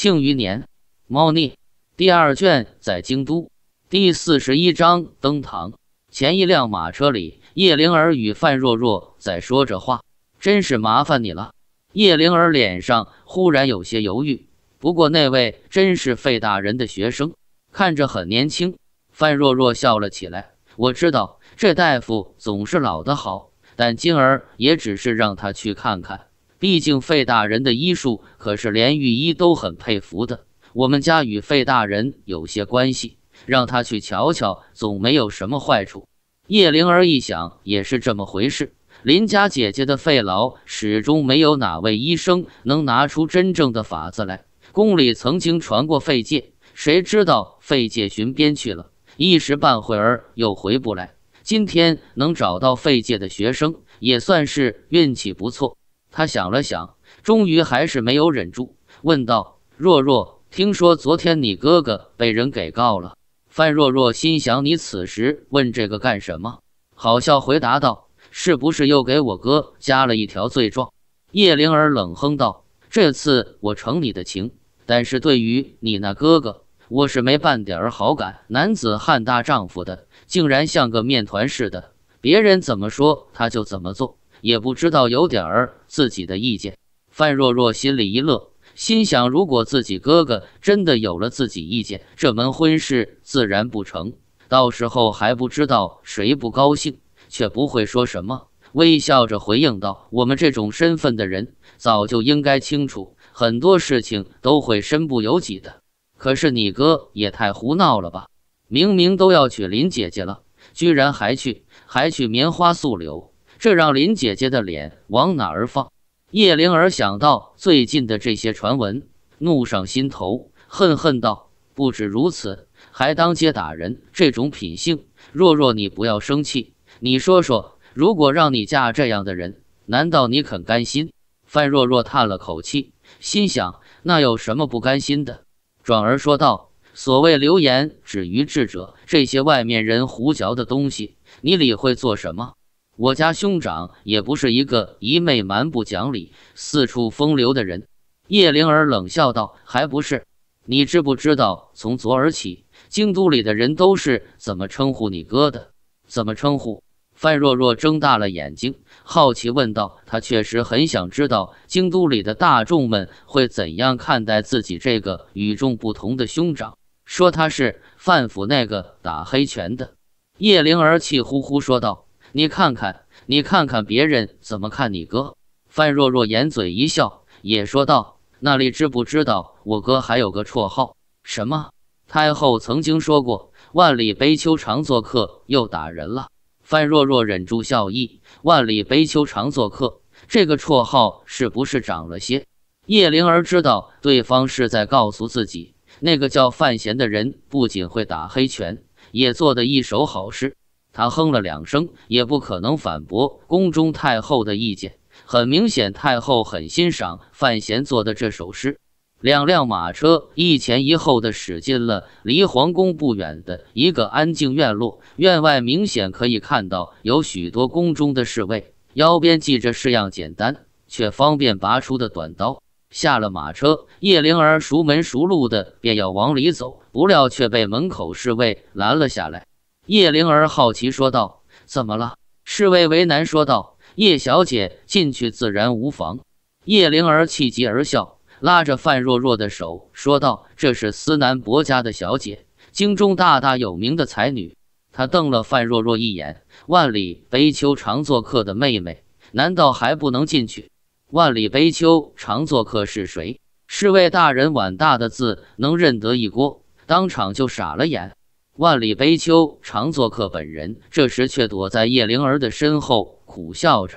庆余年，猫腻，第二卷在京都第四十一章登堂。前一辆马车里，叶灵儿与范若若在说着话，真是麻烦你了。叶灵儿脸上忽然有些犹豫，不过那位真是费大人的学生，看着很年轻。范若若笑了起来，我知道这大夫总是老的好，但今儿也只是让他去看看。毕竟费大人的医术可是连御医都很佩服的。我们家与费大人有些关系，让他去瞧瞧，总没有什么坏处。叶灵儿一想也是这么回事。林家姐姐的肺痨，始终没有哪位医生能拿出真正的法子来。宫里曾经传过费介，谁知道费介寻边去了，一时半会儿又回不来。今天能找到费介的学生，也算是运气不错。他想了想，终于还是没有忍住，问道：“若若，听说昨天你哥哥被人给告了？”范若若心想：“你此时问这个干什么？”好笑回答道：“是不是又给我哥加了一条罪状？”叶灵儿冷哼道：“这次我承你的情，但是对于你那哥哥，我是没半点儿好感。男子汉大丈夫的，竟然像个面团似的，别人怎么说他就怎么做。”也不知道有点儿自己的意见，范若若心里一乐，心想：如果自己哥哥真的有了自己意见，这门婚事自然不成，到时候还不知道谁不高兴，却不会说什么。微笑着回应道：“我们这种身份的人，早就应该清楚，很多事情都会身不由己的。可是你哥也太胡闹了吧！明明都要娶林姐姐了，居然还去，还去棉花素柳。”这让林姐姐的脸往哪儿放？叶灵儿想到最近的这些传闻，怒上心头，恨恨道：“不止如此，还当街打人，这种品性！”若若，你不要生气。你说说，如果让你嫁这样的人，难道你肯甘心？范若若叹了口气，心想：“那有什么不甘心的？”转而说道：“所谓流言止于智者，这些外面人胡嚼的东西，你理会做什么？”我家兄长也不是一个一昧蛮不讲理、四处风流的人。”叶灵儿冷笑道，“还不是？你知不知道，从昨儿起，京都里的人都是怎么称呼你哥的？怎么称呼？”范若若睁大了眼睛，好奇问道。她确实很想知道，京都里的大众们会怎样看待自己这个与众不同的兄长，说他是范府那个打黑拳的。”叶灵儿气呼呼说道。你看看，你看看别人怎么看你哥？范若若掩嘴一笑，也说道：“那里知不知道我哥还有个绰号？什么？太后曾经说过‘万里悲秋常作客’，又打人了。”范若若忍住笑意，“万里悲秋常作客”这个绰号是不是长了些？叶灵儿知道对方是在告诉自己，那个叫范闲的人不仅会打黑拳，也做的一手好诗。他哼了两声，也不可能反驳宫中太后的意见。很明显，太后很欣赏范闲做的这首诗。两辆马车一前一后的驶进了离皇宫不远的一个安静院落，院外明显可以看到有许多宫中的侍卫，腰边系着式样简单却方便拔出的短刀。下了马车，叶灵儿熟门熟路的便要往里走，不料却被门口侍卫拦了下来。叶灵儿好奇说道：“怎么了？”侍卫为难说道：“叶小姐进去自然无妨。”叶灵儿气急而笑，拉着范若若的手说道：“这是司南伯家的小姐，京中大大有名的才女。”她瞪了范若若一眼：“万里悲秋常做客的妹妹，难道还不能进去？”“万里悲秋常做客是谁？”侍卫大人碗大的字能认得一锅，当场就傻了眼。万里悲秋常作客，本人这时却躲在叶灵儿的身后，苦笑着。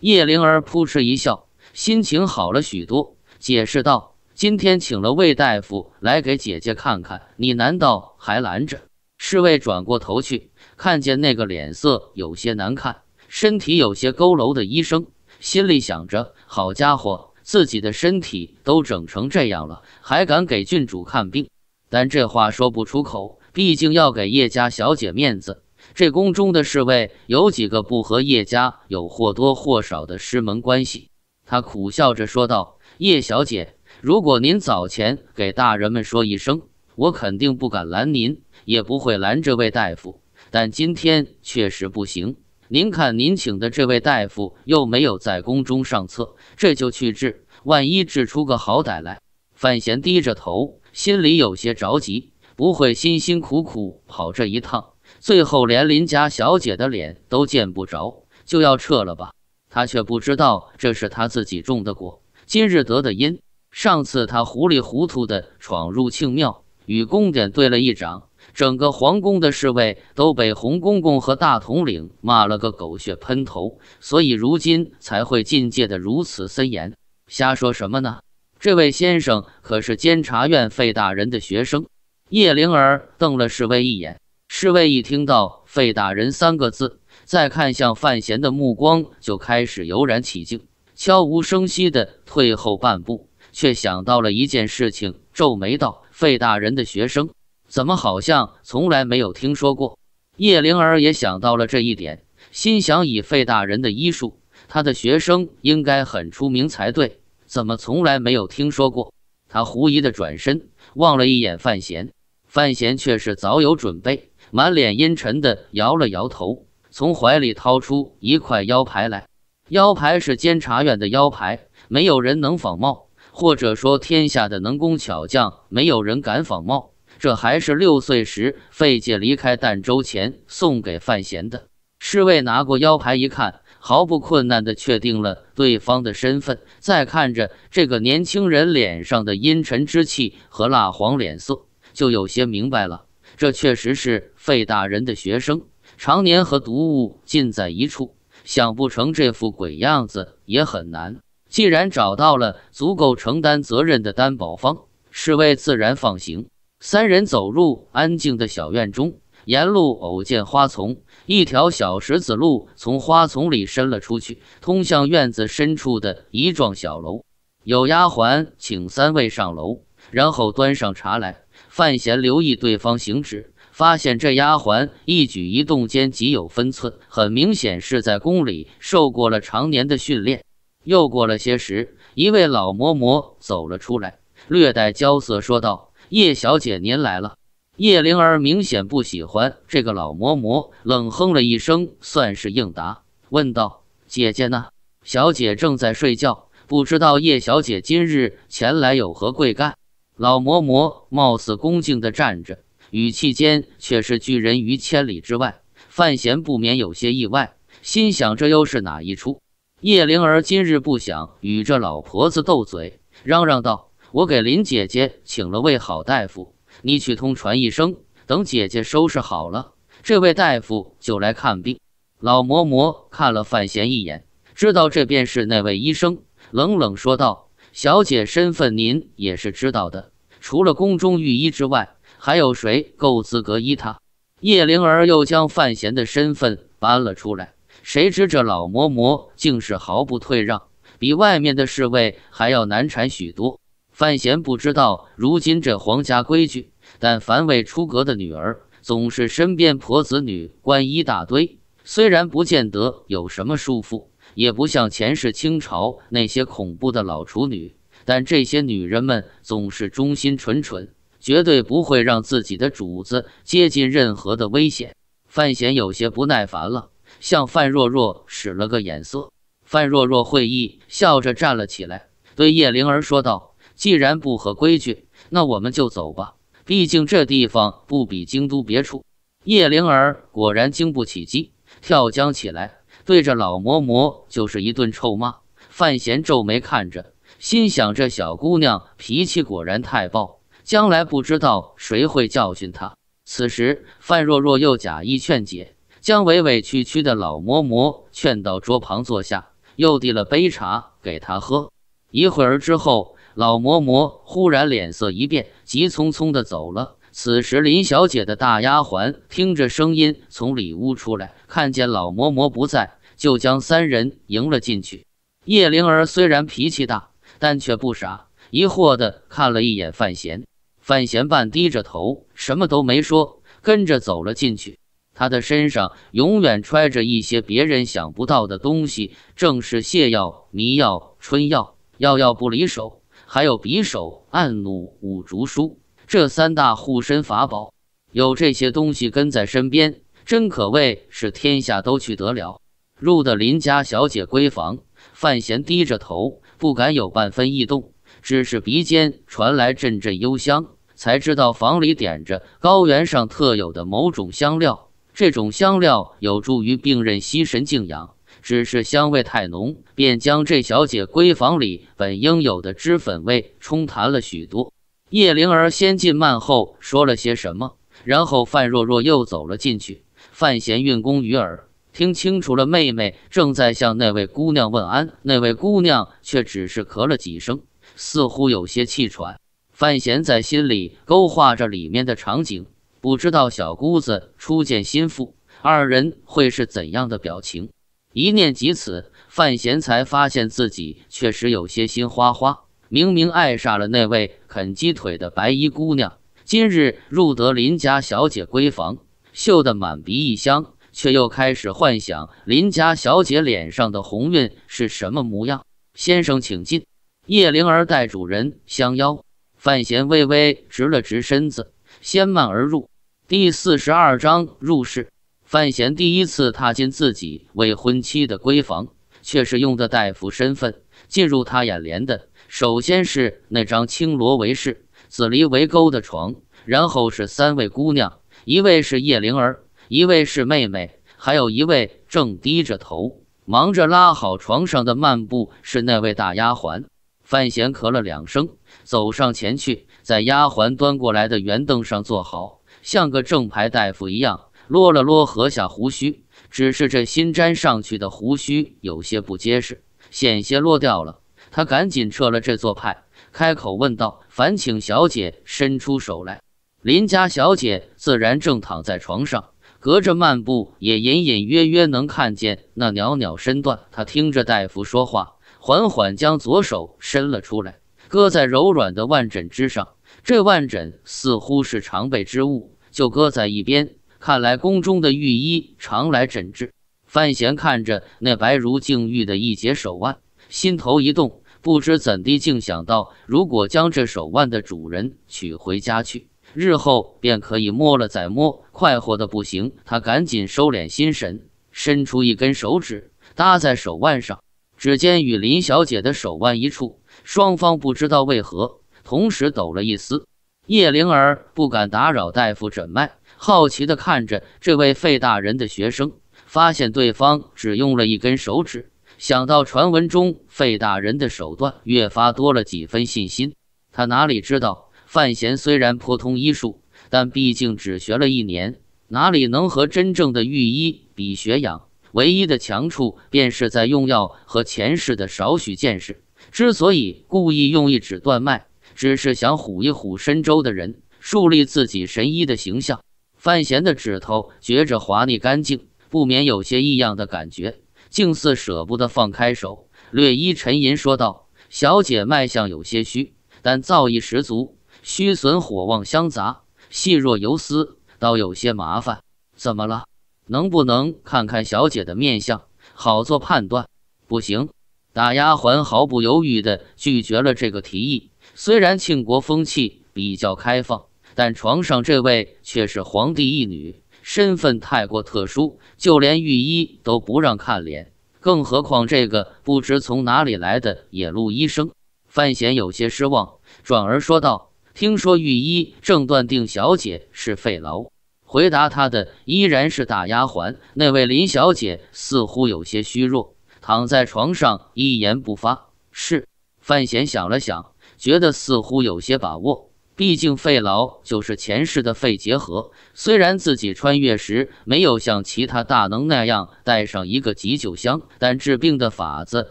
叶灵儿扑哧一笑，心情好了许多，解释道：“今天请了魏大夫来给姐姐看看，你难道还拦着？”侍卫转过头去，看见那个脸色有些难看、身体有些佝偻的医生，心里想着：“好家伙，自己的身体都整成这样了，还敢给郡主看病？”但这话说不出口。毕竟要给叶家小姐面子，这宫中的侍卫有几个不和叶家有或多或少的师门关系？他苦笑着说道：“叶小姐，如果您早前给大人们说一声，我肯定不敢拦您，也不会拦这位大夫。但今天确实不行。您看，您请的这位大夫又没有在宫中上册，这就去治，万一治出个好歹来……”范闲低着头，心里有些着急。不会辛辛苦苦跑这一趟，最后连林家小姐的脸都见不着，就要撤了吧？他却不知道这是他自己种的果，今日得的因。上次他糊里糊涂的闯入庆庙，与公殿对了一掌，整个皇宫的侍卫都被洪公公和大统领骂了个狗血喷头，所以如今才会进戒的如此森严。瞎说什么呢？这位先生可是监察院费大人的学生。叶灵儿瞪了侍卫一眼，侍卫一听到“费大人”三个字，再看向范闲的目光就开始油然起敬，悄无声息地退后半步，却想到了一件事情，皱眉道：“费大人的学生怎么好像从来没有听说过？”叶灵儿也想到了这一点，心想：以费大人的医术，他的学生应该很出名才对，怎么从来没有听说过？他狐疑地转身望了一眼范闲。范闲却是早有准备，满脸阴沉的摇了摇头，从怀里掏出一块腰牌来。腰牌是监察院的腰牌，没有人能仿冒，或者说天下的能工巧匠，没有人敢仿冒。这还是六岁时费介离开儋州前送给范闲的。侍卫拿过腰牌一看，毫不困难的确定了对方的身份，再看着这个年轻人脸上的阴沉之气和蜡黄脸色。就有些明白了，这确实是费大人的学生，常年和毒物近在一处，想不成这副鬼样子也很难。既然找到了足够承担责任的担保方，侍卫自然放行。三人走入安静的小院中，沿路偶见花丛，一条小石子路从花丛里伸了出去，通向院子深处的一幢小楼。有丫鬟请三位上楼，然后端上茶来。范闲留意对方行止，发现这丫鬟一举一动间极有分寸，很明显是在宫里受过了常年的训练。又过了些时，一位老嬷嬷走了出来，略带娇色说道：“叶小姐，您来了。”叶灵儿明显不喜欢这个老嬷嬷，冷哼了一声，算是应答，问道：“姐姐呢？”“小姐正在睡觉，不知道叶小姐今日前来有何贵干？”老嬷嬷貌似恭敬地站着，语气间却是拒人于千里之外。范闲不免有些意外，心想这又是哪一出？叶灵儿今日不想与这老婆子斗嘴，嚷嚷道：“我给林姐姐请了位好大夫，你去通传一声，等姐姐收拾好了，这位大夫就来看病。”老嬷嬷看了范闲一眼，知道这便是那位医生，冷冷说道。小姐身份您也是知道的，除了宫中御医之外，还有谁够资格医她？叶灵儿又将范闲的身份搬了出来，谁知这老嬷嬷竟是毫不退让，比外面的侍卫还要难缠许多。范闲不知道如今这皇家规矩，但凡未出阁的女儿，总是身边婆子女官一大堆，虽然不见得有什么束缚，也不像前世清朝那些恐怖的老处女。但这些女人们总是忠心纯纯，绝对不会让自己的主子接近任何的危险。范闲有些不耐烦了，向范若若使了个眼色。范若若会意，笑着站了起来，对叶灵儿说道：“既然不合规矩，那我们就走吧。毕竟这地方不比京都别处。”叶灵儿果然经不起激，跳江起来，对着老嬷嬷就是一顿臭骂。范闲皱眉看着。心想这小姑娘脾气果然太暴，将来不知道谁会教训她。此时范若若又假意劝解，将委委屈屈的老嬷嬷劝到桌旁坐下，又递了杯茶给她喝。一会儿之后，老嬷嬷忽然脸色一变，急匆匆的走了。此时林小姐的大丫鬟听着声音从里屋出来，看见老嬷嬷不在，就将三人迎了进去。叶灵儿虽然脾气大，但却不傻，疑惑地看了一眼范闲。范闲半低着头，什么都没说，跟着走了进去。他的身上永远揣着一些别人想不到的东西，正是泻药、迷药、春药，药药不离手，还有匕首、暗弩、五竹书这三大护身法宝。有这些东西跟在身边，真可谓是天下都去得了。入的林家小姐闺房，范闲低着头。不敢有半分异动，只是鼻尖传来阵阵幽香，才知道房里点着高原上特有的某种香料。这种香料有助于病人息神静养，只是香味太浓，便将这小姐闺房里本应有的脂粉味冲淡了许多。叶灵儿先进慢后说了些什么，然后范若若又走了进去。范闲运功于耳。听清楚了，妹妹正在向那位姑娘问安，那位姑娘却只是咳了几声，似乎有些气喘。范闲在心里勾画着里面的场景，不知道小姑子初见心腹二人会是怎样的表情。一念及此，范闲才发现自己确实有些心花花，明明爱上了那位啃鸡腿的白衣姑娘，今日入得林家小姐闺房，嗅得满鼻异香。却又开始幻想林家小姐脸上的红晕是什么模样。先生请进，叶灵儿带主人相邀。范闲微微直了直身子，先慢而入。第四十二章入室。范闲第一次踏进自己未婚妻的闺房，却是用的大夫身份。进入他眼帘的首先是那张青罗为饰、紫梨为钩的床，然后是三位姑娘，一位是叶灵儿。一位是妹妹，还有一位正低着头忙着拉好床上的幔布，是那位大丫鬟。范闲咳了两声，走上前去，在丫鬟端过来的圆凳上坐好，像个正牌大夫一样，落了落颌下胡须。只是这新粘上去的胡须有些不结实，险些落掉了。他赶紧撤了这做派，开口问道：“烦请小姐伸出手来。”林家小姐自然正躺在床上。隔着漫步也隐隐约约能看见那袅袅身段。他听着大夫说话，缓缓将左手伸了出来，搁在柔软的腕枕之上。这腕枕似乎是常备之物，就搁在一边。看来宫中的御医常来诊治。范闲看着那白如净玉的一截手腕，心头一动，不知怎地竟想到，如果将这手腕的主人娶回家去。日后便可以摸了再摸，快活的不行。他赶紧收敛心神，伸出一根手指搭在手腕上，指尖与林小姐的手腕一处，双方不知道为何同时抖了一丝。叶灵儿不敢打扰大夫诊脉，好奇地看着这位费大人的学生，发现对方只用了一根手指，想到传闻中费大人的手段，越发多了几分信心。他哪里知道？范闲虽然颇通医术，但毕竟只学了一年，哪里能和真正的御医比学养？唯一的强处便是在用药和前世的少许见识。之所以故意用一指断脉，只是想唬一唬深州的人，树立自己神医的形象。范闲的指头觉着滑腻干净，不免有些异样的感觉，竟似舍不得放开手。略一沉吟，说道：“小姐脉象有些虚，但造诣十足。”虚损火旺相杂，细若游丝，倒有些麻烦。怎么了？能不能看看小姐的面相，好做判断？不行，大丫鬟毫不犹豫地拒绝了这个提议。虽然庆国风气比较开放，但床上这位却是皇帝一女，身份太过特殊，就连御医都不让看脸，更何况这个不知从哪里来的野路医生。范闲有些失望，转而说道。听说御医正断定小姐是肺痨，回答他的依然是大丫鬟。那位林小姐似乎有些虚弱，躺在床上一言不发。是范闲想了想，觉得似乎有些把握，毕竟肺痨就是前世的肺结核。虽然自己穿越时没有像其他大能那样带上一个急救箱，但治病的法子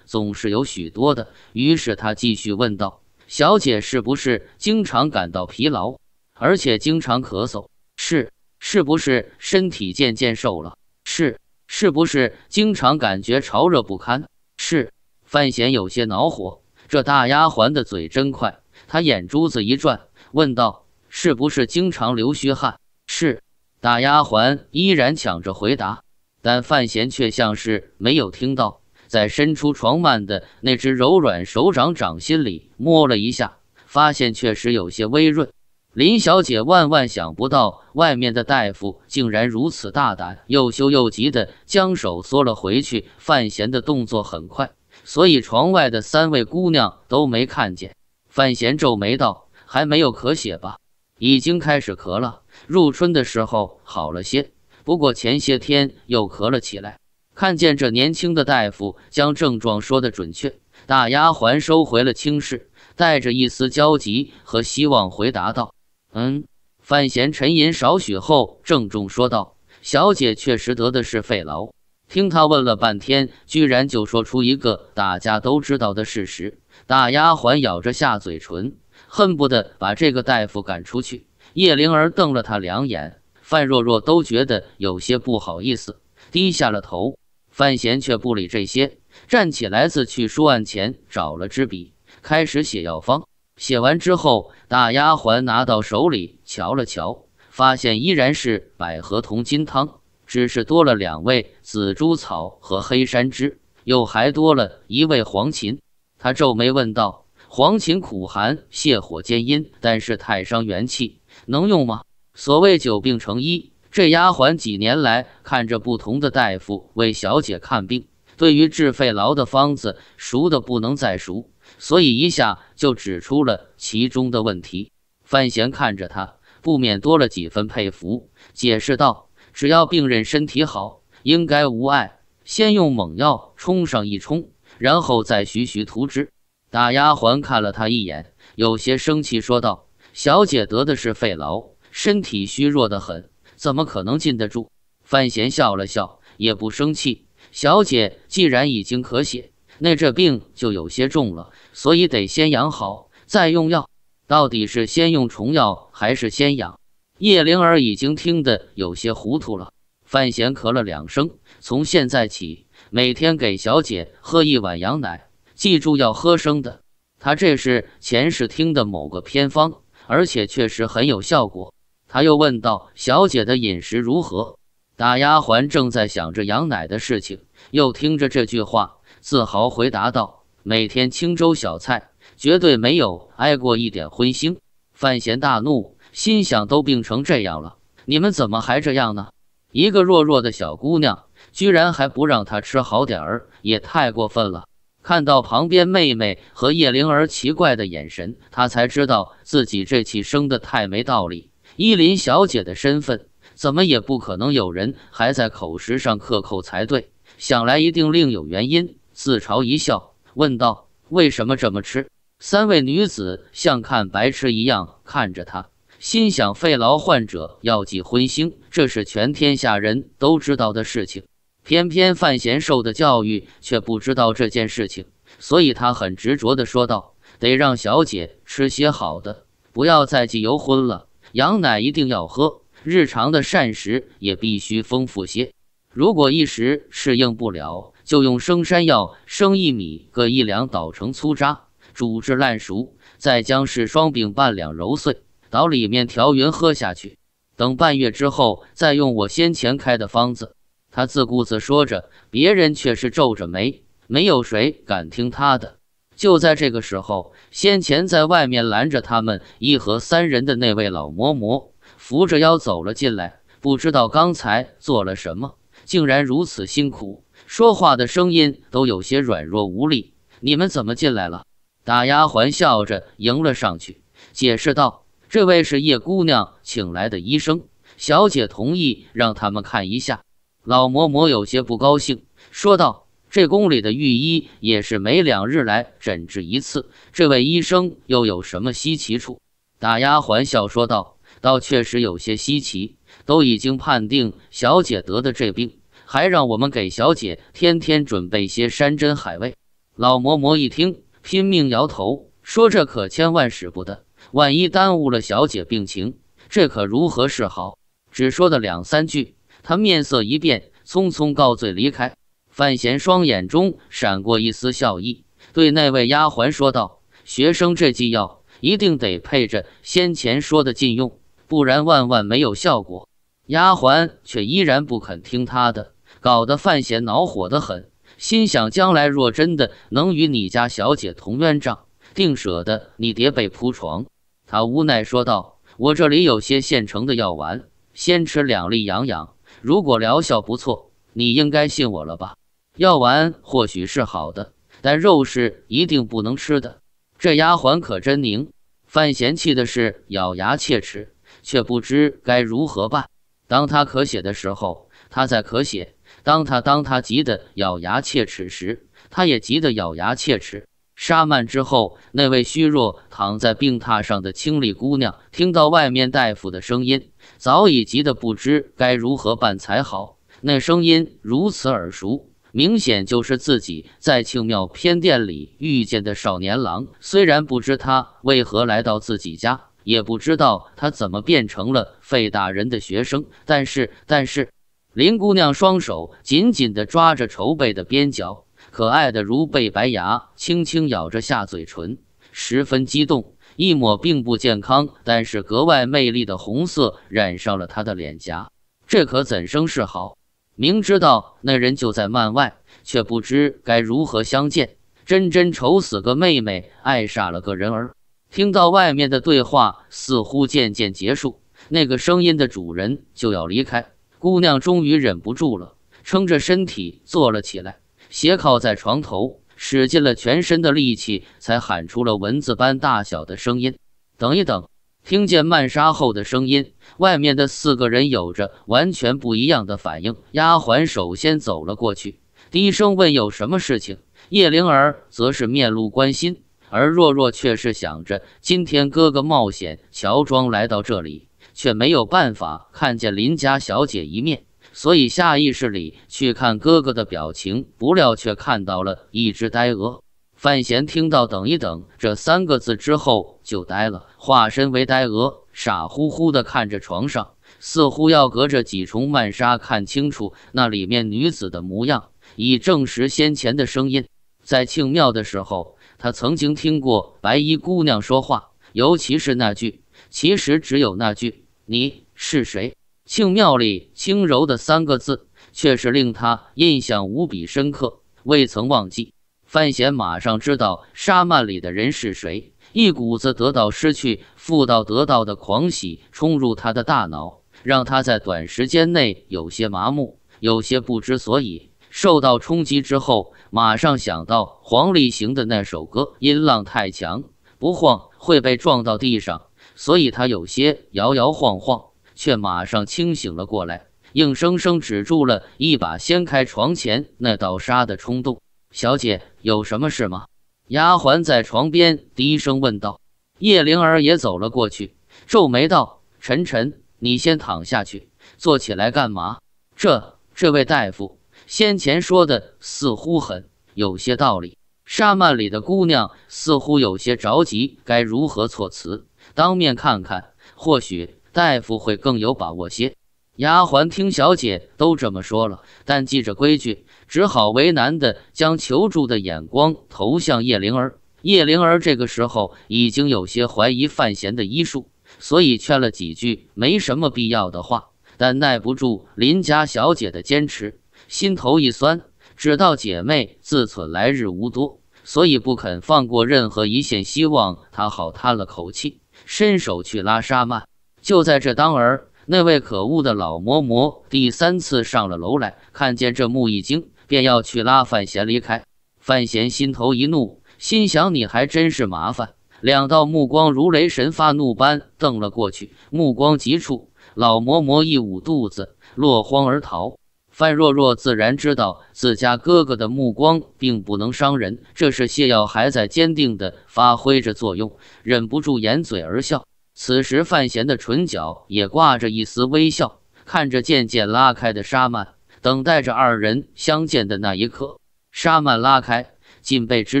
总是有许多的。于是他继续问道。小姐是不是经常感到疲劳，而且经常咳嗽？是，是不是身体渐渐瘦了？是，是不是经常感觉潮热不堪？是。范闲有些恼火，这大丫鬟的嘴真快。她眼珠子一转，问道：“是不是经常流虚汗？”是。大丫鬟依然抢着回答，但范闲却像是没有听到。在伸出床幔的那只柔软手掌掌心里摸了一下，发现确实有些微润。林小姐万万想不到，外面的大夫竟然如此大胆，又羞又急的将手缩了回去。范闲的动作很快，所以床外的三位姑娘都没看见。范闲皱眉道：“还没有咳血吧？已经开始咳了。入春的时候好了些，不过前些天又咳了起来。”看见这年轻的大夫将症状说的准确，大丫鬟收回了轻视，带着一丝焦急和希望回答道：“嗯。”范闲沉吟少许后，郑重说道：“小姐确实得的是肺痨。”听他问了半天，居然就说出一个大家都知道的事实。大丫鬟咬着下嘴唇，恨不得把这个大夫赶出去。叶灵儿瞪了他两眼，范若若都觉得有些不好意思，低下了头。范闲却不理这些，站起来自去书案前找了支笔，开始写药方。写完之后，大丫鬟拿到手里瞧了瞧，发现依然是百合同金汤，只是多了两味紫珠草和黑山枝，又还多了一味黄芩。他皱眉问道：“黄芩苦寒，泻火坚阴，但是太伤元气，能用吗？所谓久病成医。”这丫鬟几年来看着不同的大夫为小姐看病，对于治肺痨的方子熟的不能再熟，所以一下就指出了其中的问题。范闲看着他，不免多了几分佩服，解释道：“只要病人身体好，应该无碍。先用猛药冲上一冲，然后再徐徐涂之。”大丫鬟看了他一眼，有些生气，说道：“小姐得的是肺痨，身体虚弱的很。”怎么可能禁得住？范闲笑了笑，也不生气。小姐既然已经咳血，那这病就有些重了，所以得先养好，再用药。到底是先用虫药还是先养？叶灵儿已经听得有些糊涂了。范闲咳了两声，从现在起每天给小姐喝一碗羊奶，记住要喝生的。他这是前世听的某个偏方，而且确实很有效果。他又问道：“小姐的饮食如何？”大丫鬟正在想着羊奶的事情，又听着这句话，自豪回答道：“每天清粥小菜，绝对没有挨过一点荤腥。”范闲大怒，心想：“都病成这样了，你们怎么还这样呢？一个弱弱的小姑娘，居然还不让她吃好点儿，也太过分了！”看到旁边妹妹和叶灵儿奇怪的眼神，他才知道自己这气生的太没道理。依琳小姐的身份，怎么也不可能有人还在口实上克扣才对。想来一定另有原因。自嘲一笑，问道：“为什么这么吃？”三位女子像看白痴一样看着他，心想：“肺痨患者要忌荤腥，这是全天下人都知道的事情。偏偏范闲受的教育却不知道这件事情，所以他很执着地说道：‘得让小姐吃些好的，不要再忌油荤了。’”羊奶一定要喝，日常的膳食也必须丰富些。如果一时适应不了，就用生山药、生薏米各一两，捣成粗渣，煮至烂熟，再将是双饼半两揉碎，倒里面调匀喝下去。等半月之后，再用我先前开的方子。他自顾自说着，别人却是皱着眉，没有谁敢听他的。就在这个时候，先前在外面拦着他们一和三人的那位老嬷嬷扶着腰走了进来。不知道刚才做了什么，竟然如此辛苦，说话的声音都有些软弱无力。你们怎么进来了？打丫鬟笑着迎了上去，解释道：“这位是叶姑娘请来的医生，小姐同意让他们看一下。”老嬷嬷有些不高兴，说道。这宫里的御医也是每两日来诊治一次，这位医生又有什么稀奇处？大丫鬟笑说道：“倒确实有些稀奇，都已经判定小姐得的这病，还让我们给小姐天天准备些山珍海味。”老嬷嬷一听，拼命摇头说：“这可千万使不得，万一耽误了小姐病情，这可如何是好？”只说的两三句，她面色一变，匆匆告罪离开。范闲双眼中闪过一丝笑意，对那位丫鬟说道：“学生这剂药一定得配着先前说的禁用，不然万万没有效果。”丫鬟却依然不肯听他的，搞得范闲恼火得很，心想将来若真的能与你家小姐同冤账，定舍得你叠被铺床。他无奈说道：“我这里有些现成的药丸，先吃两粒养养，如果疗效不错，你应该信我了吧？”药丸或许是好的，但肉是一定不能吃的。这丫鬟可真拧！范闲气的是咬牙切齿，却不知该如何办。当他咳血的时候，他在咳血；当他当他急得咬牙切齿时，他也急得咬牙切齿。沙曼之后，那位虚弱躺在病榻上的清丽姑娘听到外面大夫的声音，早已急得不知该如何办才好。那声音如此耳熟。明显就是自己在庆庙偏殿里遇见的少年郎，虽然不知他为何来到自己家，也不知道他怎么变成了费大人的学生，但是，但是，林姑娘双手紧紧地抓着筹备的边角，可爱的如贝白牙轻轻咬着下嘴唇，十分激动，一抹并不健康但是格外魅力的红色染上了她的脸颊，这可怎生是好？明知道那人就在幔外，却不知该如何相见。真真愁死个妹妹，爱傻了个人儿。听到外面的对话似乎渐渐结束，那个声音的主人就要离开。姑娘终于忍不住了，撑着身体坐了起来，斜靠在床头，使尽了全身的力气，才喊出了蚊子般大小的声音：“等一等。”听见曼莎后的声音，外面的四个人有着完全不一样的反应。丫鬟首先走了过去，低声问有什么事情。叶灵儿则是面露关心，而若若却是想着今天哥哥冒险乔装来到这里，却没有办法看见林家小姐一面，所以下意识里去看哥哥的表情，不料却看到了一只呆鹅。范闲听到“等一等”这三个字之后，就呆了，化身为呆鹅，傻乎乎地看着床上，似乎要隔着几重曼纱看清楚那里面女子的模样，以证实先前的声音。在庆庙的时候，他曾经听过白衣姑娘说话，尤其是那句“其实只有那句你是谁”。庆庙里轻柔的三个字，却是令他印象无比深刻，未曾忘记。范闲马上知道沙曼里的人是谁，一股子得到失去、富到得到的狂喜冲入他的大脑，让他在短时间内有些麻木，有些不知所以。受到冲击之后，马上想到黄立行的那首歌，音浪太强，不晃会被撞到地上，所以他有些摇摇晃晃，却马上清醒了过来，硬生生止住了一把掀开床前那道纱的冲动，小姐。有什么事吗？丫鬟在床边低声问道。叶灵儿也走了过去，皱眉道：“晨晨，你先躺下去，坐起来干嘛？这……这位大夫先前说的似乎很有些道理。”沙曼里的姑娘似乎有些着急，该如何措辞？当面看看，或许大夫会更有把握些。丫鬟听小姐都这么说了，但记着规矩。只好为难地将求助的眼光投向叶灵儿。叶灵儿这个时候已经有些怀疑范闲的医术，所以劝了几句没什么必要的话，但耐不住林家小姐的坚持，心头一酸，知道姐妹自忖来日无多，所以不肯放过任何一线希望。她好叹了口气，伸手去拉沙曼。就在这当儿，那位可恶的老嬷嬷第三次上了楼来，看见这幕一惊。便要去拉范闲离开，范闲心头一怒，心想你还真是麻烦。两道目光如雷神发怒般瞪了过去，目光急促，老嬷嬷一捂肚子，落荒而逃。范若若自然知道自家哥哥的目光并不能伤人，这是泻药还在坚定的发挥着作用，忍不住掩嘴而笑。此时范闲的唇角也挂着一丝微笑，看着渐渐拉开的纱幔。等待着二人相见的那一刻，纱幔拉开，锦被之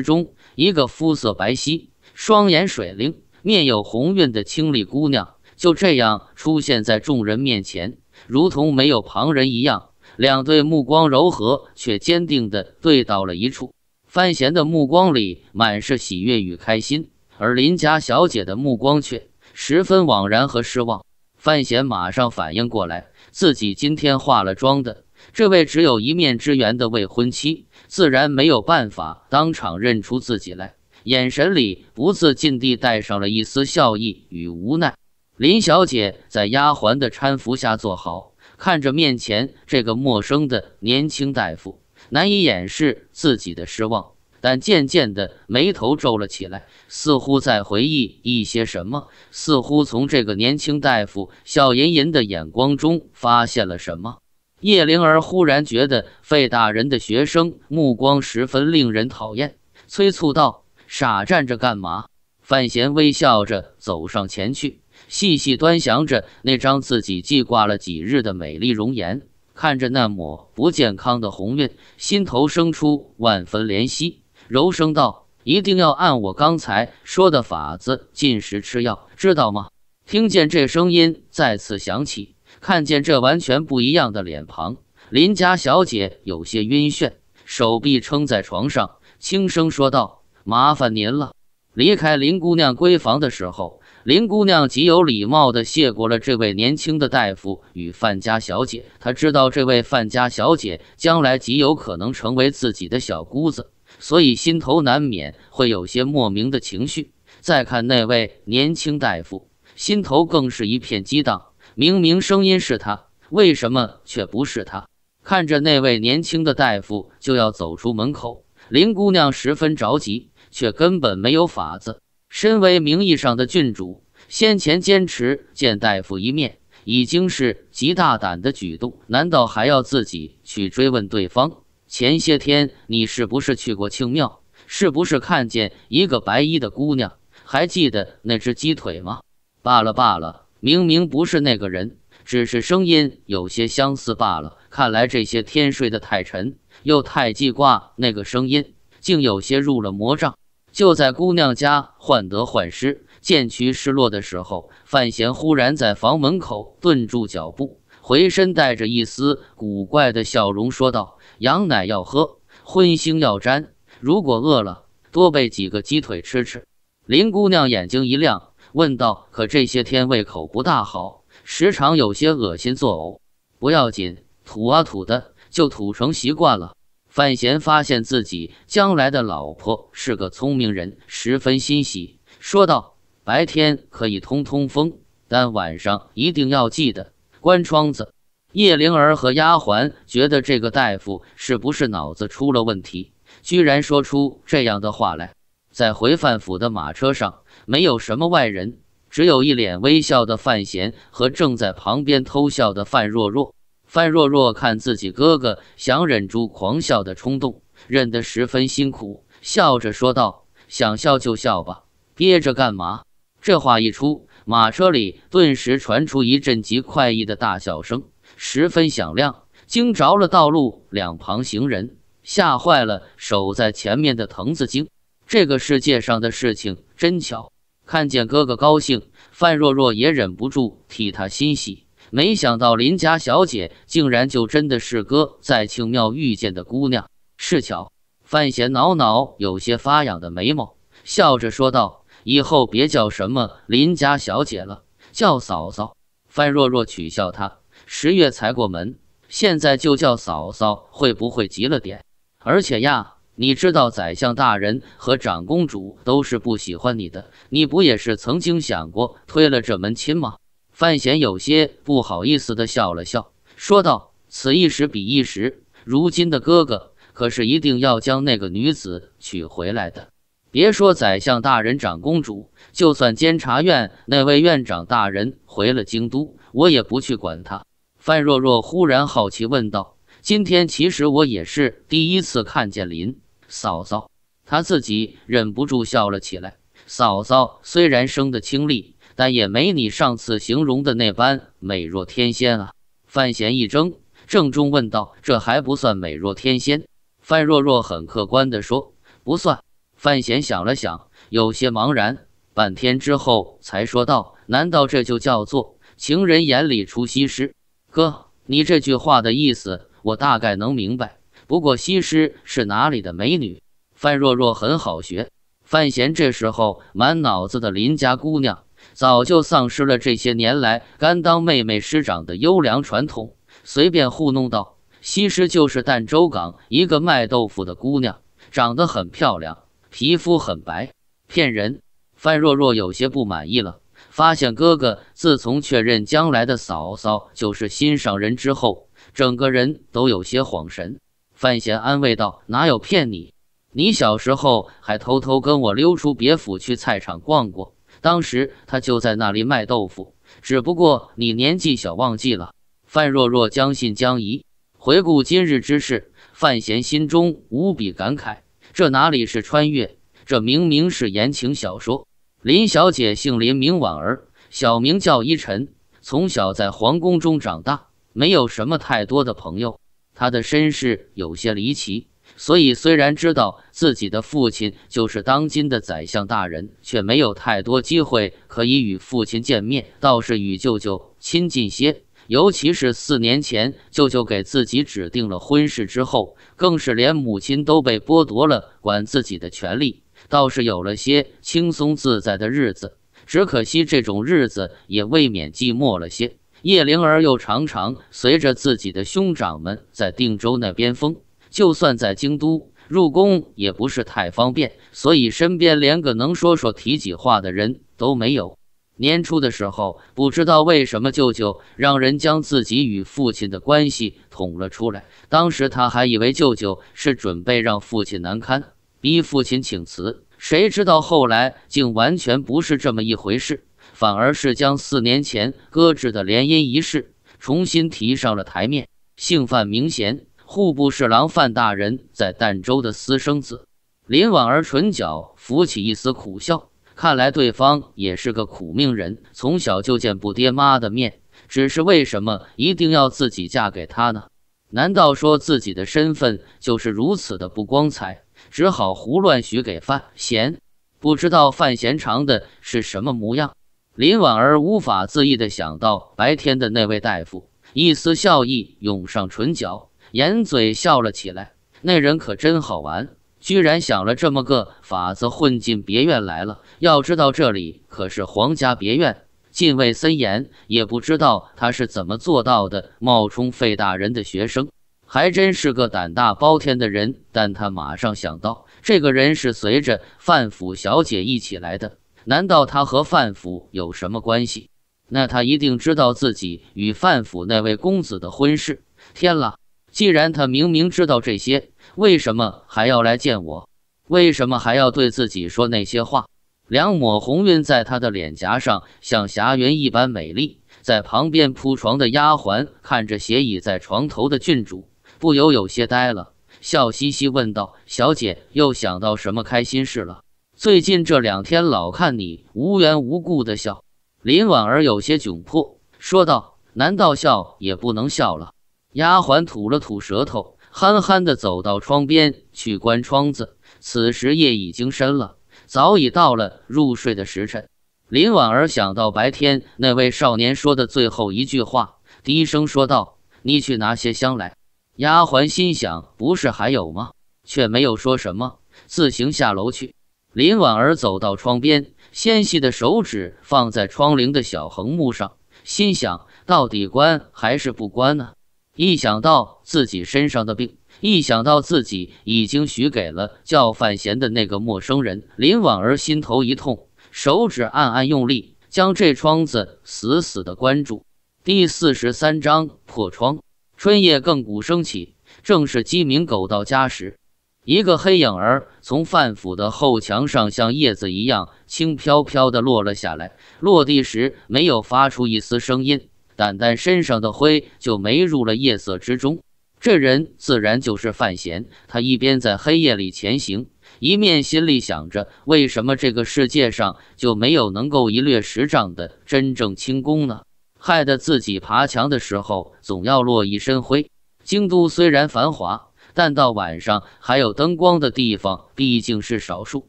中，一个肤色白皙、双眼水灵、面有红晕的清丽姑娘就这样出现在众人面前，如同没有旁人一样。两对目光柔和却坚定地对到了一处。范闲的目光里满是喜悦与开心，而林家小姐的目光却十分惘然和失望。范闲马上反应过来，自己今天化了妆的。这位只有一面之缘的未婚妻，自然没有办法当场认出自己来，眼神里不自禁地带上了一丝笑意与无奈。林小姐在丫鬟的搀扶下坐好，看着面前这个陌生的年轻大夫，难以掩饰自己的失望，但渐渐的眉头皱了起来，似乎在回忆一些什么，似乎从这个年轻大夫笑吟吟的眼光中发现了什么。叶灵儿忽然觉得费大人的学生目光十分令人讨厌，催促道：“傻站着干嘛？”范闲微笑着走上前去，细细端详着那张自己记挂了几日的美丽容颜，看着那抹不健康的红晕，心头生出万分怜惜，柔声道：“一定要按我刚才说的法子进食吃药，知道吗？”听见这声音再次响起。看见这完全不一样的脸庞，林家小姐有些晕眩，手臂撑在床上，轻声说道：“麻烦您了。”离开林姑娘闺房的时候，林姑娘极有礼貌的谢过了这位年轻的大夫与范家小姐。她知道这位范家小姐将来极有可能成为自己的小姑子，所以心头难免会有些莫名的情绪。再看那位年轻大夫，心头更是一片激荡。明明声音是他，为什么却不是他？看着那位年轻的大夫就要走出门口，林姑娘十分着急，却根本没有法子。身为名义上的郡主，先前坚持见大夫一面已经是极大胆的举动，难道还要自己去追问对方？前些天你是不是去过庆庙？是不是看见一个白衣的姑娘？还记得那只鸡腿吗？罢了罢了。明明不是那个人，只是声音有些相似罢了。看来这些天睡得太沉，又太记挂那个声音，竟有些入了魔障。就在姑娘家患得患失、渐趋失落的时候，范闲忽然在房门口顿住脚步，回身带着一丝古怪的笑容说道：“羊奶要喝，荤腥要沾。如果饿了，多备几个鸡腿吃吃。”林姑娘眼睛一亮。问道：“可这些天胃口不大好，时常有些恶心作呕，不要紧，吐啊吐的就吐成习惯了。”范闲发现自己将来的老婆是个聪明人，十分欣喜，说道：“白天可以通通风，但晚上一定要记得关窗子。”叶灵儿和丫鬟觉得这个大夫是不是脑子出了问题，居然说出这样的话来。在回范府的马车上。没有什么外人，只有一脸微笑的范闲和正在旁边偷笑的范若若。范若若看自己哥哥，想忍住狂笑的冲动，忍得十分辛苦，笑着说道：“想笑就笑吧，憋着干嘛？”这话一出，马车里顿时传出一阵极快意的大笑声，十分响亮，惊着了道路两旁行人，吓坏了守在前面的藤子京。这个世界上的事情真巧。看见哥哥高兴，范若若也忍不住替他欣喜。没想到林家小姐竟然就真的是哥在庆庙遇见的姑娘，是巧。范闲挠挠有些发痒的眉毛，笑着说道：“以后别叫什么林家小姐了，叫嫂嫂。”范若若取笑他：“十月才过门，现在就叫嫂嫂，会不会急了点？而且呀。”你知道宰相大人和长公主都是不喜欢你的，你不也是曾经想过推了这门亲吗？范闲有些不好意思地笑了笑，说道：“此一时彼一时，如今的哥哥可是一定要将那个女子娶回来的。别说宰相大人、长公主，就算监察院那位院长大人回了京都，我也不去管他。”范若若忽然好奇问道：“今天其实我也是第一次看见林。”嫂嫂，她自己忍不住笑了起来。嫂嫂虽然生得清丽，但也没你上次形容的那般美若天仙啊。范闲一怔，郑重问道：“这还不算美若天仙？”范若若很客观的说：“不算。”范闲想了想，有些茫然，半天之后才说道：“难道这就叫做情人眼里出西施？哥，你这句话的意思，我大概能明白。”不过，西施是哪里的美女？范若若很好学。范闲这时候满脑子的邻家姑娘，早就丧失了这些年来甘当妹妹师长的优良传统，随便糊弄道：“西施就是儋州港一个卖豆腐的姑娘，长得很漂亮，皮肤很白。”骗人！范若若有些不满意了，发现哥哥自从确认将来的嫂嫂就是心上人之后，整个人都有些恍神。范闲安慰道：“哪有骗你？你小时候还偷偷跟我溜出别府去菜场逛过，当时他就在那里卖豆腐。只不过你年纪小，忘记了。”范若若将信将疑。回顾今日之事，范闲心中无比感慨：这哪里是穿越？这明明是言情小说。林小姐姓林，名婉儿，小名叫依晨，从小在皇宫中长大，没有什么太多的朋友。他的身世有些离奇，所以虽然知道自己的父亲就是当今的宰相大人，却没有太多机会可以与父亲见面，倒是与舅舅亲近些。尤其是四年前舅舅给自己指定了婚事之后，更是连母亲都被剥夺了管自己的权利，倒是有了些轻松自在的日子。只可惜这种日子也未免寂寞了些。叶灵儿又常常随着自己的兄长们在定州那边疯，就算在京都入宫也不是太方便，所以身边连个能说说体己话的人都没有。年初的时候，不知道为什么舅舅让人将自己与父亲的关系捅了出来，当时他还以为舅舅是准备让父亲难堪，逼父亲请辞，谁知道后来竟完全不是这么一回事。反而是将四年前搁置的联姻一事重新提上了台面。姓范名贤，户部侍郎范大人在儋州的私生子林婉儿，唇角浮起一丝苦笑。看来对方也是个苦命人，从小就见不爹妈的面。只是为什么一定要自己嫁给他呢？难道说自己的身份就是如此的不光彩，只好胡乱许给范贤？不知道范贤长的是什么模样。林婉儿无法自抑的想到白天的那位大夫，一丝笑意涌上唇角，掩嘴笑了起来。那人可真好玩，居然想了这么个法子混进别院来了。要知道这里可是皇家别院，禁卫森严，也不知道他是怎么做到的，冒充费大人的学生，还真是个胆大包天的人。但他马上想到，这个人是随着范府小姐一起来的。难道他和范府有什么关系？那他一定知道自己与范府那位公子的婚事。天啦！既然他明明知道这些，为什么还要来见我？为什么还要对自己说那些话？两抹红晕在他的脸颊上，像霞云一般美丽。在旁边铺床的丫鬟看着斜倚在床头的郡主，不由有些呆了，笑嘻嘻问道：“小姐又想到什么开心事了？”最近这两天老看你无缘无故的笑，林婉儿有些窘迫，说道：“难道笑也不能笑了？”丫鬟吐了吐舌头，憨憨的走到窗边去关窗子。此时夜已经深了，早已到了入睡的时辰。林婉儿想到白天那位少年说的最后一句话，低声说道：“你去拿些香来。”丫鬟心想：“不是还有吗？”却没有说什么，自行下楼去。林婉儿走到窗边，纤细的手指放在窗棂的小横木上，心想：到底关还是不关呢？一想到自己身上的病，一想到自己已经许给了叫范闲的那个陌生人，林婉儿心头一痛，手指暗暗用力，将这窗子死死的关住。第四十三章破窗。春夜更鼓升起，正是鸡鸣狗盗家时。一个黑影儿从范府的后墙上，像叶子一样轻飘飘地落了下来。落地时没有发出一丝声音，淡淡身上的灰就没入了夜色之中。这人自然就是范闲。他一边在黑夜里前行，一面心里想着：为什么这个世界上就没有能够一掠十丈的真正轻功呢？害得自己爬墙的时候总要落一身灰。京都虽然繁华。但到晚上还有灯光的地方毕竟是少数，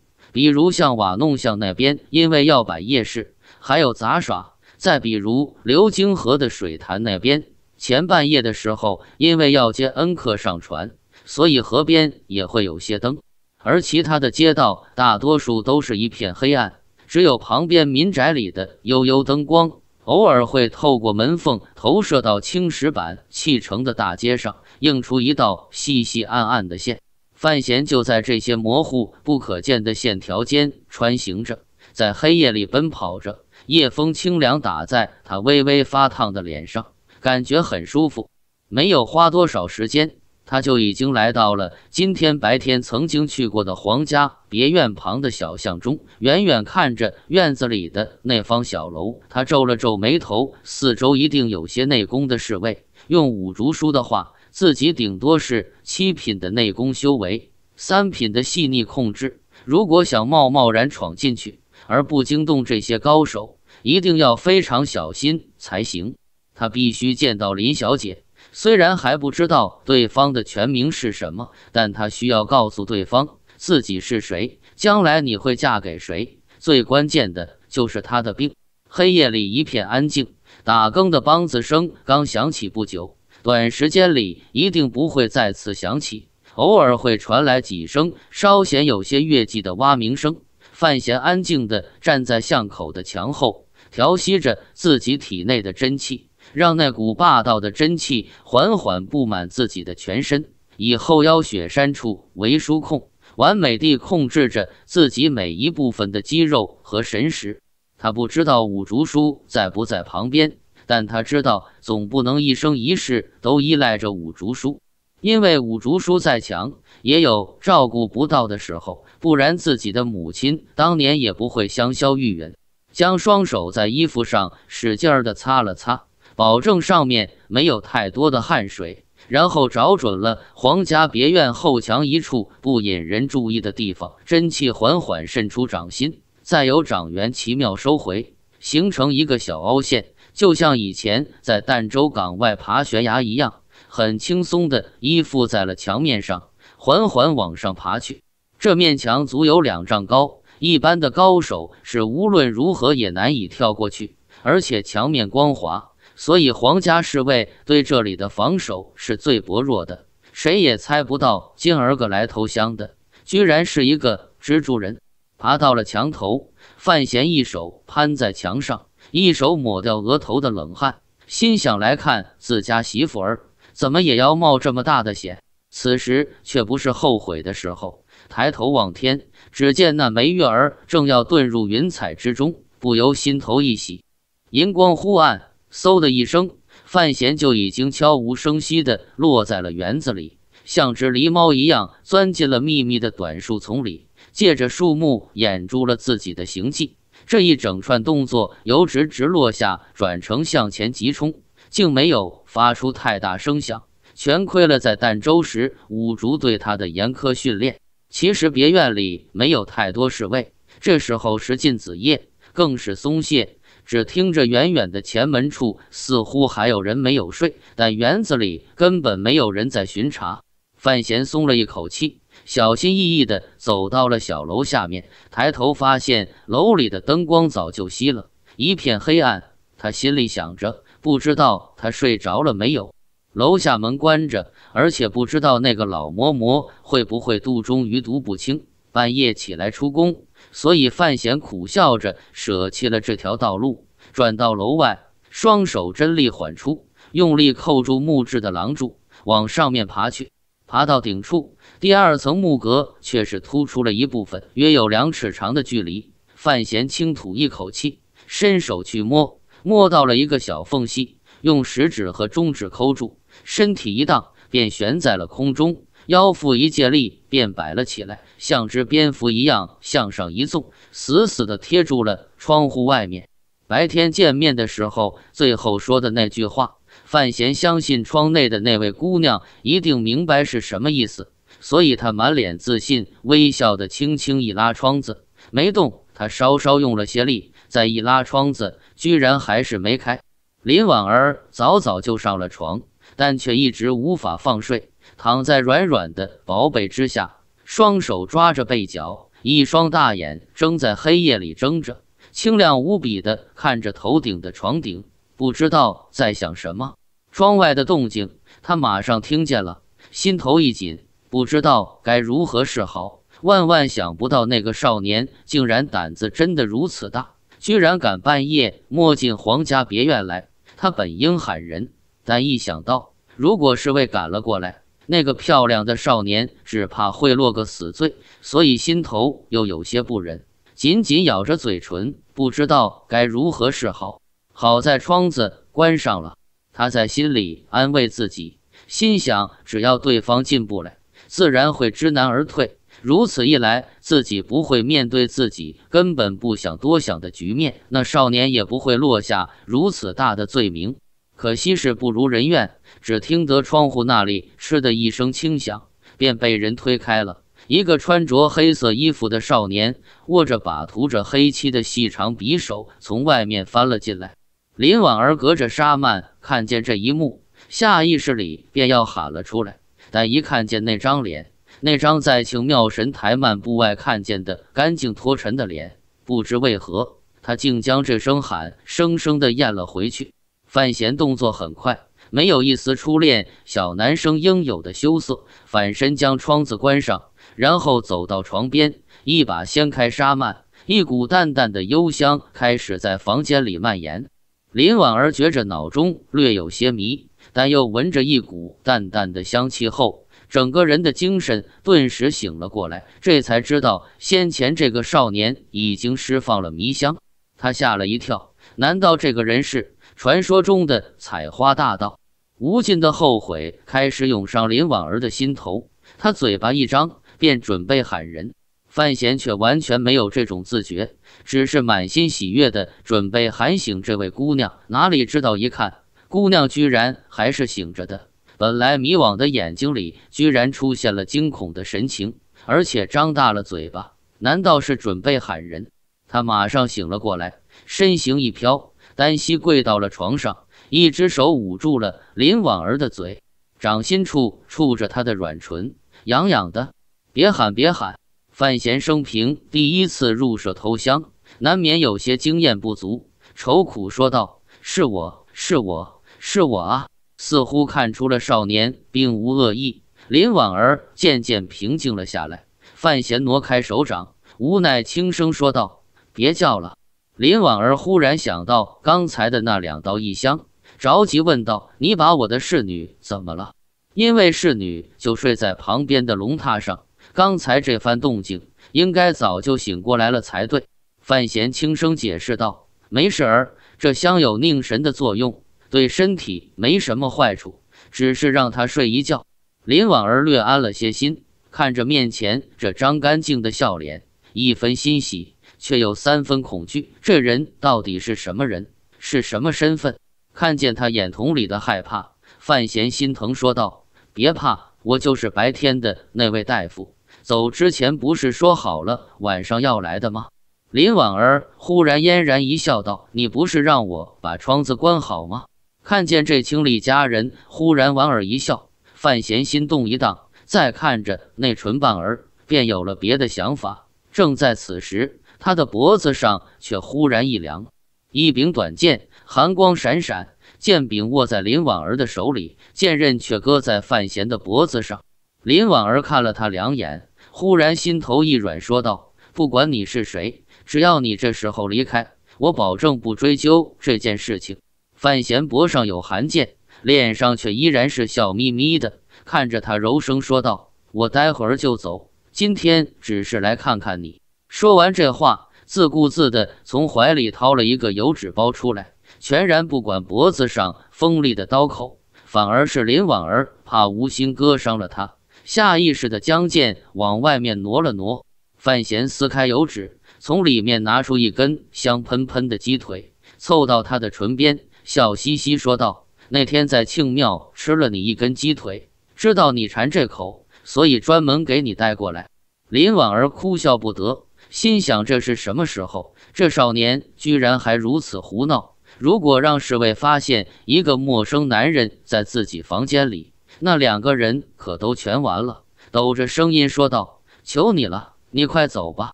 比如像瓦弄巷那边，因为要摆夜市，还有杂耍；再比如流经河的水潭那边，前半夜的时候，因为要接恩客上船，所以河边也会有些灯；而其他的街道大多数都是一片黑暗，只有旁边民宅里的悠悠灯光，偶尔会透过门缝投射到青石板砌成的大街上。映出一道细细暗暗的线，范闲就在这些模糊不可见的线条间穿行着，在黑夜里奔跑着。夜风清凉，打在他微微发烫的脸上，感觉很舒服。没有花多少时间，他就已经来到了今天白天曾经去过的皇家别院旁的小巷中。远远看着院子里的那方小楼，他皱了皱眉头，四周一定有些内功的侍卫。用五竹叔的话。自己顶多是七品的内功修为，三品的细腻控制。如果想贸贸然闯进去而不惊动这些高手，一定要非常小心才行。他必须见到林小姐，虽然还不知道对方的全名是什么，但他需要告诉对方自己是谁。将来你会嫁给谁？最关键的就是他的病。黑夜里一片安静，打更的梆子声刚响起不久。短时间里一定不会再次响起，偶尔会传来几声稍显有些月季的蛙鸣声。范闲安静地站在巷口的墙后，调息着自己体内的真气，让那股霸道的真气缓缓布满自己的全身，以后腰雪山处为书控，完美地控制着自己每一部分的肌肉和神识。他不知道五竹叔在不在旁边。但他知道，总不能一生一世都依赖着五竹叔，因为五竹叔再强，也有照顾不到的时候。不然自己的母亲当年也不会香消玉殒。将双手在衣服上使劲儿的擦了擦，保证上面没有太多的汗水，然后找准了皇家别院后墙一处不引人注意的地方，真气缓缓渗出掌心，再由掌缘奇妙收回，形成一个小凹陷。就像以前在儋州港外爬悬崖一样，很轻松地依附在了墙面上，缓缓往上爬去。这面墙足有两丈高，一般的高手是无论如何也难以跳过去。而且墙面光滑，所以皇家侍卫对这里的防守是最薄弱的。谁也猜不到今儿个来投降的居然是一个蜘蛛人。爬到了墙头，范闲一手攀在墙上。一手抹掉额头的冷汗，心想来看自家媳妇儿，怎么也要冒这么大的险。此时却不是后悔的时候。抬头望天，只见那梅月儿正要遁入云彩之中，不由心头一喜。银光忽暗，嗖的一声，范闲就已经悄无声息地落在了园子里，像只狸猫一样钻进了密密的短树丛里，借着树木掩住了自己的行迹。这一整串动作由直直落下转成向前急冲，竟没有发出太大声响，全亏了在儋州时五竹对他的严苛训练。其实别院里没有太多侍卫，这时候是近子夜，更是松懈。只听着远远的前门处，似乎还有人没有睡，但园子里根本没有人在巡查。范闲松了一口气。小心翼翼地走到了小楼下面，抬头发现楼里的灯光早就熄了，一片黑暗。他心里想着，不知道他睡着了没有。楼下门关着，而且不知道那个老嬷嬷会不会肚中余毒不清，半夜起来出宫。所以范闲苦笑着舍弃了这条道路，转到楼外，双手真力缓出，用力扣住木质的廊柱，往上面爬去，爬到顶处。第二层木格却是突出了一部分，约有两尺长的距离。范闲轻吐一口气，伸手去摸，摸到了一个小缝隙，用食指和中指抠住，身体一荡，便悬在了空中。腰腹一借力，便摆了起来，像只蝙蝠一样向上一纵，死死地贴住了窗户外面。白天见面的时候，最后说的那句话，范闲相信窗内的那位姑娘一定明白是什么意思。所以他满脸自信，微笑的轻轻一拉窗子，没动。他稍稍用了些力，再一拉窗子，居然还是没开。林婉儿早早就上了床，但却一直无法放睡，躺在软软的薄被之下，双手抓着被角，一双大眼睁在黑夜里，睁着清亮无比的看着头顶的床顶，不知道在想什么。窗外的动静，他马上听见了，心头一紧。不知道该如何是好，万万想不到那个少年竟然胆子真的如此大，居然敢半夜摸进皇家别院来。他本应喊人，但一想到如果是卫赶了过来，那个漂亮的少年只怕会落个死罪，所以心头又有些不忍，紧紧咬着嘴唇，不知道该如何是好。好在窗子关上了，他在心里安慰自己，心想只要对方进不来。自然会知难而退。如此一来，自己不会面对自己根本不想多想的局面，那少年也不会落下如此大的罪名。可惜是不如人愿，只听得窗户那里“嗤”的一声轻响，便被人推开了。一个穿着黑色衣服的少年，握着把涂着黑漆的细长匕首，从外面翻了进来。林婉儿隔着纱幔看见这一幕，下意识里便要喊了出来。但一看见那张脸，那张在请庙神台漫步外看见的干净脱尘的脸，不知为何，他竟将这声喊生生的咽了回去。范闲动作很快，没有一丝初恋小男生应有的羞涩，反身将窗子关上，然后走到床边，一把掀开纱幔，一股淡淡的幽香开始在房间里蔓延。林婉儿觉着脑中略有些迷。但又闻着一股淡淡的香气后，整个人的精神顿时醒了过来。这才知道先前这个少年已经释放了迷香，他吓了一跳。难道这个人是传说中的采花大盗？无尽的后悔开始涌上林婉儿的心头。他嘴巴一张，便准备喊人，范闲却完全没有这种自觉，只是满心喜悦的准备喊醒这位姑娘。哪里知道一看。姑娘居然还是醒着的，本来迷惘的眼睛里居然出现了惊恐的神情，而且张大了嘴巴。难道是准备喊人？他马上醒了过来，身形一飘，单膝跪到了床上，一只手捂住了林婉儿的嘴，掌心处触着她的软唇，痒痒的。别喊，别喊！范闲生平第一次入舍偷香，难免有些经验不足，愁苦说道：“是我是我。”是我啊，似乎看出了少年并无恶意，林婉儿渐渐平静了下来。范闲挪开手掌，无奈轻声说道：“别叫了。”林婉儿忽然想到刚才的那两道异香，着急问道：“你把我的侍女怎么了？”因为侍女就睡在旁边的龙榻上，刚才这番动静，应该早就醒过来了才对。范闲轻声解释道：“没事儿，这香有宁神的作用。”对身体没什么坏处，只是让他睡一觉。林婉儿略安了些心，看着面前这张干净的笑脸，一分欣喜，却又三分恐惧。这人到底是什么人？是什么身份？看见他眼瞳里的害怕，范闲心疼说道：“别怕，我就是白天的那位大夫。走之前不是说好了晚上要来的吗？”林婉儿忽然嫣然一笑，道：“你不是让我把窗子关好吗？”看见这清丽佳人，忽然莞尔一笑，范闲心动一荡。再看着那唇瓣儿，便有了别的想法。正在此时，他的脖子上却忽然一凉，一柄短剑寒光闪闪，剑柄握在林婉儿的手里，剑刃却搁在范闲的脖子上。林婉儿看了他两眼，忽然心头一软，说道：“不管你是谁，只要你这时候离开，我保证不追究这件事情。”范闲脖上有寒剑，脸上却依然是笑眯眯的，看着他柔声说道：“我待会儿就走，今天只是来看看你。”说完这话，自顾自的从怀里掏了一个油纸包出来，全然不管脖子上锋利的刀口，反而是林婉儿怕无心割伤了他，下意识的将剑往外面挪了挪。范闲撕开油纸，从里面拿出一根香喷喷的鸡腿，凑到他的唇边。笑嘻嘻说道：“那天在庆庙吃了你一根鸡腿，知道你馋这口，所以专门给你带过来。”林婉儿哭笑不得，心想这是什么时候，这少年居然还如此胡闹。如果让侍卫发现一个陌生男人在自己房间里，那两个人可都全完了。抖着声音说道：“求你了，你快走吧。”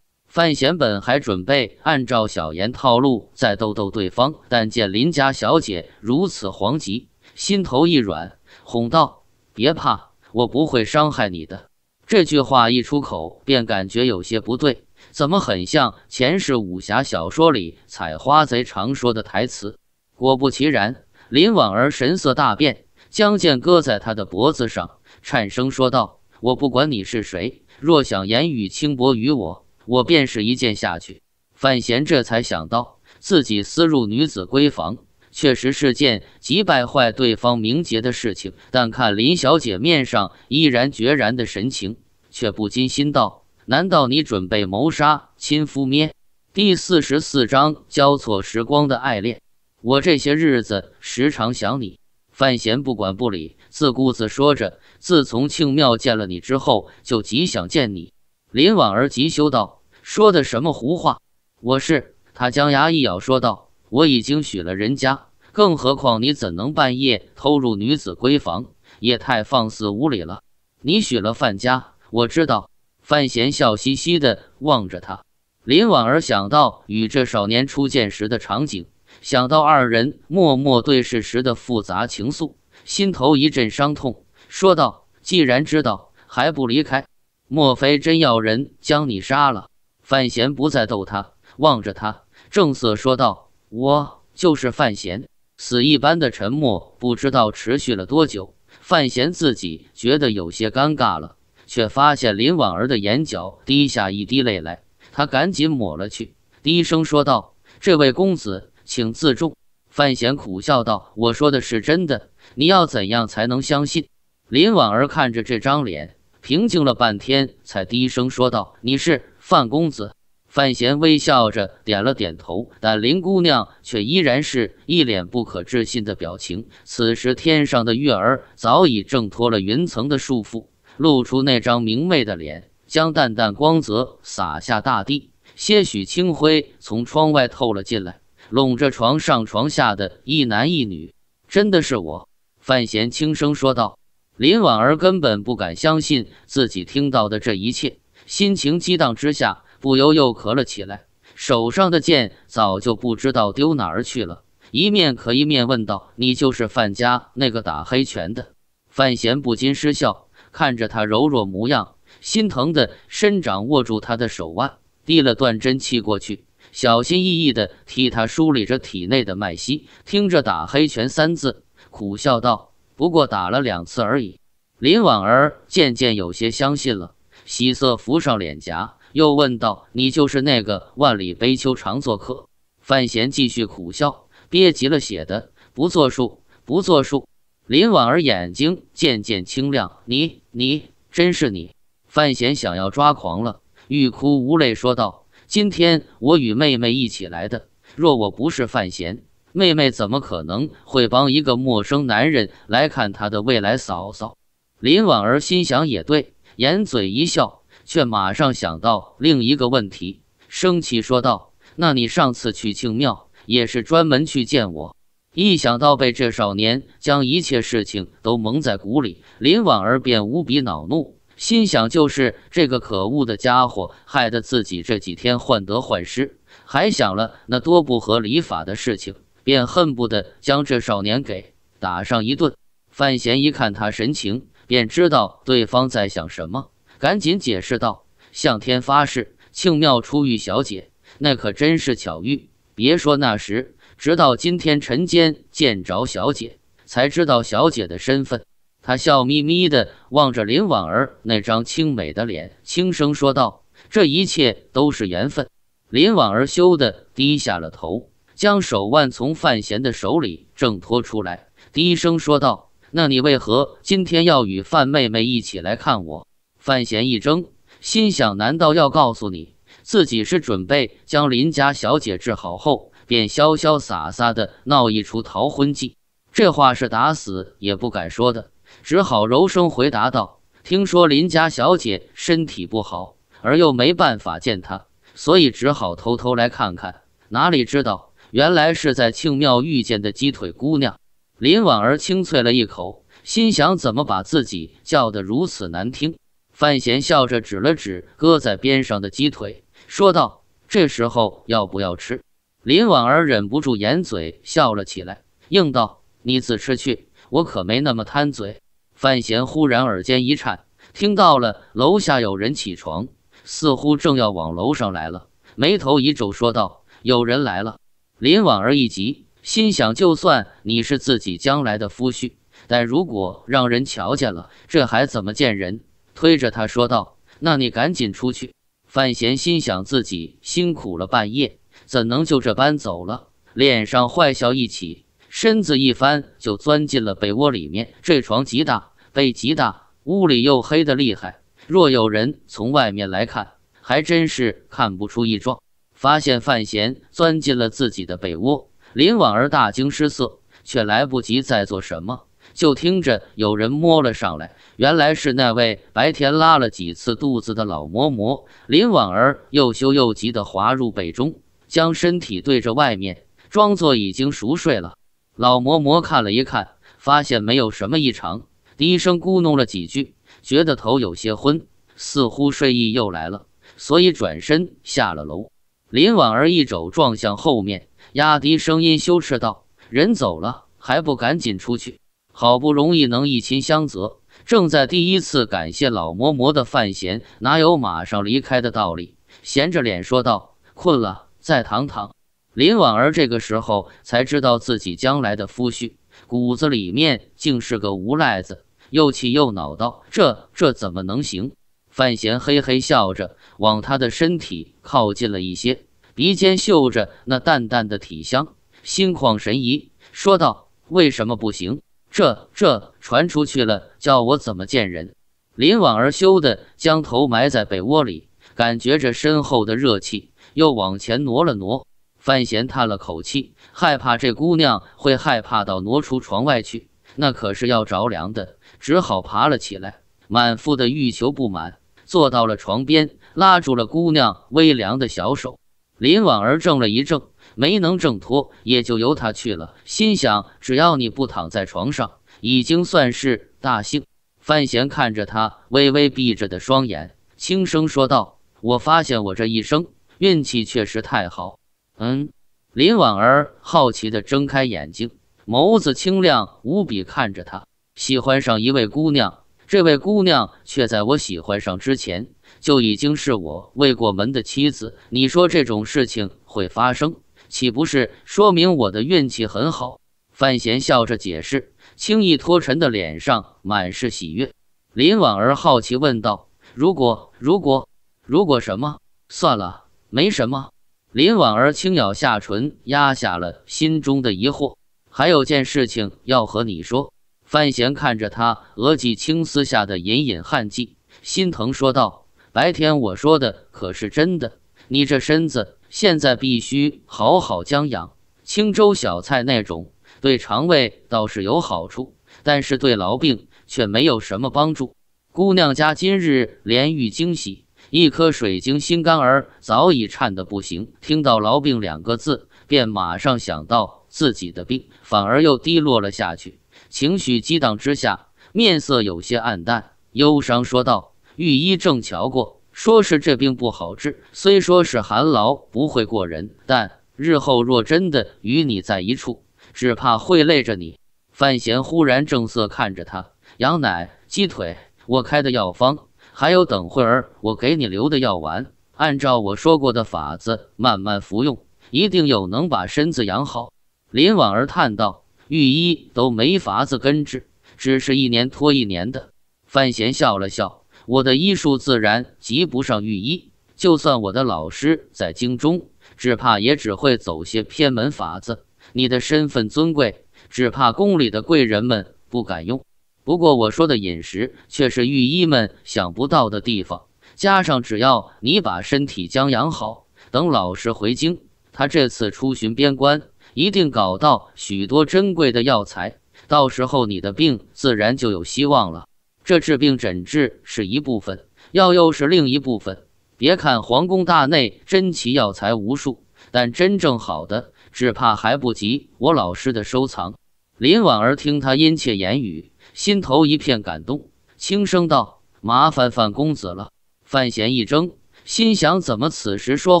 范闲本还准备按照小言套路再逗逗对方，但见林家小姐如此惶急，心头一软，哄道：“别怕，我不会伤害你的。”这句话一出口，便感觉有些不对，怎么很像前世武侠小说里采花贼常说的台词？果不其然，林婉儿神色大变，将剑搁在他的脖子上，颤声说道：“我不管你是谁，若想言语轻薄于我。”我便是一剑下去，范闲这才想到自己私入女子闺房，确实是件极败坏对方名节的事情。但看林小姐面上毅然决然的神情，却不禁心道：难道你准备谋杀亲夫咩？第四十四章交错时光的爱恋。我这些日子时常想你，范闲不管不理，自顾自说着：自从庆庙见了你之后，就极想见你。林婉儿急修道。说的什么胡话！我是他将牙一咬，说道：“我已经许了人家，更何况你怎能半夜偷入女子闺房？也太放肆无礼了！你许了范家，我知道。”范闲笑嘻嘻地望着他。林婉儿想到与这少年初见时的场景，想到二人默默对视时的复杂情愫，心头一阵伤痛，说道：“既然知道，还不离开？莫非真要人将你杀了？”范闲不再逗他，望着他正色说道：“我就是范闲。”死一般的沉默不知道持续了多久，范闲自己觉得有些尴尬了，却发现林婉儿的眼角滴下一滴泪来，他赶紧抹了去，低声说道：“这位公子，请自重。”范闲苦笑道：“我说的是真的，你要怎样才能相信？”林婉儿看着这张脸，平静了半天，才低声说道：“你是。”范公子，范闲微笑着点了点头，但林姑娘却依然是一脸不可置信的表情。此时，天上的月儿早已挣脱了云层的束缚，露出那张明媚的脸，将淡淡光泽洒下大地。些许清辉从窗外透了进来，笼着床上床下的一男一女。真的是我，范闲轻声说道。林婉儿根本不敢相信自己听到的这一切。心情激荡之下，不由又咳了起来，手上的剑早就不知道丢哪儿去了。一面咳，一面问道：“你就是范家那个打黑拳的？”范闲不禁失笑，看着他柔弱模样，心疼的伸掌握住他的手腕，递了段真气过去，小心翼翼的替他梳理着体内的脉息。听着“打黑拳”三字，苦笑道：“不过打了两次而已。”林婉儿渐渐有些相信了。喜色浮上脸颊，又问道：“你就是那个万里悲秋常作客？”范闲继续苦笑，憋急了写的，不作数，不作数。林婉儿眼睛渐渐清亮：“你，你真是你？”范闲想要抓狂了，欲哭无泪，说道：“今天我与妹妹一起来的。若我不是范闲，妹妹怎么可能会帮一个陌生男人来看他的未来嫂嫂？”林婉儿心想，也对。掩嘴一笑，却马上想到另一个问题，生气说道：“那你上次去庆庙，也是专门去见我。”一想到被这少年将一切事情都蒙在鼓里，林婉儿便无比恼怒，心想：“就是这个可恶的家伙，害得自己这几天患得患失，还想了那多不合理法的事情。”便恨不得将这少年给打上一顿。范闲一看他神情。便知道对方在想什么，赶紧解释道：“向天发誓，庆庙初遇小姐，那可真是巧遇。别说那时，直到今天晨间见着小姐，才知道小姐的身份。”他笑眯眯地望着林婉儿那张清美的脸，轻声说道：“这一切都是缘分。”林婉儿羞得低下了头，将手腕从范闲的手里挣脱出来，低声说道。那你为何今天要与范妹妹一起来看我？范闲一怔，心想：难道要告诉你自己是准备将林家小姐治好后，便潇潇洒洒的闹一出逃婚计？这话是打死也不敢说的，只好柔声回答道：“听说林家小姐身体不好，而又没办法见她，所以只好偷偷来看看。哪里知道，原来是在庆庙遇见的鸡腿姑娘。”林婉儿清脆了一口，心想：怎么把自己叫得如此难听？范闲笑着指了指搁在边上的鸡腿，说道：“这时候要不要吃？”林婉儿忍不住掩嘴笑了起来，应道：“你自吃去，我可没那么贪嘴。”范闲忽然耳尖一颤，听到了楼下有人起床，似乎正要往楼上来了，眉头一皱，说道：“有人来了。”林婉儿一急。心想，就算你是自己将来的夫婿，但如果让人瞧见了，这还怎么见人？推着他说道：“那你赶紧出去。”范闲心想，自己辛苦了半夜，怎能就这般走了？脸上坏笑一起，身子一翻，就钻进了被窝里面。这床极大，被极大，屋里又黑得厉害，若有人从外面来看，还真是看不出异状。发现范闲钻进了自己的被窝。林婉儿大惊失色，却来不及再做什么，就听着有人摸了上来。原来是那位白天拉了几次肚子的老嬷嬷。林婉儿又羞又急地滑入被中，将身体对着外面，装作已经熟睡了。老嬷嬷看了一看，发现没有什么异常，低声咕哝了几句，觉得头有些昏，似乎睡意又来了，所以转身下了楼。林婉儿一肘撞向后面。压低声音羞斥道：“人走了，还不赶紧出去？好不容易能一亲相泽，正在第一次感谢老嬷嬷的范闲，哪有马上离开的道理？”闲着脸说道：“困了，再躺躺。”林婉儿这个时候才知道自己将来的夫婿骨子里面竟是个无赖子，又气又恼道：“这这怎么能行？”范闲嘿嘿笑着往他的身体靠近了一些。鼻尖嗅着那淡淡的体香，心旷神怡，说道：“为什么不行？这这传出去了，叫我怎么见人？”林婉儿羞得将头埋在被窝里，感觉着身后的热气，又往前挪了挪。范闲叹了口气，害怕这姑娘会害怕到挪出床外去，那可是要着凉的，只好爬了起来，满腹的欲求不满，坐到了床边，拉住了姑娘微凉的小手。林婉儿怔了一怔，没能挣脱，也就由他去了。心想：只要你不躺在床上，已经算是大幸。范闲看着他微微闭着的双眼，轻声说道：“我发现我这一生运气确实太好。”嗯，林婉儿好奇地睁开眼睛，眸子清亮无比，看着他。喜欢上一位姑娘，这位姑娘却在我喜欢上之前。就已经是我未过门的妻子，你说这种事情会发生，岂不是说明我的运气很好？范闲笑着解释，轻易脱尘的脸上满是喜悦。林婉儿好奇问道：“如果如果如果什么？算了，没什么。”林婉儿轻咬下唇，压下了心中的疑惑。还有件事情要和你说。范闲看着他额际青丝下的隐隐汗迹，心疼说道。白天我说的可是真的，你这身子现在必须好好将养，清粥小菜那种对肠胃倒是有好处，但是对痨病却没有什么帮助。姑娘家今日连遇惊喜，一颗水晶心肝儿早已颤得不行，听到痨病两个字，便马上想到自己的病，反而又低落了下去，情绪激荡之下，面色有些暗淡，忧伤说道。御医正瞧过，说是这病不好治。虽说是寒劳不会过人，但日后若真的与你在一处，只怕会累着你。范闲忽然正色看着他：“羊奶、鸡腿，我开的药方，还有等会儿我给你留的药丸，按照我说过的法子慢慢服用，一定有能把身子养好。”林婉儿叹道：“御医都没法子根治，只是一年拖一年的。”范闲笑了笑。我的医术自然及不上御医，就算我的老师在京中，只怕也只会走些偏门法子。你的身份尊贵，只怕宫里的贵人们不敢用。不过我说的饮食却是御医们想不到的地方。加上只要你把身体将养好，等老师回京，他这次出巡边关，一定搞到许多珍贵的药材。到时候你的病自然就有希望了。这治病诊治是一部分，药又是另一部分。别看皇宫大内珍奇药材无数，但真正好的，只怕还不及我老师的收藏。林婉儿听他殷切言语，心头一片感动，轻声道：“麻烦范公子了。”范闲一怔，心想：怎么此时说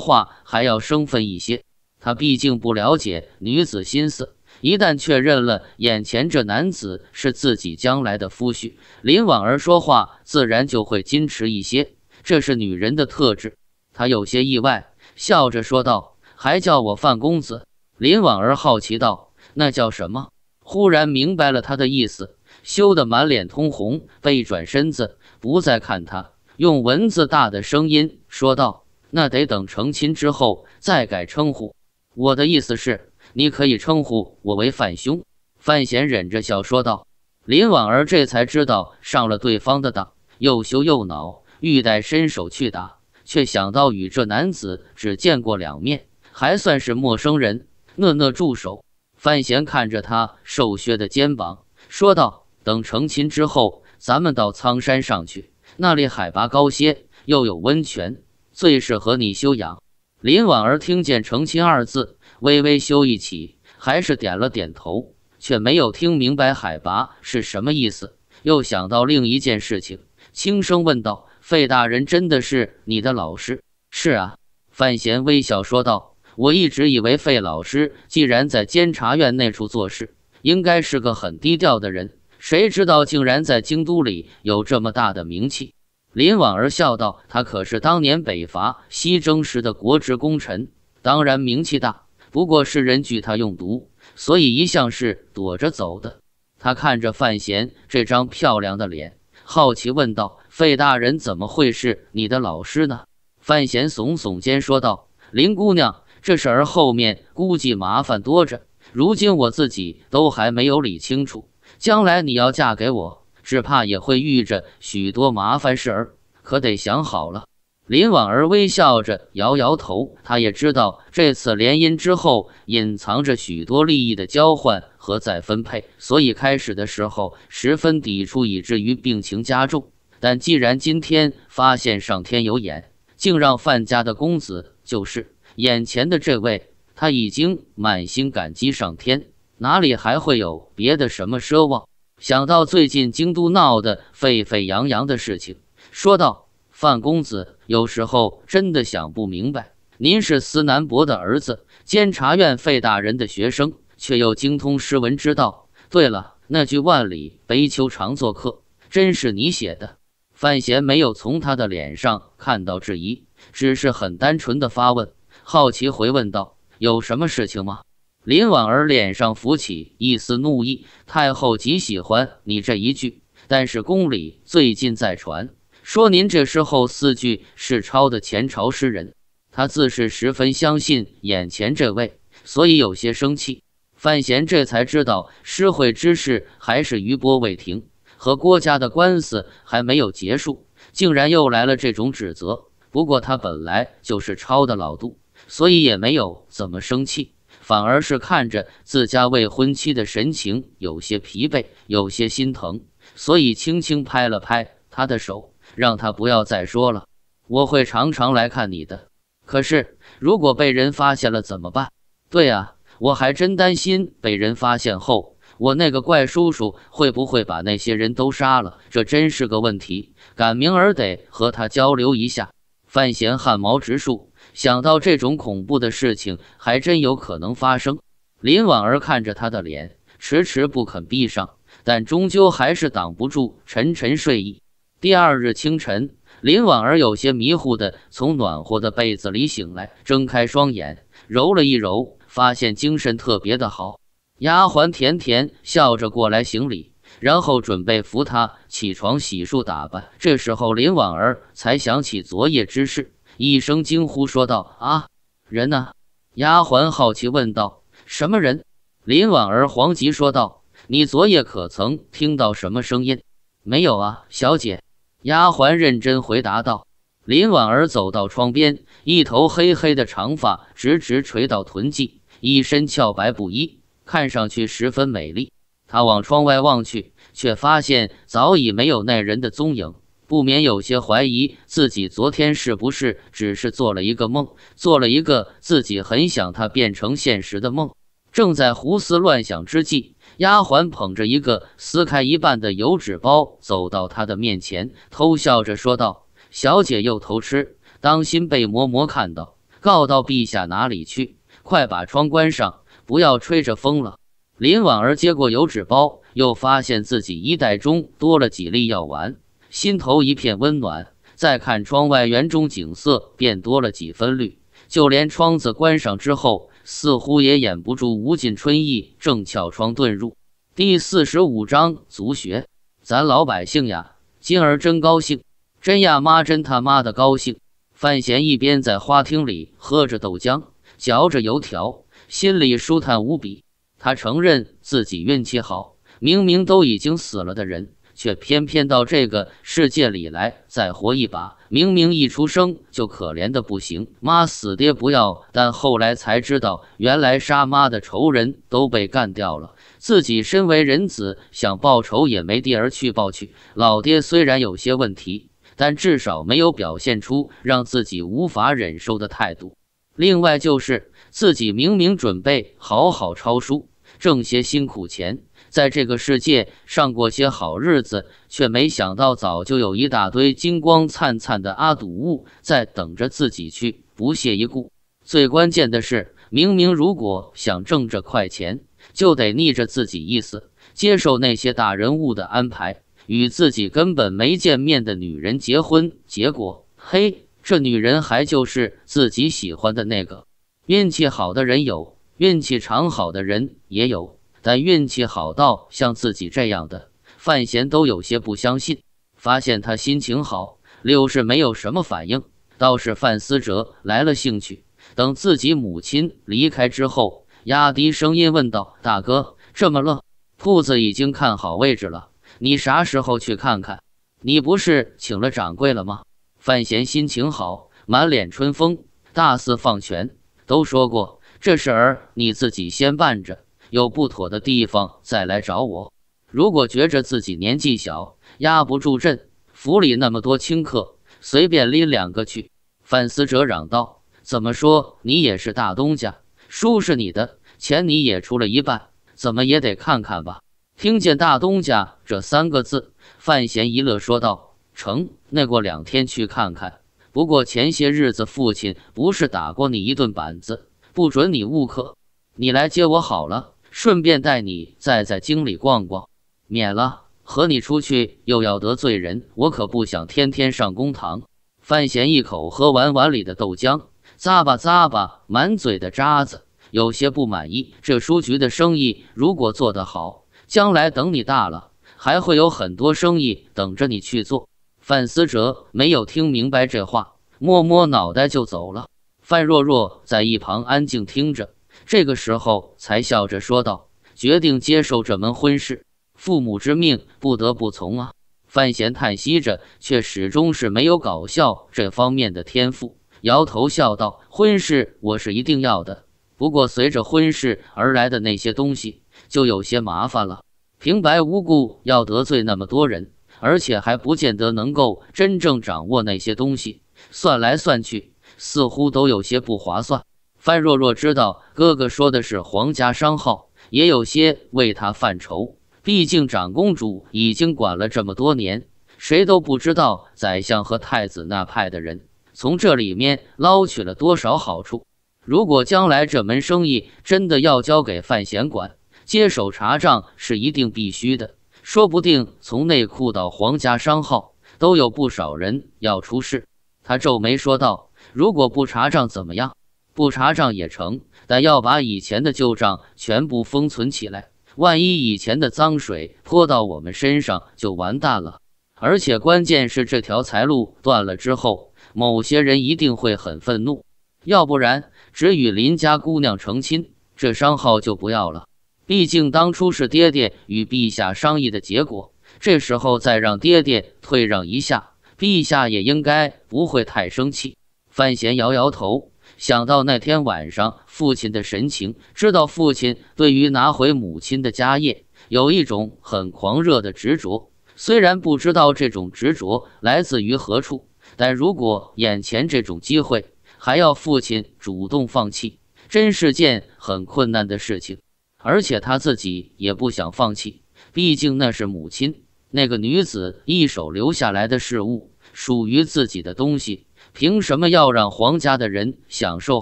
话还要生分一些？他毕竟不了解女子心思。一旦确认了眼前这男子是自己将来的夫婿，林婉儿说话自然就会矜持一些，这是女人的特质。她有些意外，笑着说道：“还叫我范公子。”林婉儿好奇道：“那叫什么？”忽然明白了他的意思，羞得满脸通红，背转身子，不再看他，用蚊子大的声音说道：“那得等成亲之后再改称呼。我的意思是。”你可以称呼我为范兄。”范闲忍着笑说道。林婉儿这才知道上了对方的当，又羞又恼，欲待伸手去打，却想到与这男子只见过两面，还算是陌生人，讷讷住手。范闲看着他瘦削的肩膀，说道：“等成亲之后，咱们到苍山上去，那里海拔高些，又有温泉，最适合你休养。”林婉儿听见“成亲”二字。微微羞一起，还是点了点头，却没有听明白海拔是什么意思。又想到另一件事情，轻声问道：“费大人真的是你的老师？”“是啊。”范闲微笑说道。“我一直以为费老师既然在监察院那处做事，应该是个很低调的人，谁知道竟然在京都里有这么大的名气。”林婉儿笑道：“他可是当年北伐西征时的国之功臣，当然名气大。”不过是人惧他用毒，所以一向是躲着走的。他看着范闲这张漂亮的脸，好奇问道：“费大人怎么会是你的老师呢？”范闲耸耸肩说道：“林姑娘，这事儿后面估计麻烦多着，如今我自己都还没有理清楚，将来你要嫁给我，只怕也会遇着许多麻烦事儿，可得想好了。”林婉儿微笑着摇摇头，她也知道这次联姻之后隐藏着许多利益的交换和再分配，所以开始的时候十分抵触，以至于病情加重。但既然今天发现上天有眼，竟让范家的公子就是眼前的这位，他已经满心感激上天，哪里还会有别的什么奢望？想到最近京都闹得沸沸扬扬的事情，说道。范公子有时候真的想不明白，您是司南伯的儿子，监察院费大人的学生，却又精通诗文之道。对了，那句“万里悲秋常作客”真是你写的？范闲没有从他的脸上看到质疑，只是很单纯的发问，好奇回问道：“有什么事情吗？”林婉儿脸上浮起一丝怒意，太后极喜欢你这一句，但是宫里最近在传。说：“您这诗后四句是抄的前朝诗人，他自是十分相信眼前这位，所以有些生气。”范闲这才知道诗会之事还是余波未停，和郭家的官司还没有结束，竟然又来了这种指责。不过他本来就是抄的老杜，所以也没有怎么生气，反而是看着自家未婚妻的神情有些疲惫，有些心疼，所以轻轻拍了拍她的手。让他不要再说了，我会常常来看你的。可是，如果被人发现了怎么办？对啊，我还真担心被人发现后，我那个怪叔叔会不会把那些人都杀了？这真是个问题，赶明儿得和他交流一下。范闲汗毛直竖，想到这种恐怖的事情还真有可能发生。林婉儿看着他的脸，迟迟不肯闭上，但终究还是挡不住沉沉睡意。第二日清晨，林婉儿有些迷糊的从暖和的被子里醒来，睁开双眼，揉了一揉，发现精神特别的好。丫鬟甜甜笑着过来行礼，然后准备扶她起床洗漱打扮。这时候，林婉儿才想起昨夜之事，一声惊呼说道：“啊，人呢？”丫鬟好奇问道：“什么人？”林婉儿慌急说道：“你昨夜可曾听到什么声音？没有啊，小姐。”丫鬟认真回答道：“林婉儿走到窗边，一头黑黑的长发直直垂到臀际，一身俏白布衣，看上去十分美丽。她往窗外望去，却发现早已没有那人的踪影，不免有些怀疑自己昨天是不是只是做了一个梦，做了一个自己很想他变成现实的梦。正在胡思乱想之际。”丫鬟捧着一个撕开一半的油纸包走到她的面前，偷笑着说道：“小姐又偷吃，当心被嬷嬷看到，告到陛下哪里去！快把窗关上，不要吹着风了。”林婉儿接过油纸包，又发现自己衣袋中多了几粒药丸，心头一片温暖。再看窗外园中景色，便多了几分绿。就连窗子关上之后。似乎也掩不住无尽春意，正巧窗遁入。第四十五章族学，咱老百姓呀，今儿真高兴，真呀妈真他妈的高兴！范闲一边在花厅里喝着豆浆，嚼着油条，心里舒坦无比。他承认自己运气好，明明都已经死了的人。却偏偏到这个世界里来再活一把。明明一出生就可怜的不行，妈死爹不要，但后来才知道，原来杀妈的仇人都被干掉了。自己身为人子，想报仇也没地儿去报去。老爹虽然有些问题，但至少没有表现出让自己无法忍受的态度。另外就是自己明明准备好好抄书，挣些辛苦钱。在这个世界上过些好日子，却没想到早就有一大堆金光灿灿的阿堵物在等着自己去不屑一顾。最关键的是，明明如果想挣这块钱，就得逆着自己意思，接受那些大人物的安排，与自己根本没见面的女人结婚。结果，嘿，这女人还就是自己喜欢的那个。运气好的人有，运气长好的人也有。但运气好到像自己这样的范闲都有些不相信。发现他心情好，柳氏没有什么反应，倒是范思哲来了兴趣。等自己母亲离开之后，压低声音问道：“大哥这么乐，铺子已经看好位置了，你啥时候去看看？你不是请了掌柜了吗？”范闲心情好，满脸春风，大肆放权，都说过这事儿你自己先办着。有不妥的地方再来找我。如果觉着自己年纪小，压不住阵，府里那么多清客，随便拎两个去。范思哲嚷道：“怎么说你也是大东家，书是你的，钱你也出了一半，怎么也得看看吧。”听见“大东家”这三个字，范闲一乐说道：“成，那过两天去看看。不过前些日子父亲不是打过你一顿板子，不准你误客，你来接我好了。”顺便带你再在京里逛逛，免了和你出去又要得罪人，我可不想天天上公堂。范闲一口喝完碗里的豆浆，咂吧咂吧，满嘴的渣子，有些不满意。这书局的生意如果做得好，将来等你大了，还会有很多生意等着你去做。范思哲没有听明白这话，摸摸脑袋就走了。范若若在一旁安静听着。这个时候才笑着说道：“决定接受这门婚事，父母之命不得不从啊。”范闲叹息着，却始终是没有搞笑这方面的天赋，摇头笑道：“婚事我是一定要的，不过随着婚事而来的那些东西就有些麻烦了。平白无故要得罪那么多人，而且还不见得能够真正掌握那些东西，算来算去似乎都有些不划算。”范若若知道哥哥说的是皇家商号，也有些为他犯愁。毕竟长公主已经管了这么多年，谁都不知道宰相和太子那派的人从这里面捞取了多少好处。如果将来这门生意真的要交给范闲管，接手查账是一定必须的。说不定从内库到皇家商号都有不少人要出事。他皱眉说道：“如果不查账，怎么样？”不查账也成，但要把以前的旧账全部封存起来。万一以前的脏水泼到我们身上，就完蛋了。而且关键是，这条财路断了之后，某些人一定会很愤怒。要不然，只与林家姑娘成亲，这商号就不要了。毕竟当初是爹爹与陛下商议的结果，这时候再让爹爹退让一下，陛下也应该不会太生气。范闲摇摇头。想到那天晚上父亲的神情，知道父亲对于拿回母亲的家业有一种很狂热的执着。虽然不知道这种执着来自于何处，但如果眼前这种机会还要父亲主动放弃，真是件很困难的事情。而且他自己也不想放弃，毕竟那是母亲那个女子一手留下来的事物，属于自己的东西。凭什么要让皇家的人享受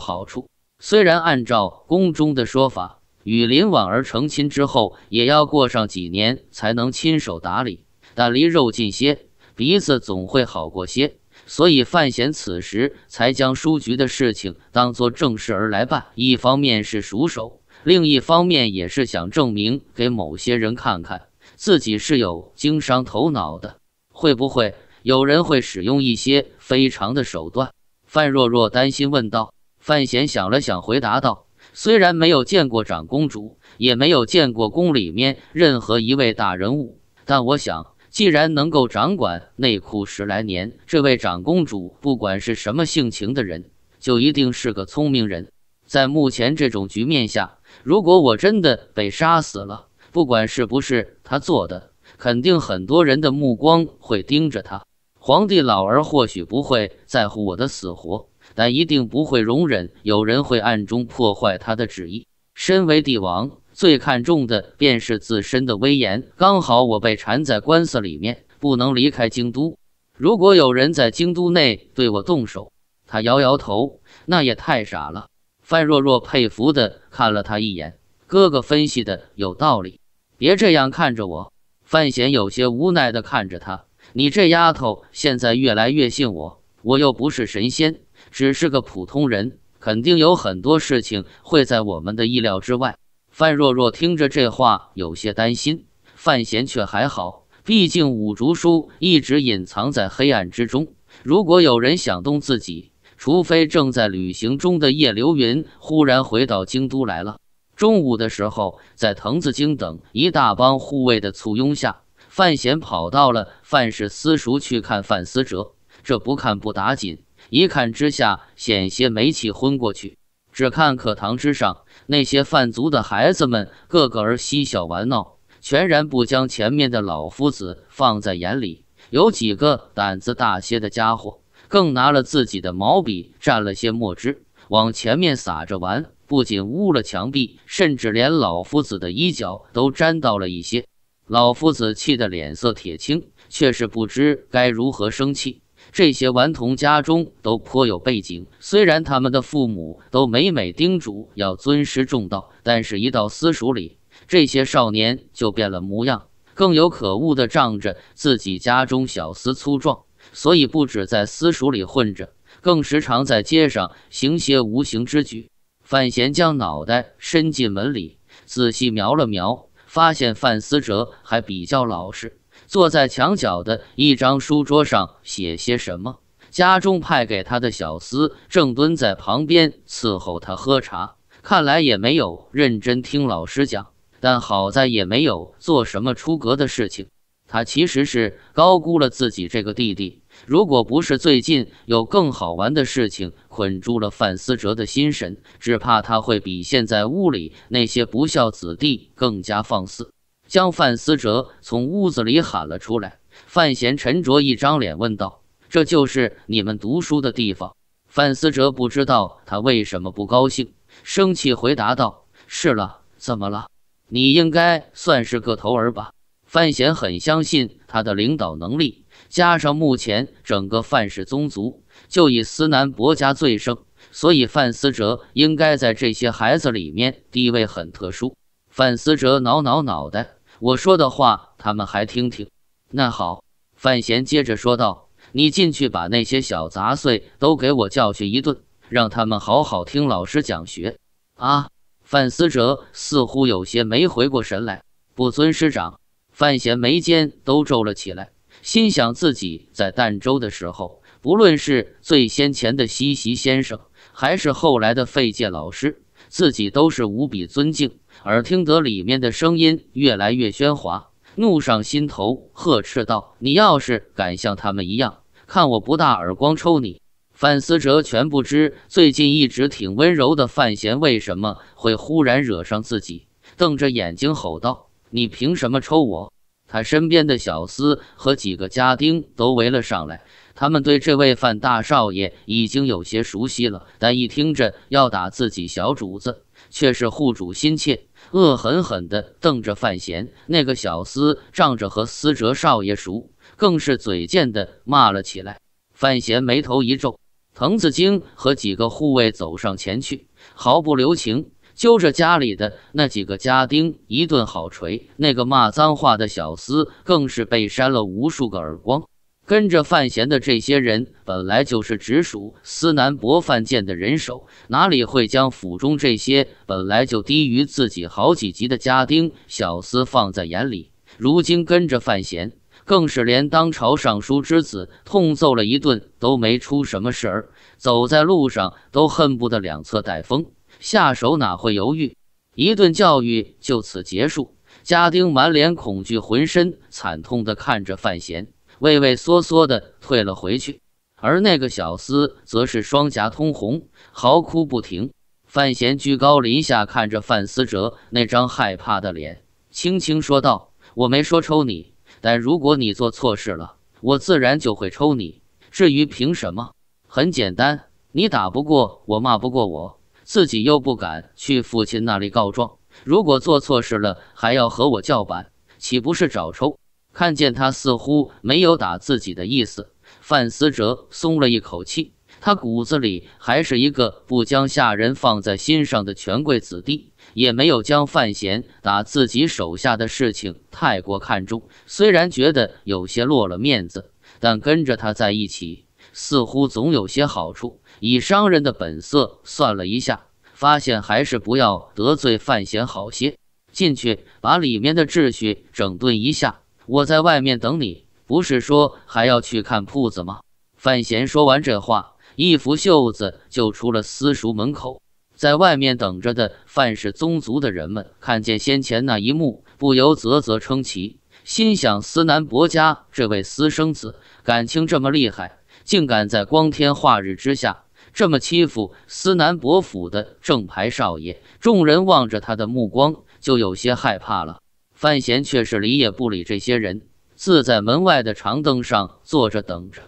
好处？虽然按照宫中的说法，与林婉儿成亲之后也要过上几年才能亲手打理，但离肉近些，鼻子总会好过些。所以范闲此时才将书局的事情当做正事而来办。一方面是熟手，另一方面也是想证明给某些人看看，自己是有经商头脑的，会不会？有人会使用一些非常的手段。范若若担心问道：“范闲想了想，回答道：‘虽然没有见过长公主，也没有见过宫里面任何一位大人物，但我想，既然能够掌管内库十来年，这位长公主不管是什么性情的人，就一定是个聪明人。在目前这种局面下，如果我真的被杀死了，不管是不是他做的，肯定很多人的目光会盯着他。’”皇帝老儿或许不会在乎我的死活，但一定不会容忍有人会暗中破坏他的旨意。身为帝王，最看重的便是自身的威严。刚好我被缠在官司里面，不能离开京都。如果有人在京都内对我动手，他摇摇头，那也太傻了。范若若佩服地看了他一眼，哥哥分析的有道理。别这样看着我。范闲有些无奈地看着他。你这丫头现在越来越信我，我又不是神仙，只是个普通人，肯定有很多事情会在我们的意料之外。范若若听着这话有些担心，范闲却还好，毕竟五竹叔一直隐藏在黑暗之中，如果有人想动自己，除非正在旅行中的叶流云忽然回到京都来了。中午的时候，在藤子京等一大帮护卫的簇拥下。范闲跑到了范氏私塾去看范思哲，这不看不打紧，一看之下险些没气昏过去。只看课堂之上那些范族的孩子们，个个儿嬉笑玩闹，全然不将前面的老夫子放在眼里。有几个胆子大些的家伙，更拿了自己的毛笔蘸了些墨汁往前面撒着玩，不仅污了墙壁，甚至连老夫子的衣角都沾到了一些。老夫子气得脸色铁青，却是不知该如何生气。这些顽童家中都颇有背景，虽然他们的父母都每每叮嘱要尊师重道，但是一到私塾里，这些少年就变了模样。更有可恶的，仗着自己家中小厮粗壮，所以不止在私塾里混着，更时常在街上行些无形之举。范闲将脑袋伸进门里，仔细瞄了瞄。发现范思哲还比较老实，坐在墙角的一张书桌上写些什么。家中派给他的小厮正蹲在旁边伺候他喝茶，看来也没有认真听老师讲，但好在也没有做什么出格的事情。他其实是高估了自己这个弟弟。如果不是最近有更好玩的事情捆住了范思哲的心神，只怕他会比现在屋里那些不孝子弟更加放肆。将范思哲从屋子里喊了出来，范闲沉着一张脸问道：“这就是你们读书的地方？”范思哲不知道他为什么不高兴，生气回答道：“是了，怎么了？你应该算是个头儿吧？”范闲很相信他的领导能力。加上目前整个范氏宗族就以司南伯家最盛，所以范思哲应该在这些孩子里面地位很特殊。范思哲挠挠脑袋，我说的话他们还听听？那好，范闲接着说道：“你进去把那些小杂碎都给我教训一顿，让他们好好听老师讲学。”啊！范思哲似乎有些没回过神来，不尊师长。范闲眉间都皱了起来。心想自己在儋州的时候，不论是最先前的西席先生，还是后来的费介老师，自己都是无比尊敬。而听得里面的声音越来越喧哗，怒上心头，呵斥道：“你要是敢像他们一样，看我不大耳光抽你！”范思哲全不知最近一直挺温柔的范闲为什么会忽然惹上自己，瞪着眼睛吼道：“你凭什么抽我？”他身边的小厮和几个家丁都围了上来，他们对这位范大少爷已经有些熟悉了，但一听着要打自己小主子，却是护主心切，恶狠狠地瞪着范闲。那个小厮仗着和司哲少爷熟，更是嘴贱地骂了起来。范闲眉头一皱，滕子京和几个护卫走上前去，毫不留情。揪着家里的那几个家丁一顿好锤，那个骂脏话的小厮更是被扇了无数个耳光。跟着范闲的这些人本来就是直属司南伯范建的人手，哪里会将府中这些本来就低于自己好几级的家丁小厮放在眼里？如今跟着范闲，更是连当朝尚书之子痛揍了一顿都没出什么事儿，走在路上都恨不得两侧带风。下手哪会犹豫？一顿教育就此结束。家丁满脸恐惧，浑身惨痛地看着范闲，畏畏缩缩地退了回去。而那个小厮则是双颊通红，嚎哭不停。范闲居高临下看着范思哲那张害怕的脸，轻轻说道：“我没说抽你，但如果你做错事了，我自然就会抽你。至于凭什么？很简单，你打不过我，骂不过我。”自己又不敢去父亲那里告状，如果做错事了还要和我叫板，岂不是找抽？看见他似乎没有打自己的意思，范思哲松了一口气。他骨子里还是一个不将下人放在心上的权贵子弟，也没有将范闲打自己手下的事情太过看重。虽然觉得有些落了面子，但跟着他在一起，似乎总有些好处。以商人的本色算了一下，发现还是不要得罪范闲好些。进去把里面的秩序整顿一下，我在外面等你。不是说还要去看铺子吗？范闲说完这话，一拂袖子就出了私塾门口。在外面等着的范氏宗族的人们看见先前那一幕，不由啧啧称奇，心想：司南伯家这位私生子，感情这么厉害，竟敢在光天化日之下。这么欺负思南伯府的正牌少爷，众人望着他的目光就有些害怕了。范闲却是理也不理这些人，自在门外的长凳上坐着等着。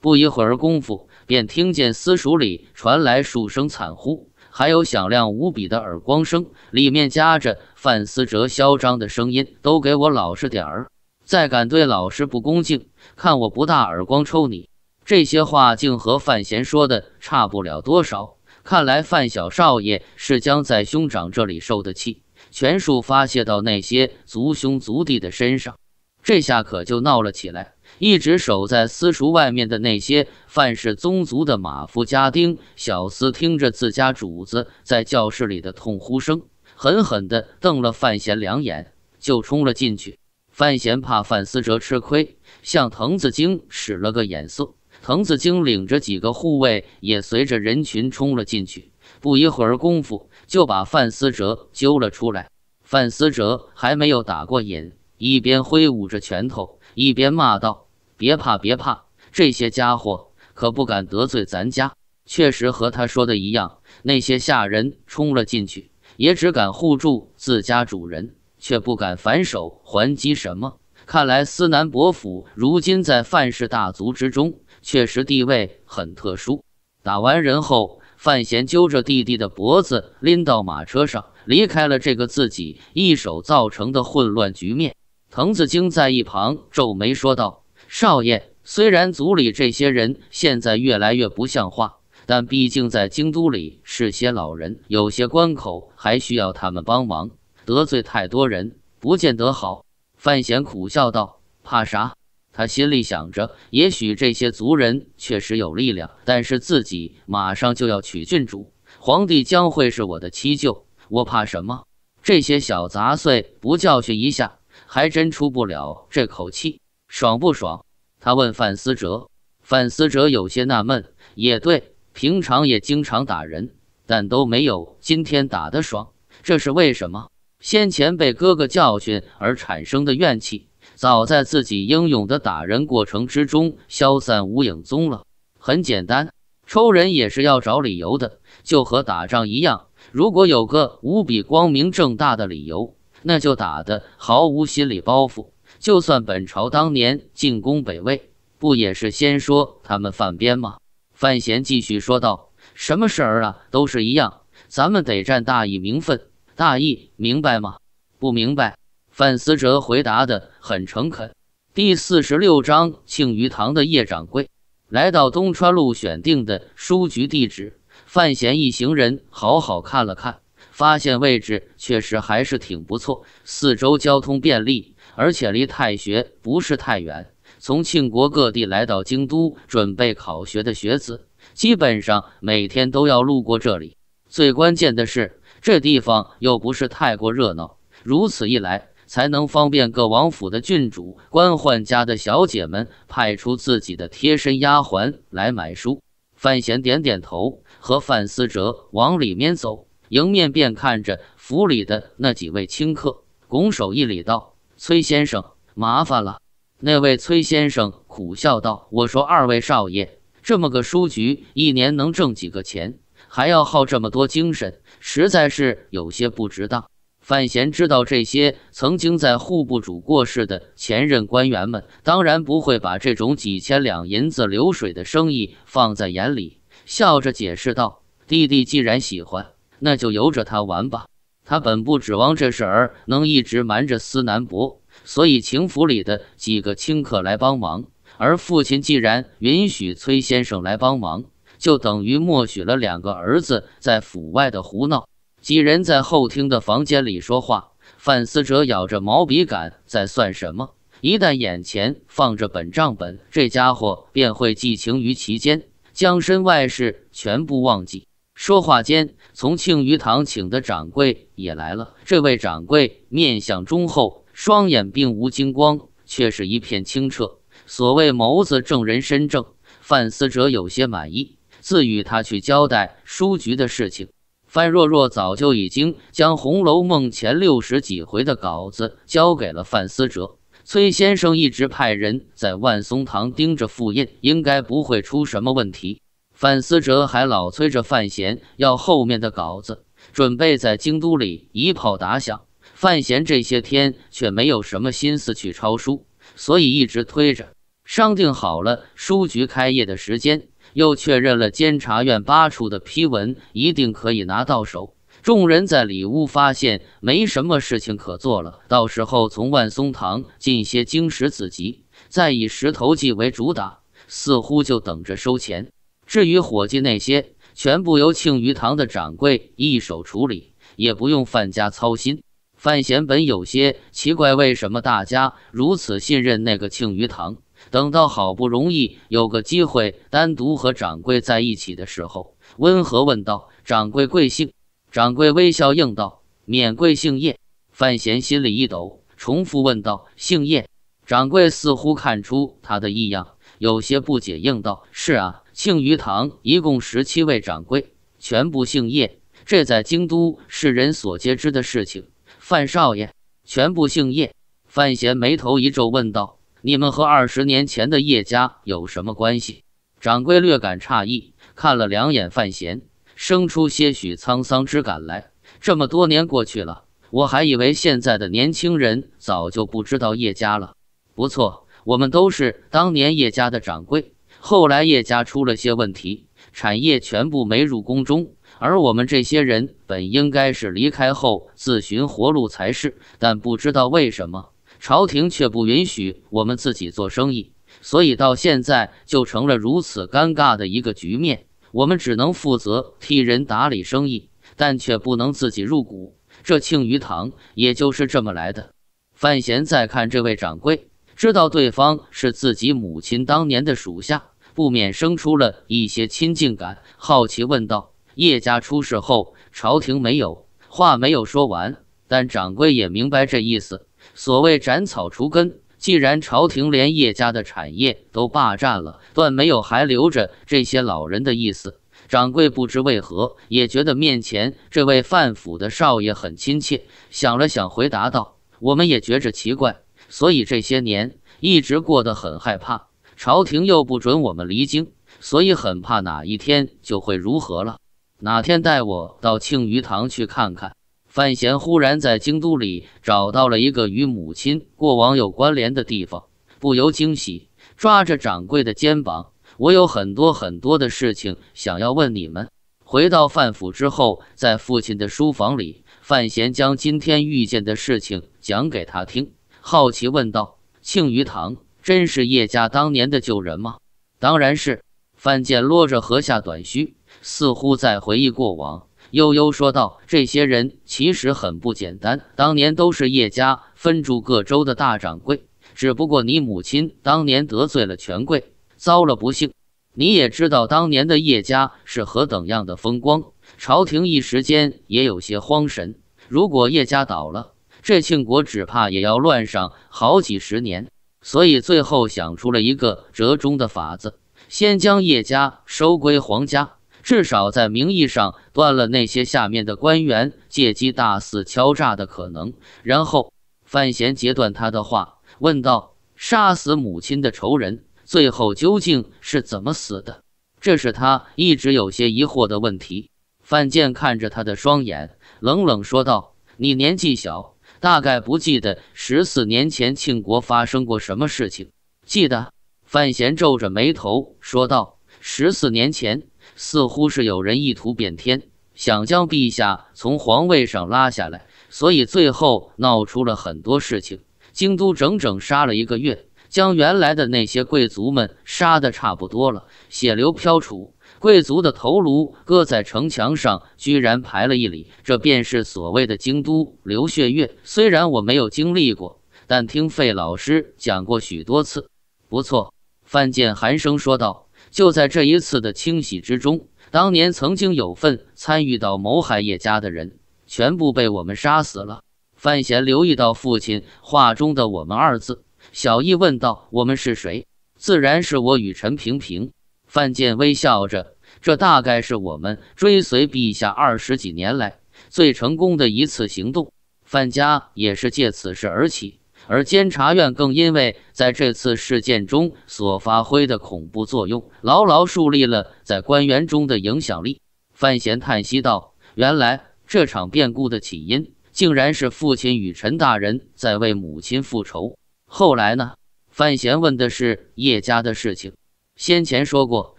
不一会儿功夫，便听见私塾里传来数声惨呼，还有响亮无比的耳光声，里面夹着范思哲嚣张的声音：“都给我老实点儿，再敢对老师不恭敬，看我不大耳光抽你！”这些话竟和范闲说的差不了多少。看来范小少爷是将在兄长这里受的气，全数发泄到那些族兄族弟的身上。这下可就闹了起来。一直守在私塾外面的那些范氏宗族的马夫、家丁、小厮，听着自家主子在教室里的痛呼声，狠狠地瞪了范闲两眼，就冲了进去。范闲怕范思哲吃亏，向滕子京使了个眼色。滕子京领着几个护卫也随着人群冲了进去，不一会儿功夫就把范思哲揪了出来。范思哲还没有打过瘾，一边挥舞着拳头，一边骂道：“别怕，别怕，这些家伙可不敢得罪咱家。”确实和他说的一样，那些下人冲了进去，也只敢护住自家主人，却不敢反手还击。什么？看来司南伯府如今在范氏大族之中。确实地位很特殊。打完人后，范闲揪着弟弟的脖子拎到马车上，离开了这个自己一手造成的混乱局面。滕子京在一旁皱眉说道：“少爷，虽然族里这些人现在越来越不像话，但毕竟在京都里是些老人，有些关口还需要他们帮忙，得罪太多人不见得好。”范闲苦笑道：“怕啥？”他心里想着，也许这些族人确实有力量，但是自己马上就要娶郡主，皇帝将会是我的妻舅，我怕什么？这些小杂碎不教训一下，还真出不了这口气，爽不爽？他问范思哲。范思哲有些纳闷，也对，平常也经常打人，但都没有今天打的爽，这是为什么？先前被哥哥教训而产生的怨气。早在自己英勇的打人过程之中消散无影踪了。很简单，抽人也是要找理由的，就和打仗一样。如果有个无比光明正大的理由，那就打的毫无心理包袱。就算本朝当年进攻北魏，不也是先说他们犯边吗？范闲继续说道：“什么事儿啊，都是一样，咱们得占大义名分，大义，明白吗？不明白。”范思哲回答的很诚恳。第四十六章，庆余堂的叶掌柜来到东川路选定的书局地址，范闲一行人好好看了看，发现位置确实还是挺不错，四周交通便利，而且离太学不是太远。从庆国各地来到京都准备考学的学子，基本上每天都要路过这里。最关键的是，这地方又不是太过热闹。如此一来，才能方便各王府的郡主、官宦家的小姐们派出自己的贴身丫鬟来买书。范闲点点头，和范思哲往里面走，迎面便看着府里的那几位清客，拱手一礼道：“崔先生，麻烦了。”那位崔先生苦笑道：“我说二位少爷，这么个书局一年能挣几个钱，还要耗这么多精神，实在是有些不值当。”范闲知道这些曾经在户部主过事的前任官员们，当然不会把这种几千两银子流水的生意放在眼里，笑着解释道：“弟弟既然喜欢，那就由着他玩吧。他本不指望这事儿能一直瞒着司南伯，所以情府里的几个清客来帮忙。而父亲既然允许崔先生来帮忙，就等于默许了两个儿子在府外的胡闹。”几人在后厅的房间里说话。范思哲咬着毛笔杆，在算什么？一旦眼前放着本账本，这家伙便会寄情于其间，将身外事全部忘记。说话间，从庆余堂请的掌柜也来了。这位掌柜面相忠厚，双眼并无金光，却是一片清澈。所谓眸子正，人身正。范思哲有些满意，自与他去交代书局的事情。范若若早就已经将《红楼梦》前六十几回的稿子交给了范思哲，崔先生一直派人在万松堂盯着复印，应该不会出什么问题。范思哲还老催着范闲要后面的稿子，准备在京都里一炮打响。范闲这些天却没有什么心思去抄书，所以一直推着。商定好了书局开业的时间。又确认了监察院八处的批文一定可以拿到手。众人在里屋发现没什么事情可做了，到时候从万松堂进些晶石子集，再以石头记为主打，似乎就等着收钱。至于伙计那些，全部由庆余堂的掌柜一手处理，也不用范家操心。范闲本有些奇怪，为什么大家如此信任那个庆余堂？等到好不容易有个机会单独和掌柜在一起的时候，温和问道：“掌柜贵姓？”掌柜微笑应道：“免贵姓叶。”范闲心里一抖，重复问道：“姓叶？”掌柜似乎看出他的异样，有些不解，应道：“是啊，庆余堂一共十七位掌柜，全部姓叶，这在京都是人所皆知的事情。范少爷，全部姓叶。”范闲眉头一皱，问道。你们和二十年前的叶家有什么关系？掌柜略感诧异，看了两眼范闲，生出些许沧桑之感来。这么多年过去了，我还以为现在的年轻人早就不知道叶家了。不错，我们都是当年叶家的掌柜。后来叶家出了些问题，产业全部没入宫中，而我们这些人本应该是离开后自寻活路才是，但不知道为什么。朝廷却不允许我们自己做生意，所以到现在就成了如此尴尬的一个局面。我们只能负责替人打理生意，但却不能自己入股。这庆余堂也就是这么来的。范闲再看这位掌柜，知道对方是自己母亲当年的属下，不免生出了一些亲近感，好奇问道：“叶家出事后，朝廷没有？”话没有说完，但掌柜也明白这意思。所谓斩草除根，既然朝廷连叶家的产业都霸占了，断没有还留着这些老人的意思。掌柜不知为何，也觉得面前这位范府的少爷很亲切，想了想，回答道：“我们也觉着奇怪，所以这些年一直过得很害怕。朝廷又不准我们离京，所以很怕哪一天就会如何了。哪天带我到庆余堂去看看。”范闲忽然在京都里找到了一个与母亲过往有关联的地方，不由惊喜，抓着掌柜的肩膀：“我有很多很多的事情想要问你们。”回到范府之后，在父亲的书房里，范闲将今天遇见的事情讲给他听，好奇问道：“庆余堂真是叶家当年的旧人吗？”“当然是。”范建落着颌下短须，似乎在回忆过往。悠悠说道：“这些人其实很不简单，当年都是叶家分驻各州的大掌柜。只不过你母亲当年得罪了权贵，遭了不幸。你也知道当年的叶家是何等样的风光，朝廷一时间也有些慌神。如果叶家倒了，这庆国只怕也要乱上好几十年。所以最后想出了一个折中的法子，先将叶家收归皇家。”至少在名义上断了那些下面的官员借机大肆敲诈的可能。然后，范闲截断他的话，问道：“杀死母亲的仇人最后究竟是怎么死的？这是他一直有些疑惑的问题。”范建看着他的双眼，冷冷说道：“你年纪小，大概不记得十四年前庆国发生过什么事情。”记得？范闲皱着眉头说道：“十四年前。”似乎是有人意图变天，想将陛下从皇位上拉下来，所以最后闹出了很多事情。京都整整杀了一个月，将原来的那些贵族们杀的差不多了，血流飘杵，贵族的头颅搁在城墙上，居然排了一里。这便是所谓的京都流血月。虽然我没有经历过，但听费老师讲过许多次。不错，范建寒声说道。就在这一次的清洗之中，当年曾经有份参与到谋害叶家的人，全部被我们杀死了。范闲留意到父亲话中的“我们”二字，小易问道：“我们是谁？”自然是我与陈平平。”范建微笑着：“这大概是我们追随陛下二十几年来最成功的一次行动。范家也是借此事而起。”而监察院更因为在这次事件中所发挥的恐怖作用，牢牢树立了在官员中的影响力。范闲叹息道：“原来这场变故的起因，竟然是父亲与陈大人在为母亲复仇。后来呢？”范闲问的是叶家的事情。先前说过，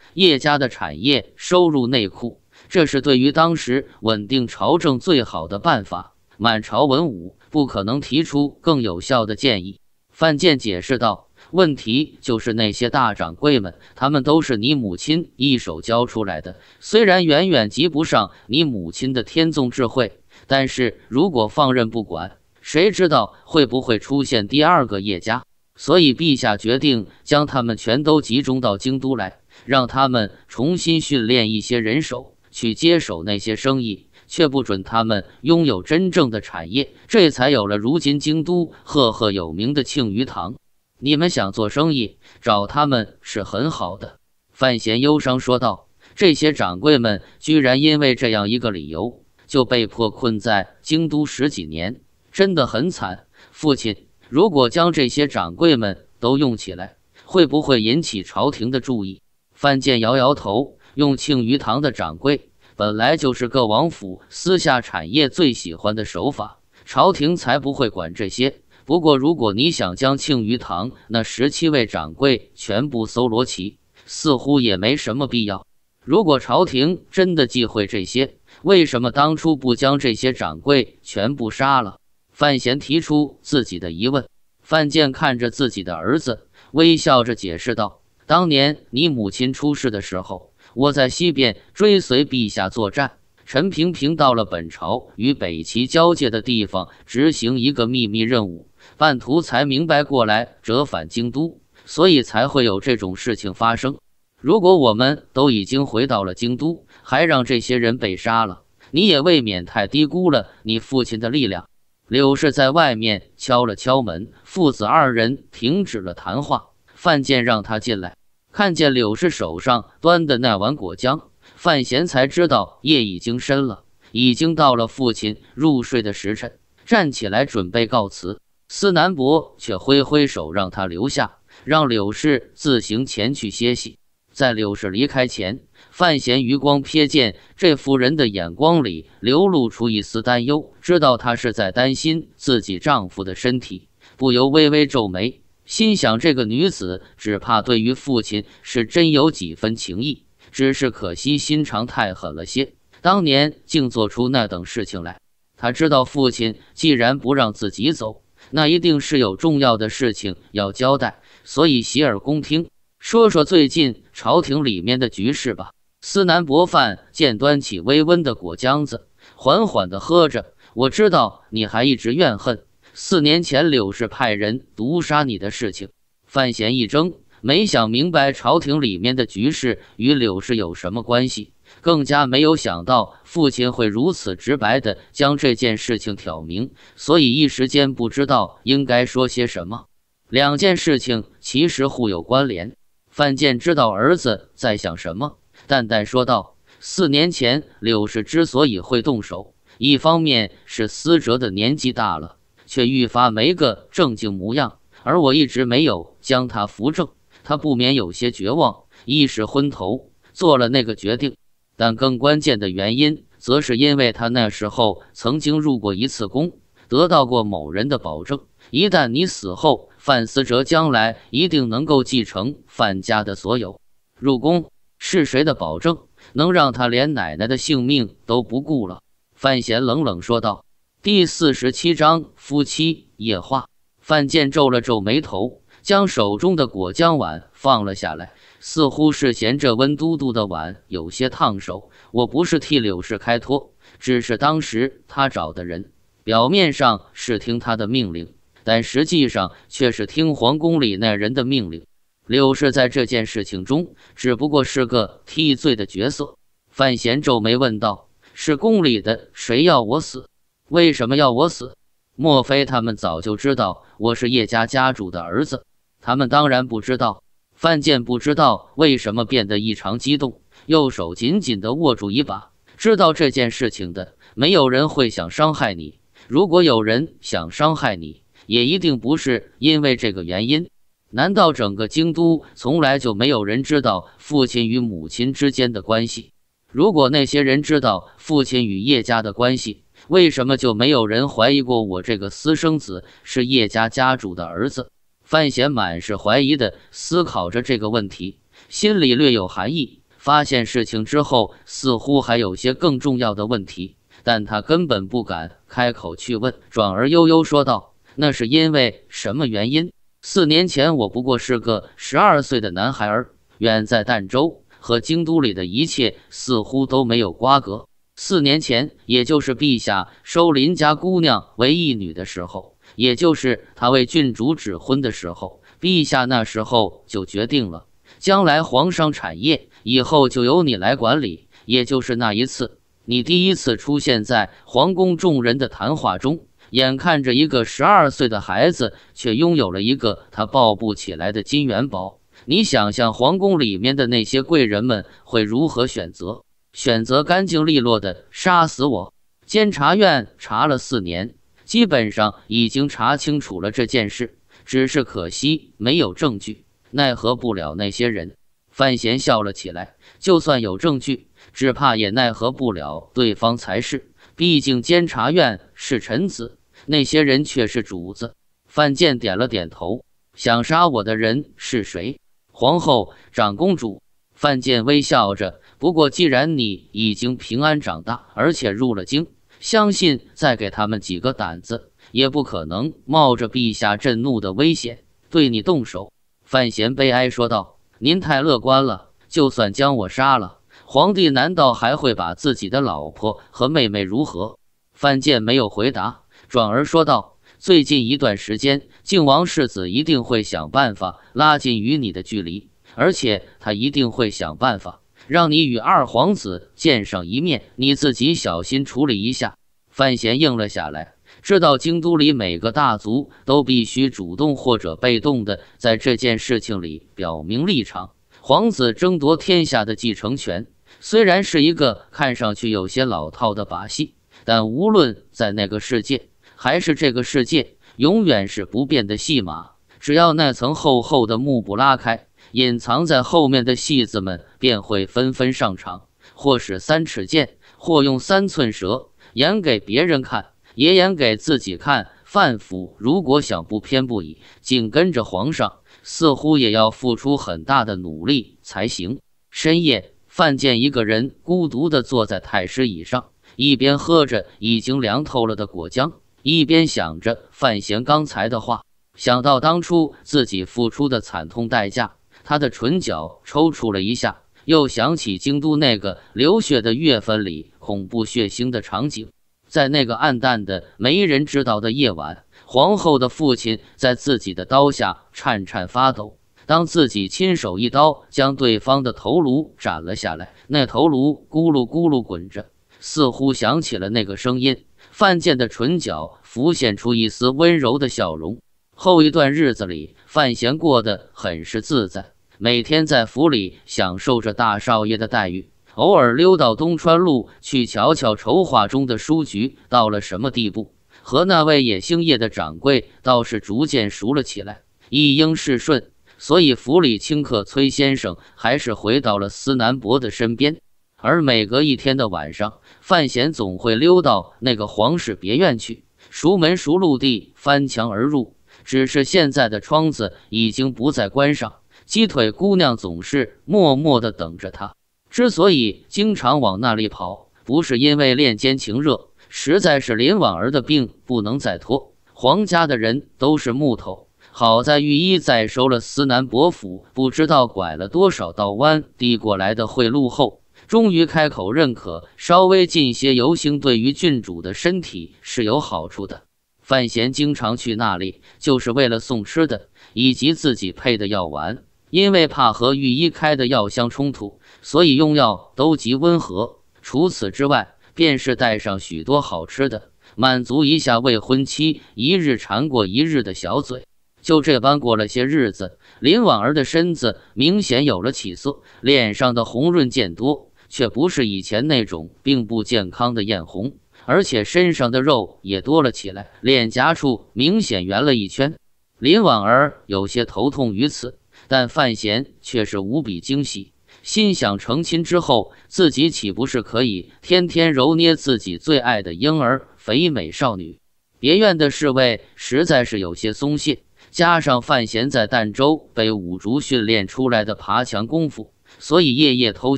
叶家的产业收入内库，这是对于当时稳定朝政最好的办法。满朝文武。不可能提出更有效的建议，范建解释道：“问题就是那些大掌柜们，他们都是你母亲一手教出来的，虽然远远及不上你母亲的天纵智慧，但是如果放任不管，谁知道会不会出现第二个叶家？所以陛下决定将他们全都集中到京都来，让他们重新训练一些人手，去接手那些生意。”却不准他们拥有真正的产业，这才有了如今京都赫赫有名的庆余堂。你们想做生意，找他们是很好的。”范闲忧伤说道，“这些掌柜们居然因为这样一个理由就被迫困在京都十几年，真的很惨。父亲，如果将这些掌柜们都用起来，会不会引起朝廷的注意？”范建摇摇头，用庆余堂的掌柜。本来就是各王府私下产业最喜欢的手法，朝廷才不会管这些。不过，如果你想将庆余堂那十七位掌柜全部搜罗齐，似乎也没什么必要。如果朝廷真的忌讳这些，为什么当初不将这些掌柜全部杀了？范闲提出自己的疑问。范建看着自己的儿子，微笑着解释道：“当年你母亲出事的时候。”我在西边追随陛下作战，陈平平到了本朝与北齐交界的地方执行一个秘密任务，半途才明白过来，折返京都，所以才会有这种事情发生。如果我们都已经回到了京都，还让这些人被杀了，你也未免太低估了你父亲的力量。柳氏在外面敲了敲门，父子二人停止了谈话，范建让他进来。看见柳氏手上端的那碗果浆，范闲才知道夜已经深了，已经到了父亲入睡的时辰。站起来准备告辞，司南伯却挥挥手让他留下，让柳氏自行前去歇息。在柳氏离开前，范闲余光瞥见这妇人的眼光里流露出一丝担忧，知道她是在担心自己丈夫的身体，不由微微皱眉。心想，这个女子只怕对于父亲是真有几分情意，只是可惜心肠太狠了些，当年竟做出那等事情来。他知道父亲既然不让自己走，那一定是有重要的事情要交代，所以洗耳恭听，说说最近朝廷里面的局势吧。司南伯范见端起微温的果浆子，缓缓地喝着，我知道你还一直怨恨。四年前柳氏派人毒杀你的事情，范闲一怔，没想明白朝廷里面的局势与柳氏有什么关系，更加没有想到父亲会如此直白的将这件事情挑明，所以一时间不知道应该说些什么。两件事情其实互有关联，范建知道儿子在想什么，淡淡说道：“四年前柳氏之所以会动手，一方面是思哲的年纪大了。”却愈发没个正经模样，而我一直没有将他扶正，他不免有些绝望，一时昏头，做了那个决定。但更关键的原因，则是因为他那时候曾经入过一次宫，得到过某人的保证：一旦你死后，范思哲将来一定能够继承范家的所有。入宫是谁的保证，能让他连奶奶的性命都不顾了？范闲冷冷说道。第四十七章夫妻夜话。范建皱了皱眉头，将手中的果酱碗放了下来，似乎是嫌这温嘟嘟的碗有些烫手。我不是替柳氏开脱，只是当时他找的人，表面上是听他的命令，但实际上却是听皇宫里那人的命令。柳氏在这件事情中只不过是个替罪的角色。范闲皱眉问道：“是宫里的谁要我死？”为什么要我死？莫非他们早就知道我是叶家家主的儿子？他们当然不知道，范建不知道为什么变得异常激动，右手紧紧地握住一把。知道这件事情的，没有人会想伤害你。如果有人想伤害你，也一定不是因为这个原因。难道整个京都从来就没有人知道父亲与母亲之间的关系？如果那些人知道父亲与叶家的关系，为什么就没有人怀疑过我这个私生子是叶家家主的儿子？范闲满是怀疑地思考着这个问题，心里略有寒意。发现事情之后，似乎还有些更重要的问题，但他根本不敢开口去问，转而悠悠说道：“那是因为什么原因？四年前，我不过是个十二岁的男孩儿，远在儋州，和京都里的一切似乎都没有瓜葛。”四年前，也就是陛下收林家姑娘为义女的时候，也就是他为郡主指婚的时候，陛下那时候就决定了，将来皇商产业以后就由你来管理。也就是那一次，你第一次出现在皇宫众人的谈话中，眼看着一个十二岁的孩子却拥有了一个他抱不起来的金元宝，你想象皇宫里面的那些贵人们会如何选择？选择干净利落的杀死我。监察院查了四年，基本上已经查清楚了这件事，只是可惜没有证据，奈何不了那些人。范闲笑了起来，就算有证据，只怕也奈何不了对方才是。毕竟监察院是臣子，那些人却是主子。范建点了点头，想杀我的人是谁？皇后、长公主。范建微笑着。不过，既然你已经平安长大，而且入了京，相信再给他们几个胆子，也不可能冒着陛下震怒的危险对你动手。范闲悲哀说道：“您太乐观了，就算将我杀了，皇帝难道还会把自己的老婆和妹妹如何？”范建没有回答，转而说道：“最近一段时间，靖王世子一定会想办法拉近与你的距离，而且他一定会想办法。”让你与二皇子见上一面，你自己小心处理一下。范闲应了下来，知道京都里每个大族都必须主动或者被动的在这件事情里表明立场。皇子争夺天下的继承权，虽然是一个看上去有些老套的把戏，但无论在那个世界还是这个世界，永远是不变的戏码。只要那层厚厚的幕布拉开。隐藏在后面的戏子们便会纷纷上场，或使三尺剑，或用三寸舌，演给别人看，也演给自己看。范府如果想不偏不倚，紧跟着皇上，似乎也要付出很大的努力才行。深夜，范建一个人孤独地坐在太师椅上，一边喝着已经凉透了的果浆，一边想着范闲刚才的话，想到当初自己付出的惨痛代价。他的唇角抽搐了一下，又想起京都那个流血的月份里恐怖血腥的场景，在那个暗淡的没人知道的夜晚，皇后的父亲在自己的刀下颤颤发抖。当自己亲手一刀将对方的头颅斩了下来，那头颅咕噜咕噜滚着，似乎想起了那个声音。范建的唇角浮现出一丝温柔的笑容。后一段日子里，范闲过得很是自在。每天在府里享受着大少爷的待遇，偶尔溜到东川路去瞧瞧筹划中的书局到了什么地步，和那位也星叶的掌柜倒是逐渐熟了起来，一应事顺。所以府里顷客，崔先生还是回到了司南伯的身边。而每隔一天的晚上，范闲总会溜到那个皇室别院去，熟门熟路地翻墙而入。只是现在的窗子已经不再关上。鸡腿姑娘总是默默地等着他。之所以经常往那里跑，不是因为恋奸情热，实在是林婉儿的病不能再拖。皇家的人都是木头，好在御医在收了思南伯府不知道拐了多少道弯递过来的贿赂后，终于开口认可，稍微近些游行对于郡主的身体是有好处的。范闲经常去那里，就是为了送吃的以及自己配的药丸。因为怕和御医开的药相冲突，所以用药都极温和。除此之外，便是带上许多好吃的，满足一下未婚妻一日馋过一日的小嘴。就这般过了些日子，林婉儿的身子明显有了起色，脸上的红润渐多，却不是以前那种并不健康的艳红，而且身上的肉也多了起来，脸颊处明显圆了一圈。林婉儿有些头痛于此。但范闲却是无比惊喜，心想成亲之后自己岂不是可以天天揉捏自己最爱的婴儿肥美少女？别院的侍卫实在是有些松懈，加上范闲在儋州被五竹训练出来的爬墙功夫，所以夜夜偷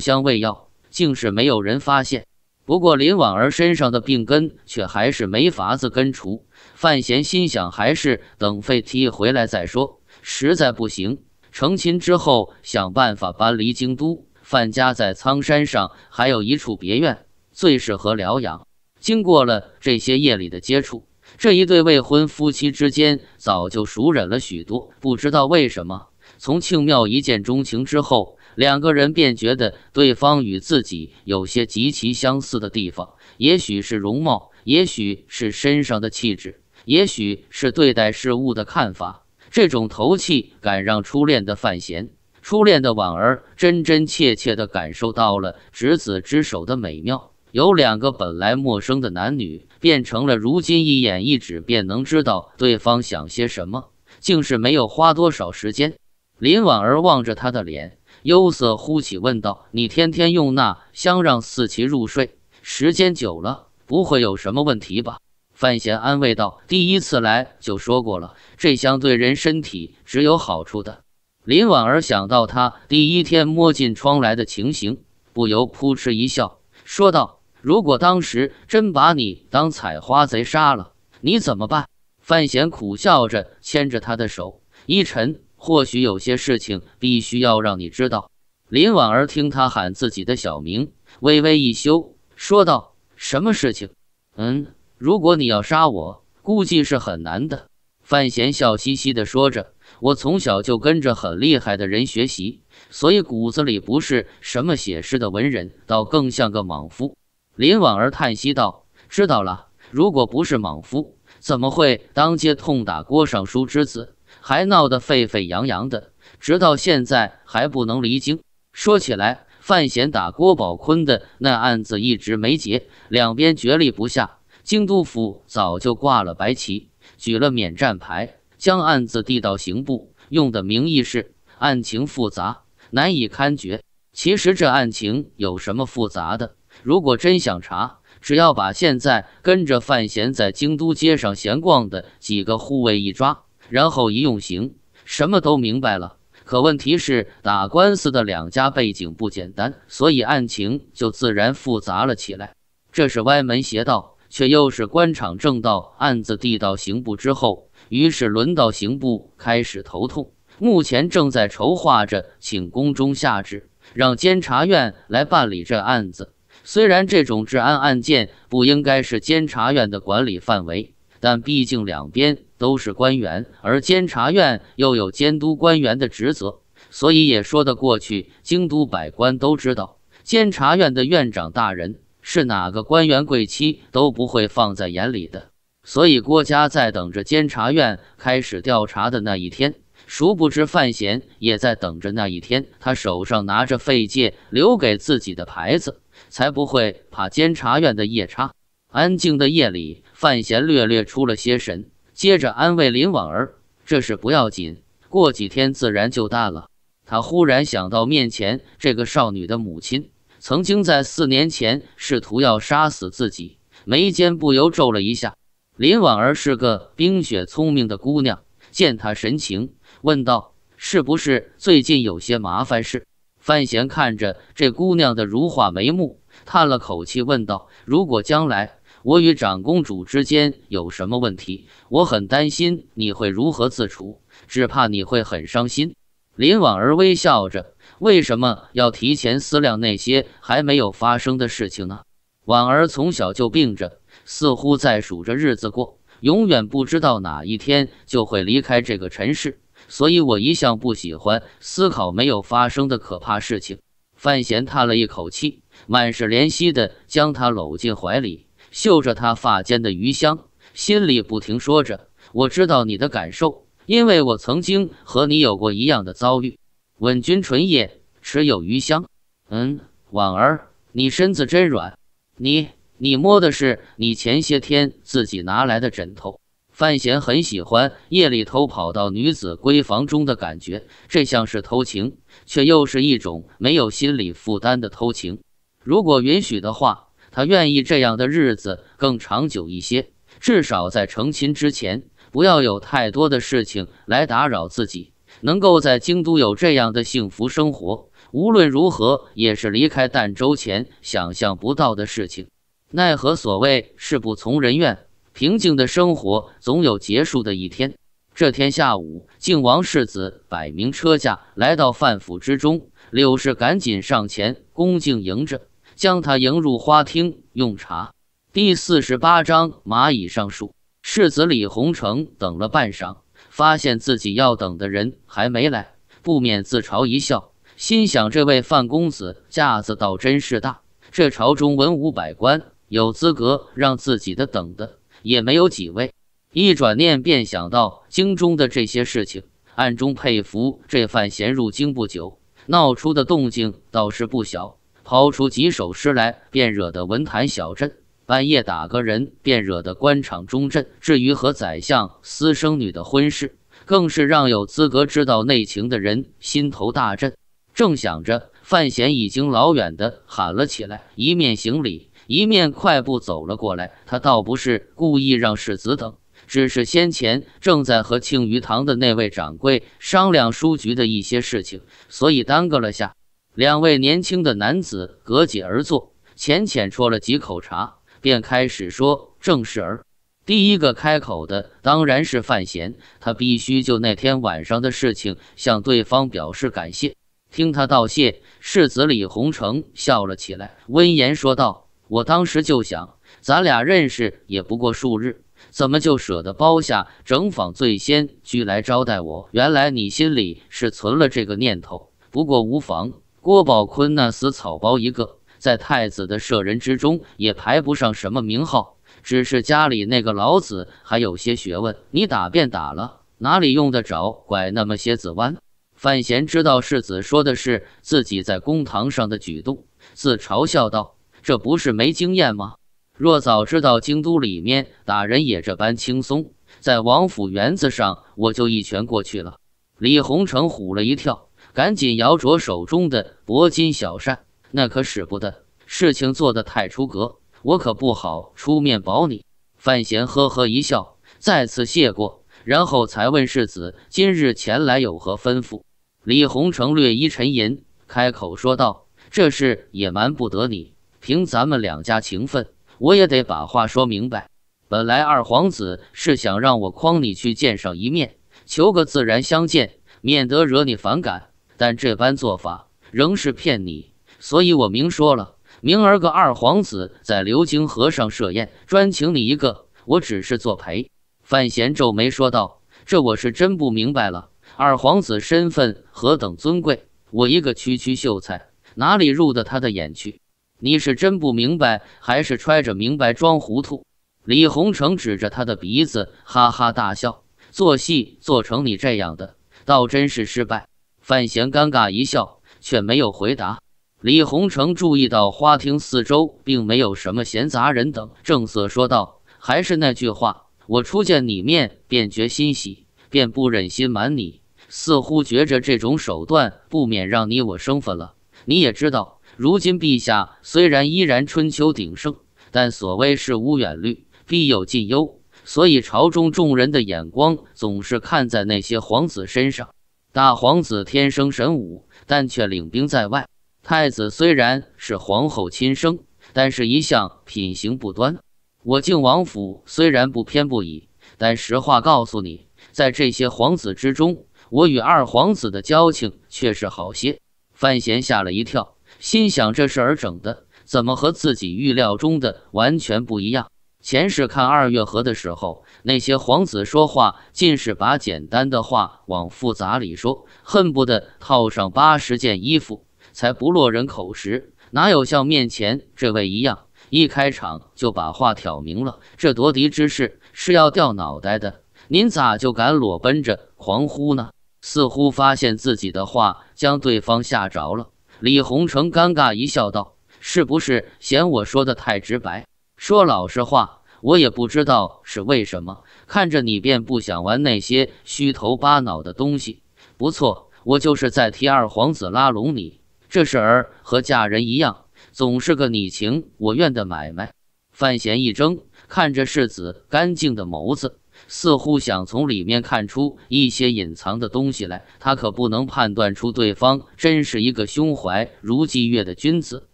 香喂药，竟是没有人发现。不过林婉儿身上的病根却还是没法子根除。范闲心想，还是等废提回来再说，实在不行。成亲之后，想办法搬离京都。范家在苍山上还有一处别院，最适合疗养。经过了这些夜里的接触，这一对未婚夫妻之间早就熟忍了许多。不知道为什么，从庆妙一见钟情之后，两个人便觉得对方与自己有些极其相似的地方，也许是容貌，也许是身上的气质，也许是对待事物的看法。这种投契感让初恋的范闲、初恋的婉儿真真切切地感受到了执子之手的美妙。由两个本来陌生的男女变成了如今一眼一指便能知道对方想些什么，竟是没有花多少时间。林婉儿望着他的脸，忧色忽起，问道：“你天天用那香让四琪入睡，时间久了不会有什么问题吧？”范闲安慰道：“第一次来就说过了，这香对人身体只有好处的。”林婉儿想到他第一天摸进窗来的情形，不由扑哧一笑，说道：“如果当时真把你当采花贼杀了，你怎么办？”范闲苦笑着牵着她的手，一晨，或许有些事情必须要让你知道。”林婉儿听他喊自己的小名，微微一羞，说道：“什么事情？”“嗯。”如果你要杀我，估计是很难的。”范闲笑嘻嘻地说着，“我从小就跟着很厉害的人学习，所以骨子里不是什么写诗的文人，倒更像个莽夫。”林婉儿叹息道：“知道了。如果不是莽夫，怎么会当街痛打郭尚书之子，还闹得沸沸扬扬的，直到现在还不能离京？说起来，范闲打郭宝坤的那案子一直没结，两边决力不下。”京都府早就挂了白旗，举了免战牌，将案子递到刑部，用的名义是案情复杂，难以勘决。其实这案情有什么复杂的？如果真想查，只要把现在跟着范闲在京都街上闲逛的几个护卫一抓，然后一用刑，什么都明白了。可问题是打官司的两家背景不简单，所以案情就自然复杂了起来。这是歪门邪道。却又是官场正道案子递到刑部之后，于是轮到刑部开始头痛。目前正在筹划着，请宫中下旨，让监察院来办理这案子。虽然这种治安案件不应该是监察院的管理范围，但毕竟两边都是官员，而监察院又有监督官员的职责，所以也说得过去。京都百官都知道，监察院的院长大人。是哪个官员贵戚都不会放在眼里的，所以郭家在等着监察院开始调查的那一天。殊不知范闲也在等着那一天。他手上拿着费介留给自己的牌子，才不会怕监察院的夜叉。安静的夜里，范闲略略出了些神，接着安慰林婉儿：“这事不要紧，过几天自然就淡了。”他忽然想到面前这个少女的母亲。曾经在四年前试图要杀死自己，眉间不由皱了一下。林婉儿是个冰雪聪明的姑娘，见他神情，问道：“是不是最近有些麻烦事？”范闲看着这姑娘的如画眉目，叹了口气，问道：“如果将来我与长公主之间有什么问题，我很担心你会如何自处，只怕你会很伤心。”林婉儿微笑着。为什么要提前思量那些还没有发生的事情呢？婉儿从小就病着，似乎在数着日子过，永远不知道哪一天就会离开这个尘世。所以我一向不喜欢思考没有发生的可怕事情。范闲叹了一口气，满是怜惜地将她搂进怀里，嗅着她发间的余香，心里不停说着：“我知道你的感受，因为我曾经和你有过一样的遭遇。”吻君唇叶，持有余香。嗯，婉儿，你身子真软。你，你摸的是你前些天自己拿来的枕头。范闲很喜欢夜里偷跑到女子闺房中的感觉，这像是偷情，却又是一种没有心理负担的偷情。如果允许的话，他愿意这样的日子更长久一些，至少在成亲之前，不要有太多的事情来打扰自己。能够在京都有这样的幸福生活，无论如何也是离开儋州前想象不到的事情。奈何所谓事不从人愿，平静的生活总有结束的一天。这天下午，靖王世子摆明车驾来到范府之中，柳氏赶紧上前恭敬迎着，将他迎入花厅用茶。第四十八章：蚂蚁上树。世子李洪成等了半晌。发现自己要等的人还没来，不免自嘲一笑，心想：“这位范公子架子倒真是大。这朝中文武百官有资格让自己的等的也没有几位。”一转念便想到京中的这些事情，暗中佩服这范闲入京不久闹出的动静倒是不小，抛出几首诗来便惹得文坛小镇。半夜打个人便惹得官场中震，至于和宰相私生女的婚事，更是让有资格知道内情的人心头大震。正想着，范闲已经老远的喊了起来，一面行礼，一面快步走了过来。他倒不是故意让世子等，只是先前正在和庆余堂的那位掌柜商量书局的一些事情，所以耽搁了下。两位年轻的男子隔几而坐，浅浅啜了几口茶。便开始说正事儿。第一个开口的当然是范闲，他必须就那天晚上的事情向对方表示感谢。听他道谢，世子李鸿成笑了起来，温言说道：“我当时就想，咱俩认识也不过数日，怎么就舍得包下整坊醉仙居来招待我？原来你心里是存了这个念头。不过无妨，郭宝坤那死草包一个。”在太子的舍人之中，也排不上什么名号。只是家里那个老子还有些学问，你打便打了，哪里用得着拐那么些子弯？范闲知道世子说的是自己在公堂上的举动，自嘲笑道：“这不是没经验吗？若早知道京都里面打人也这般轻松，在王府园子上我就一拳过去了。”李鸿诚唬了一跳，赶紧摇着手中的铂金小扇。那可使不得，事情做得太出格，我可不好出面保你。范闲呵呵一笑，再次谢过，然后才问世子今日前来有何吩咐？李鸿成略一沉吟，开口说道：“这事也瞒不得你，凭咱们两家情分，我也得把话说明白。本来二皇子是想让我诓你去见上一面，求个自然相见，免得惹你反感。但这般做法仍是骗你。”所以我明说了，明儿个二皇子在流经河上设宴，专请你一个，我只是作陪。范闲皱眉说道：“这我是真不明白了，二皇子身份何等尊贵，我一个区区秀才，哪里入得他的眼去？你是真不明白，还是揣着明白装糊涂？”李宏成指着他的鼻子哈哈大笑：“做戏做成你这样的，倒真是失败。”范闲尴尬一笑，却没有回答。李鸿成注意到花厅四周并没有什么闲杂人等，正色说道：“还是那句话，我初见你面便觉欣喜，便不忍心瞒你。似乎觉着这种手段不免让你我生分了。你也知道，如今陛下虽然依然春秋鼎盛，但所谓事无远虑，必有近忧，所以朝中众人的眼光总是看在那些皇子身上。大皇子天生神武，但却领兵在外。”太子虽然是皇后亲生，但是一向品行不端。我靖王府虽然不偏不倚，但实话告诉你，在这些皇子之中，我与二皇子的交情却是好些。范闲吓了一跳，心想这事儿整的怎么和自己预料中的完全不一样？前世看二月河的时候，那些皇子说话尽是把简单的话往复杂里说，恨不得套上八十件衣服。才不落人口实，哪有像面前这位一样，一开场就把话挑明了？这夺嫡之事是要掉脑袋的，您咋就敢裸奔着狂呼呢？似乎发现自己的话将对方吓着了，李鸿成尴尬一笑，道：“是不是嫌我说的太直白？说老实话，我也不知道是为什么。看着你，便不想玩那些虚头巴脑的东西。不错，我就是在替二皇子拉拢你。”这事儿和嫁人一样，总是个你情我愿的买卖。范闲一怔，看着世子干净的眸子，似乎想从里面看出一些隐藏的东西来。他可不能判断出对方真是一个胸怀如霁月的君子，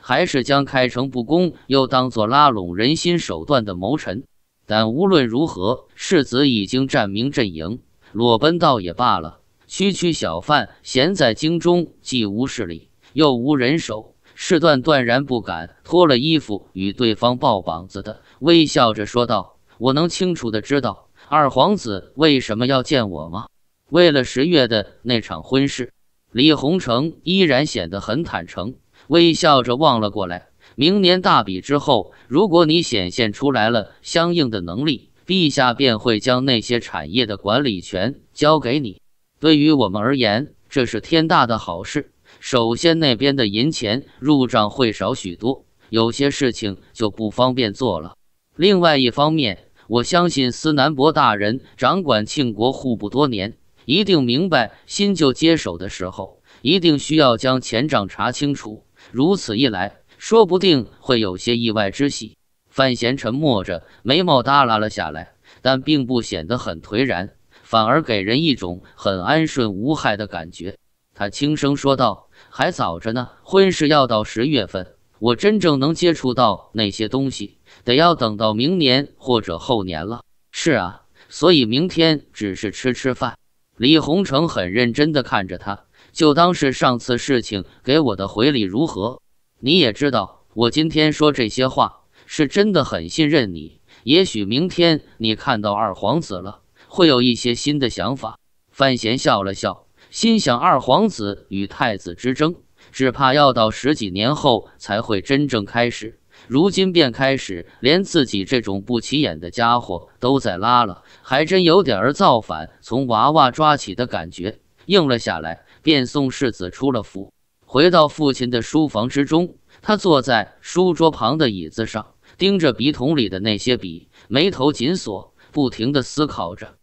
还是将开诚布公又当做拉拢人心手段的谋臣。但无论如何，世子已经站明阵营，裸奔倒也罢了。区区小贩，闲在京中既无势力。又无人手，事断断然不敢脱了衣服与对方抱膀子的，微笑着说道：“我能清楚的知道二皇子为什么要见我吗？为了十月的那场婚事。”李洪成依然显得很坦诚，微笑着望了过来。明年大比之后，如果你显现出来了相应的能力，陛下便会将那些产业的管理权交给你。对于我们而言，这是天大的好事。首先，那边的银钱入账会少许多，有些事情就不方便做了。另外一方面，我相信司南伯大人掌管庆国户部多年，一定明白新旧接手的时候，一定需要将前账查清楚。如此一来，说不定会有些意外之喜。范闲沉默着，眉毛耷拉了下来，但并不显得很颓然，反而给人一种很安顺无害的感觉。他轻声说道。还早着呢，婚事要到十月份，我真正能接触到那些东西，得要等到明年或者后年了。是啊，所以明天只是吃吃饭。李洪成很认真地看着他，就当是上次事情给我的回礼如何？你也知道，我今天说这些话是真的很信任你。也许明天你看到二皇子了，会有一些新的想法。范闲笑了笑。心想，二皇子与太子之争，只怕要到十几年后才会真正开始。如今便开始，连自己这种不起眼的家伙都在拉了，还真有点儿造反从娃娃抓起的感觉。应了下来，便送世子出了府，回到父亲的书房之中。他坐在书桌旁的椅子上，盯着笔筒里的那些笔，眉头紧锁，不停的思考着。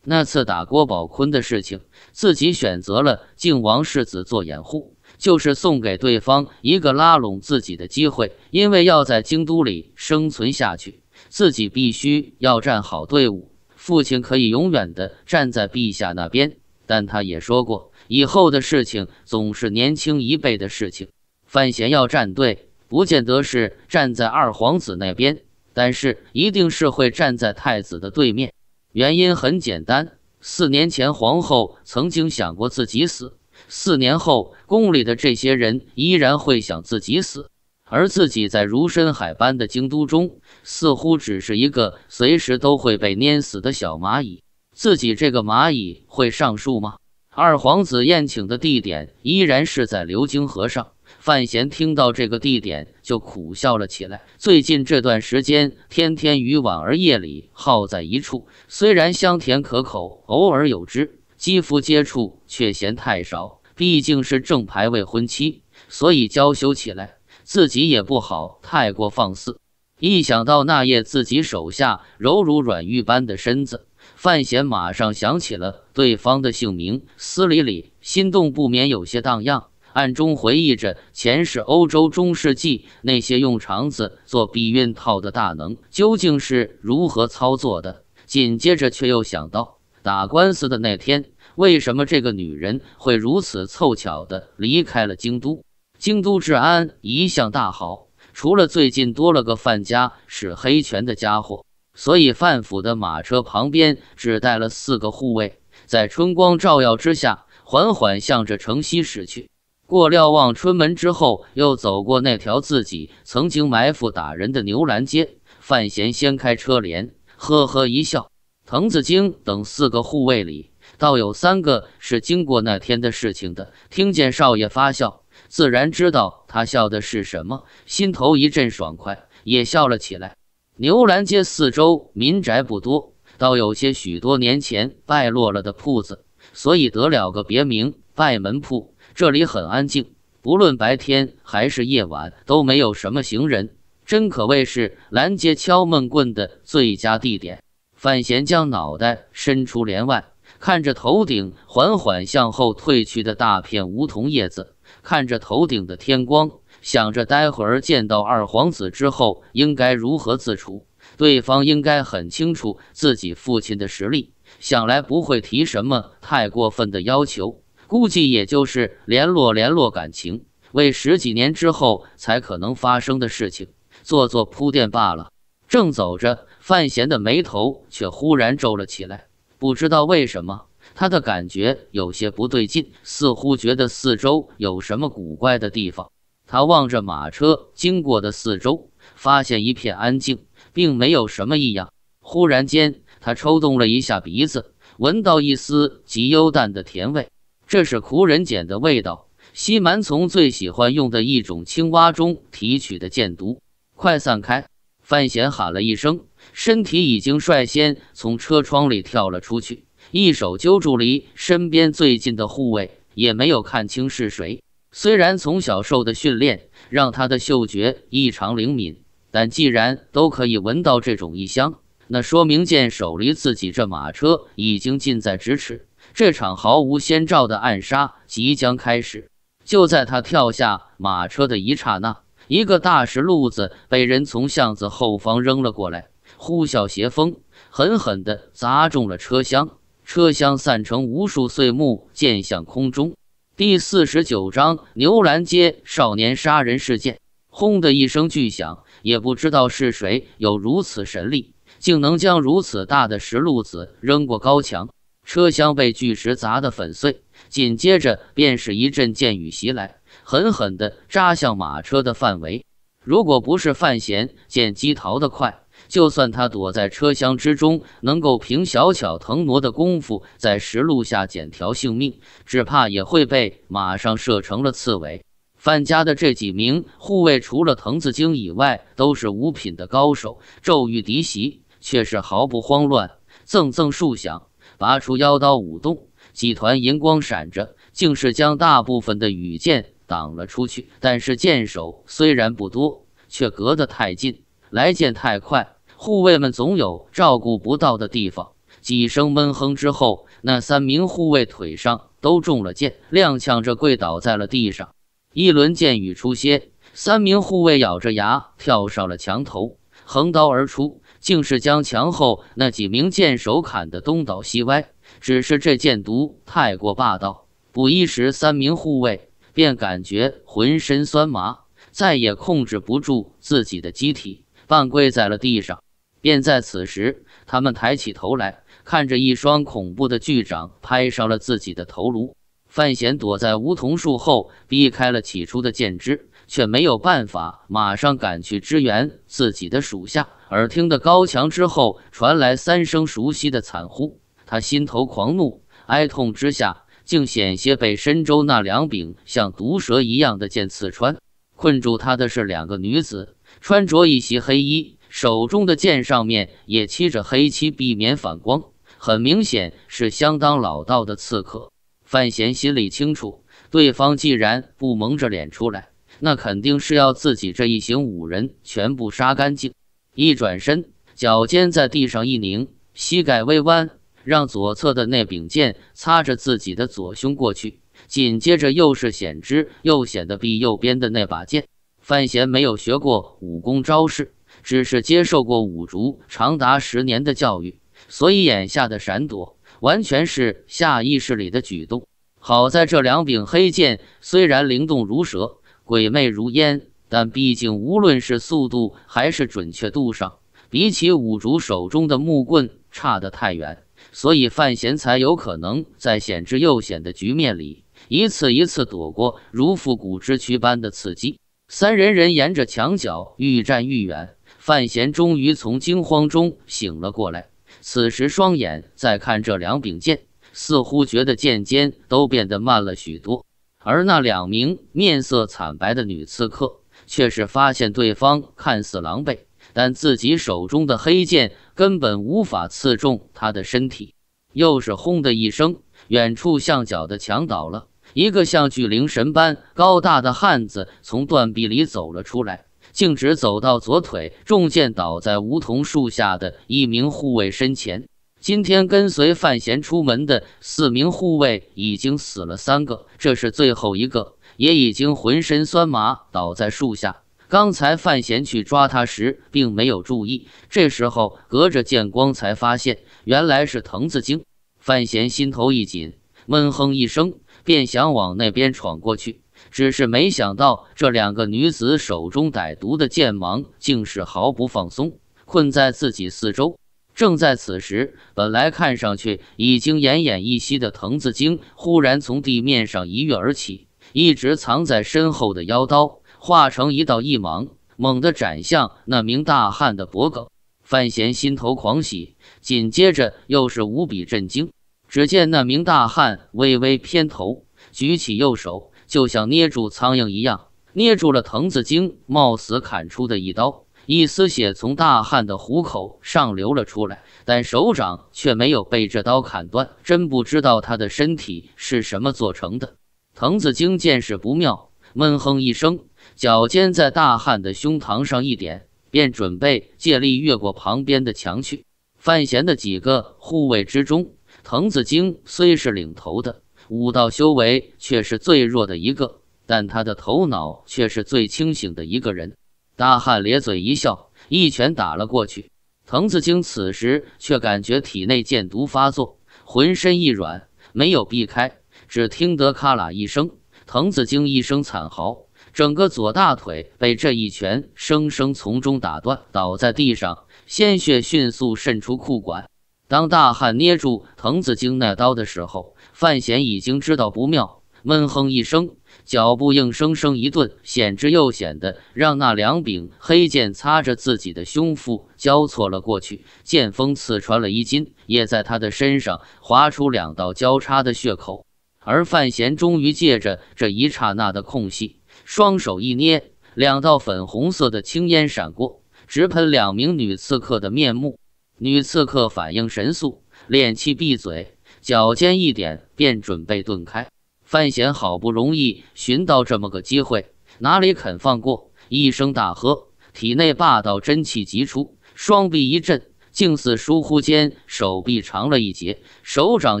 那次打郭宝坤的事情，自己选择了靖王世子做掩护，就是送给对方一个拉拢自己的机会。因为要在京都里生存下去，自己必须要站好队伍。父亲可以永远的站在陛下那边，但他也说过，以后的事情总是年轻一辈的事情。范闲要站队，不见得是站在二皇子那边，但是一定是会站在太子的对面。原因很简单，四年前皇后曾经想过自己死，四年后宫里的这些人依然会想自己死，而自己在如深海般的京都中，似乎只是一个随时都会被碾死的小蚂蚁。自己这个蚂蚁会上树吗？二皇子宴请的地点依然是在流经河上。范闲听到这个地点，就苦笑了起来。最近这段时间，天天与婉儿夜里耗在一处，虽然香甜可口，偶尔有之，肌肤接触却嫌太少。毕竟是正牌未婚妻，所以娇羞起来，自己也不好太过放肆。一想到那夜自己手下柔如软玉般的身子，范闲马上想起了对方的姓名司里里心动不免有些荡漾。暗中回忆着前世欧洲中世纪那些用肠子做避孕套的大能究竟是如何操作的，紧接着却又想到打官司的那天，为什么这个女人会如此凑巧的离开了京都？京都治安一向大好，除了最近多了个范家使黑拳的家伙，所以范府的马车旁边只带了四个护卫，在春光照耀之下，缓缓向着城西驶去。过瞭望春门之后，又走过那条自己曾经埋伏打人的牛栏街。范闲掀开车帘，呵呵一笑。滕子京等四个护卫里，倒有三个是经过那天的事情的，听见少爷发笑，自然知道他笑的是什么，心头一阵爽快，也笑了起来。牛栏街四周民宅不多，倒有些许多年前败落了的铺子，所以得了个别名“拜门铺”。这里很安静，不论白天还是夜晚都没有什么行人，真可谓是拦截敲闷棍的最佳地点。范闲将脑袋伸出帘外，看着头顶缓缓向后退去的大片梧桐叶子，看着头顶的天光，想着待会儿见到二皇子之后应该如何自处。对方应该很清楚自己父亲的实力，想来不会提什么太过分的要求。估计也就是联络联络感情，为十几年之后才可能发生的事情做做铺垫罢了。正走着，范闲的眉头却忽然皱了起来。不知道为什么，他的感觉有些不对劲，似乎觉得四周有什么古怪的地方。他望着马车经过的四周，发现一片安静，并没有什么异样。忽然间，他抽动了一下鼻子，闻到一丝极幽淡的甜味。这是苦人碱的味道，西蛮从最喜欢用的一种青蛙中提取的箭毒。快散开！范闲喊了一声，身体已经率先从车窗里跳了出去，一手揪住离身边最近的护卫，也没有看清是谁。虽然从小受的训练让他的嗅觉异常灵敏，但既然都可以闻到这种异香，那说明箭手离自己这马车已经近在咫尺。这场毫无先兆的暗杀即将开始。就在他跳下马车的一刹那，一个大石路子被人从巷子后方扔了过来，呼啸邪风狠狠地砸中了车厢，车厢散成无数碎木溅向空中。第四十九章：牛栏街少年杀人事件。轰的一声巨响，也不知道是谁有如此神力，竟能将如此大的石路子扔过高墙。车厢被巨石砸得粉碎，紧接着便是一阵箭雨袭来，狠狠地扎向马车的范围。如果不是范闲见机逃得快，就算他躲在车厢之中，能够凭小巧腾挪的功夫在石路下捡条性命，只怕也会被马上射成了刺猬。范家的这几名护卫除了藤子京以外，都是五品的高手，骤遇敌袭却是毫不慌乱，赠赠数响。拔出腰刀舞动，几团银光闪着，竟是将大部分的羽箭挡了出去。但是箭手虽然不多，却隔得太近，来箭太快，护卫们总有照顾不到的地方。几声闷哼之后，那三名护卫腿上都中了箭，踉跄着跪倒在了地上。一轮箭雨出歇，三名护卫咬着牙跳上了墙头，横刀而出。竟是将墙后那几名箭手砍得东倒西歪，只是这箭毒太过霸道，不一时，三名护卫便感觉浑身酸麻，再也控制不住自己的机体，半跪在了地上。便在此时，他们抬起头来，看着一双恐怖的巨掌拍上了自己的头颅。范闲躲在梧桐树后，避开了起初的箭支，却没有办法马上赶去支援自己的属下。耳听的高墙之后传来三声熟悉的惨呼，他心头狂怒，哀痛之下竟险些被深州那两柄像毒蛇一样的剑刺穿。困住他的是两个女子，穿着一袭黑衣，手中的剑上面也漆着黑漆，避免反光，很明显是相当老道的刺客。范闲心里清楚，对方既然不蒙着脸出来，那肯定是要自己这一行五人全部杀干净。一转身，脚尖在地上一拧，膝盖微弯，让左侧的那柄剑擦着自己的左胸过去。紧接着又是险之又险的臂右边的那把剑。范闲没有学过武功招式，只是接受过五竹长达十年的教育，所以眼下的闪躲完全是下意识里的举动。好在这两柄黑剑虽然灵动如蛇，鬼魅如烟。但毕竟，无论是速度还是准确度上，比起五竹手中的木棍差得太远，所以范闲才有可能在险之又险的局面里，一次一次躲过如复古之躯般的刺激。三人人沿着墙角愈战愈远，范闲终于从惊慌中醒了过来。此时，双眼再看这两柄剑，似乎觉得剑尖都变得慢了许多，而那两名面色惨白的女刺客。却是发现对方看似狼狈，但自己手中的黑剑根本无法刺中他的身体。又是轰的一声，远处巷角的墙倒了，一个像巨灵神般高大的汉子从断壁里走了出来，径直走到左腿中箭倒在梧桐树下的一名护卫身前。今天跟随范闲出门的四名护卫已经死了三个，这是最后一个。也已经浑身酸麻，倒在树下。刚才范闲去抓他时，并没有注意。这时候隔着剑光才发现，原来是藤子精。范闲心头一紧，闷哼一声，便想往那边闯过去。只是没想到，这两个女子手中歹毒的剑芒，竟是毫不放松，困在自己四周。正在此时，本来看上去已经奄奄一息的藤子精，忽然从地面上一跃而起。一直藏在身后的妖刀化成一道一芒，猛地斩向那名大汉的脖颈。范闲心头狂喜，紧接着又是无比震惊。只见那名大汉微微偏头，举起右手，就像捏住苍蝇一样捏住了藤子精冒死砍出的一刀。一丝血从大汉的虎口上流了出来，但手掌却没有被这刀砍断。真不知道他的身体是什么做成的。滕子京见势不妙，闷哼一声，脚尖在大汉的胸膛上一点，便准备借力越过旁边的墙去。范闲的几个护卫之中，滕子京虽是领头的，武道修为却是最弱的一个，但他的头脑却是最清醒的一个人。大汉咧嘴一笑，一拳打了过去。滕子京此时却感觉体内剑毒发作，浑身一软，没有避开。只听得咔啦一声，滕子京一声惨嚎，整个左大腿被这一拳生生从中打断，倒在地上，鲜血迅速渗出裤管。当大汉捏住滕子京那刀的时候，范闲已经知道不妙，闷哼一声，脚步硬生生一顿，险之又险的让那两柄黑剑擦着自己的胸腹交错了过去，剑锋刺穿了衣襟，也在他的身上划出两道交叉的血口。而范闲终于借着这一刹那的空隙，双手一捏，两道粉红色的青烟闪过，直喷两名女刺客的面目。女刺客反应神速，敛气闭嘴，脚尖一点便准备遁开。范闲好不容易寻到这么个机会，哪里肯放过？一声大喝，体内霸道真气急出，双臂一震。竟似疏忽间，手臂长了一截，手掌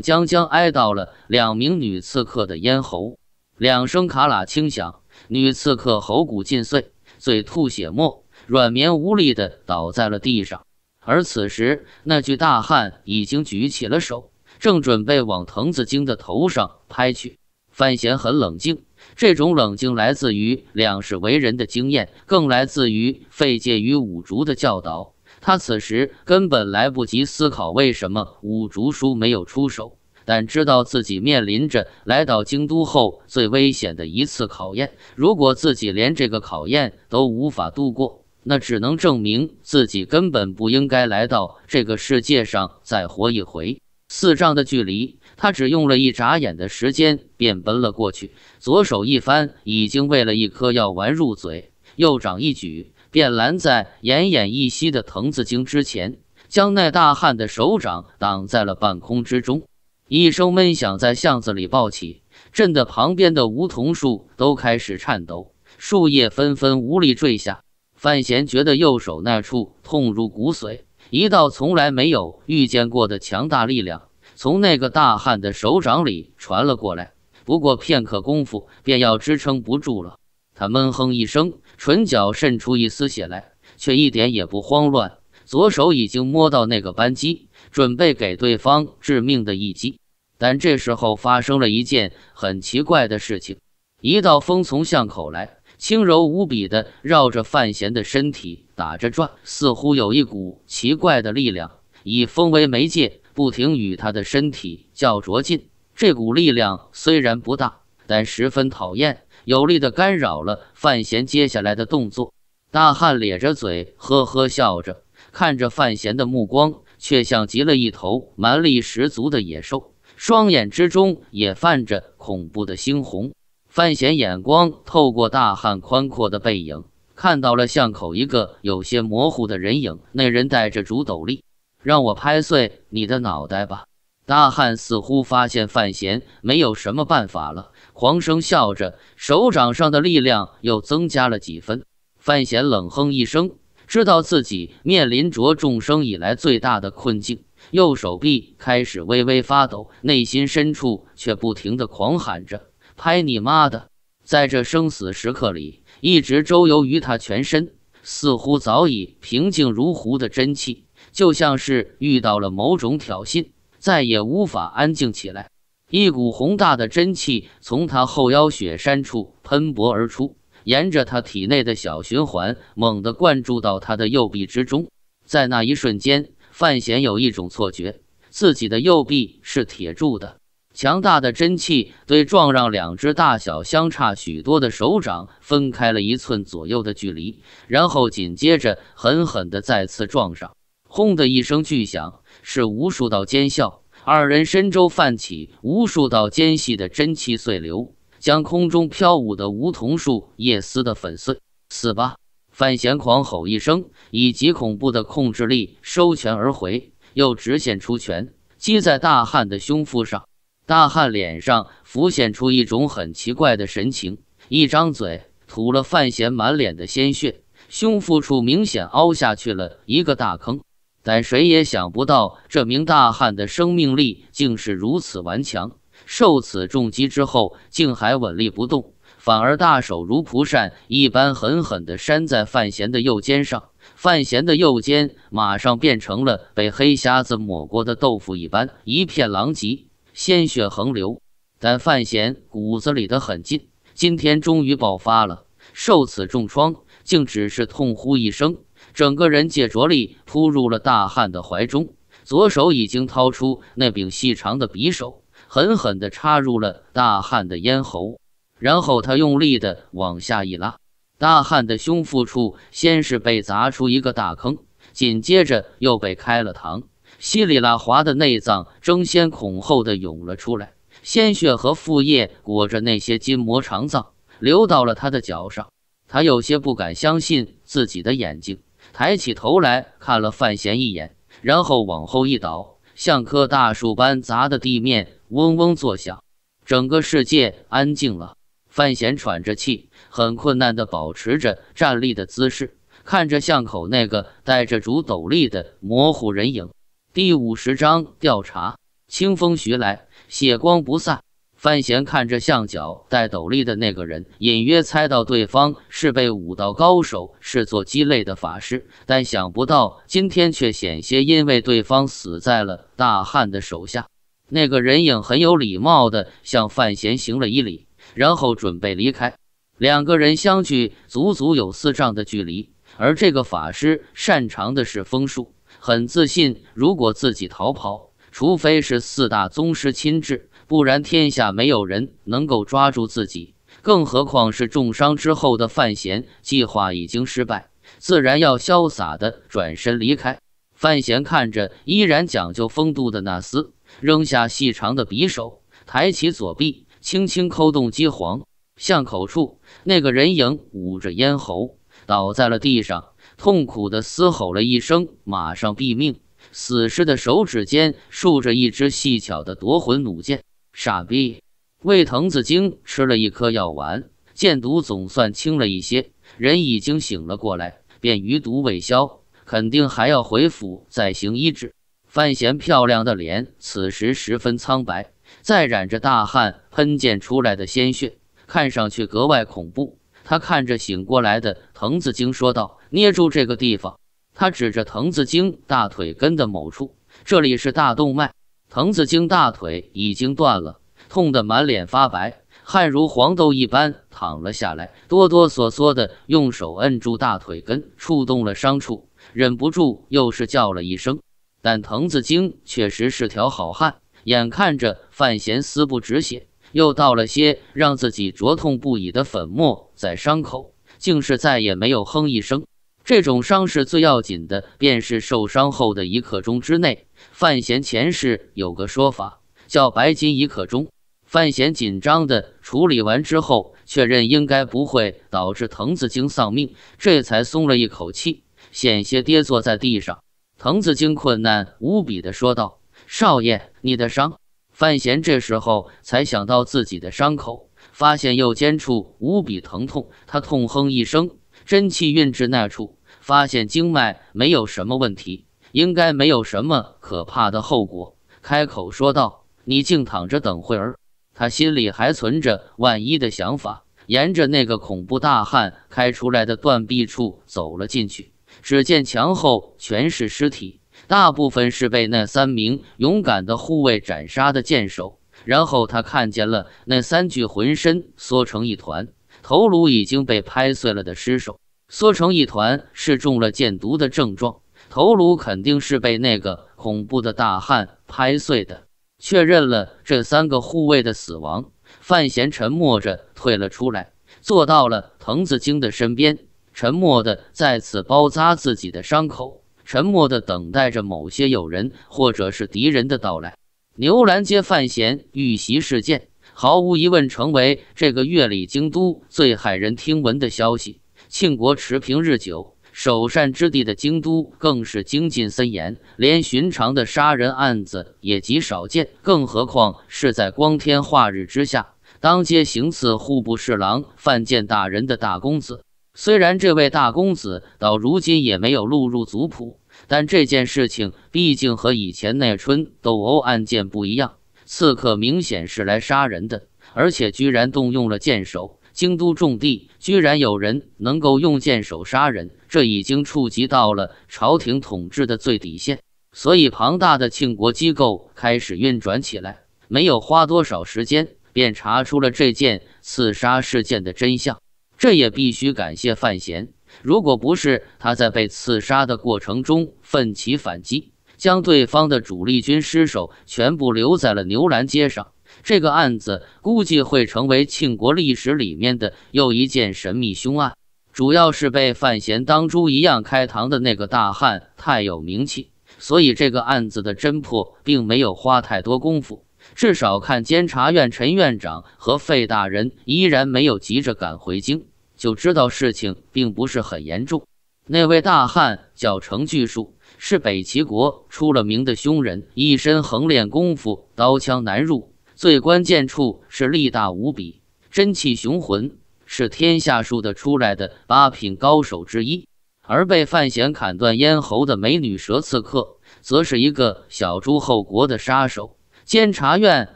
将将挨到了两名女刺客的咽喉。两声卡喇轻响，女刺客喉骨尽碎，嘴吐血沫，软绵无力地倒在了地上。而此时，那具大汉已经举起了手，正准备往藤子京的头上拍去。范闲很冷静，这种冷静来自于两世为人的经验，更来自于费介与五竹的教导。他此时根本来不及思考为什么五竹叔没有出手，但知道自己面临着来到京都后最危险的一次考验。如果自己连这个考验都无法度过，那只能证明自己根本不应该来到这个世界上再活一回。四丈的距离，他只用了一眨眼的时间便奔了过去，左手一翻，已经喂了一颗药丸入嘴，右掌一举。便拦在奄奄一息的藤子精之前，将那大汉的手掌挡在了半空之中。一声闷响在巷子里爆起，震得旁边的梧桐树都开始颤抖，树叶纷纷无力坠下。范闲觉得右手那处痛如骨髓，一道从来没有遇见过的强大力量从那个大汉的手掌里传了过来。不过片刻功夫，便要支撑不住了。他闷哼一声。唇角渗出一丝血来，却一点也不慌乱。左手已经摸到那个扳机，准备给对方致命的一击。但这时候发生了一件很奇怪的事情：一道风从巷口来，轻柔无比的绕着范闲的身体打着转，似乎有一股奇怪的力量以风为媒介，不停与他的身体较着劲。这股力量虽然不大，但十分讨厌。有力的干扰了范闲接下来的动作。大汉咧着嘴，呵呵笑着看着范闲的目光，却像极了一头蛮力十足的野兽，双眼之中也泛着恐怖的猩红。范闲眼光透过大汉宽阔的背影，看到了巷口一个有些模糊的人影。那人戴着竹斗笠，让我拍碎你的脑袋吧！大汉似乎发现范闲没有什么办法了。黄生笑着，手掌上的力量又增加了几分。范闲冷哼一声，知道自己面临着众生以来最大的困境，右手臂开始微微发抖，内心深处却不停的狂喊着：“拍你妈的！”在这生死时刻里，一直周游于他全身，似乎早已平静如湖的真气，就像是遇到了某种挑衅，再也无法安静起来。一股宏大的真气从他后腰雪山处喷薄而出，沿着他体内的小循环猛地灌注到他的右臂之中。在那一瞬间，范闲有一种错觉，自己的右臂是铁铸的。强大的真气对撞，让两只大小相差许多的手掌分开了一寸左右的距离，然后紧接着狠狠地再次撞上。轰的一声巨响，是无数道尖啸。二人身周泛起无数道尖细的真气碎流，将空中飘舞的梧桐树叶撕得粉碎。死吧！范闲狂吼一声，以极恐怖的控制力收拳而回，又直线出拳击在大汉的胸腹上。大汉脸上浮现出一种很奇怪的神情，一张嘴吐了范闲满脸的鲜血，胸腹处明显凹下去了一个大坑。但谁也想不到，这名大汉的生命力竟是如此顽强。受此重击之后，竟还稳立不动，反而大手如蒲扇一般狠狠地扇在范闲的右肩上。范闲的右肩马上变成了被黑瞎子抹过的豆腐一般，一片狼藉，鲜血横流。但范闲骨子里的狠劲今天终于爆发了，受此重创，竟只是痛呼一声。整个人借着力扑入了大汉的怀中，左手已经掏出那柄细长的匕首，狠狠地插入了大汉的咽喉，然后他用力地往下一拉，大汉的胸腹处先是被砸出一个大坑，紧接着又被开了膛，稀里拉滑的内脏争先恐后地涌了出来，鲜血和腹液裹着那些筋膜肠脏流到了他的脚上，他有些不敢相信自己的眼睛。抬起头来看了范闲一眼，然后往后一倒，像棵大树般砸的地面嗡嗡作响，整个世界安静了。范闲喘着气，很困难的保持着站立的姿势，看着巷口那个戴着竹斗笠的模糊人影。第五十章调查。清风徐来，血光不散。范闲看着像脚戴斗笠的那个人，隐约猜到对方是被武道高手视作鸡肋的法师，但想不到今天却险些因为对方死在了大汉的手下。那个人影很有礼貌地向范闲行了一礼，然后准备离开。两个人相距足足有四丈的距离，而这个法师擅长的是风术，很自信，如果自己逃跑，除非是四大宗师亲至。不然，天下没有人能够抓住自己，更何况是重伤之后的范闲？计划已经失败，自然要潇洒的转身离开。范闲看着依然讲究风度的纳斯，扔下细长的匕首，抬起左臂，轻轻扣动机簧。巷口处，那个人影捂着咽喉，倒在了地上，痛苦地嘶吼了一声，马上毙命。死尸的手指间竖着一支细巧的夺魂弩箭。傻逼，魏藤子京吃了一颗药丸，见毒总算轻了一些，人已经醒了过来，便余毒未消，肯定还要回府再行医治。范闲漂亮的脸此时十分苍白，再染着大汗喷溅出来的鲜血，看上去格外恐怖。他看着醒过来的藤子京说道：“捏住这个地方。”他指着藤子京大腿根的某处，这里是大动脉。滕子京大腿已经断了，痛得满脸发白，汗如黄豆一般，淌了下来，哆哆嗦嗦的用手摁住大腿根，触动了伤处，忍不住又是叫了一声。但滕子京确实是条好汉，眼看着范闲撕不止血，又倒了些让自己灼痛不已的粉末在伤口，竟是再也没有哼一声。这种伤势最要紧的，便是受伤后的一刻钟之内。范闲前世有个说法，叫“白金一刻钟”。范闲紧张的处理完之后，确认应该不会导致滕子京丧命，这才松了一口气，险些跌坐在地上。滕子京困难无比的说道：“少爷，你的伤。”范闲这时候才想到自己的伤口，发现右肩处无比疼痛，他痛哼一声，真气运至那处。发现经脉没有什么问题，应该没有什么可怕的后果。开口说道：“你静躺着，等会儿。”他心里还存着万一的想法，沿着那个恐怖大汉开出来的断壁处走了进去。只见墙后全是尸体，大部分是被那三名勇敢的护卫斩杀的剑手。然后他看见了那三具浑身缩成一团、头颅已经被拍碎了的尸首。缩成一团是中了箭毒的症状，头颅肯定是被那个恐怖的大汉拍碎的。确认了这三个护卫的死亡，范闲沉默着退了出来，坐到了藤子京的身边，沉默的再次包扎自己的伤口，沉默的等待着某些友人或者是敌人的到来。牛栏街范闲遇袭事件，毫无疑问成为这个月里京都最骇人听闻的消息。庆国持平日久，首善之地的京都更是精进森严，连寻常的杀人案子也极少见，更何况是在光天化日之下当街行刺户部侍郎范建大人的大公子。虽然这位大公子到如今也没有录入族谱，但这件事情毕竟和以前那春斗殴案件不一样，刺客明显是来杀人的，而且居然动用了剑手。京都重地居然有人能够用剑手杀人，这已经触及到了朝廷统治的最底线。所以庞大的庆国机构开始运转起来，没有花多少时间便查出了这件刺杀事件的真相。这也必须感谢范闲，如果不是他在被刺杀的过程中奋起反击，将对方的主力军尸首全部留在了牛栏街上。这个案子估计会成为庆国历史里面的又一件神秘凶案，主要是被范闲当猪一样开膛的那个大汉太有名气，所以这个案子的侦破并没有花太多功夫。至少看监察院陈院长和费大人依然没有急着赶回京，就知道事情并不是很严重。那位大汉叫程巨树，是北齐国出了名的凶人，一身横练功夫，刀枪难入。最关键处是力大无比，真气雄浑，是天下数得出来的八品高手之一。而被范闲砍断咽喉的美女蛇刺客，则是一个小诸侯国的杀手。监察院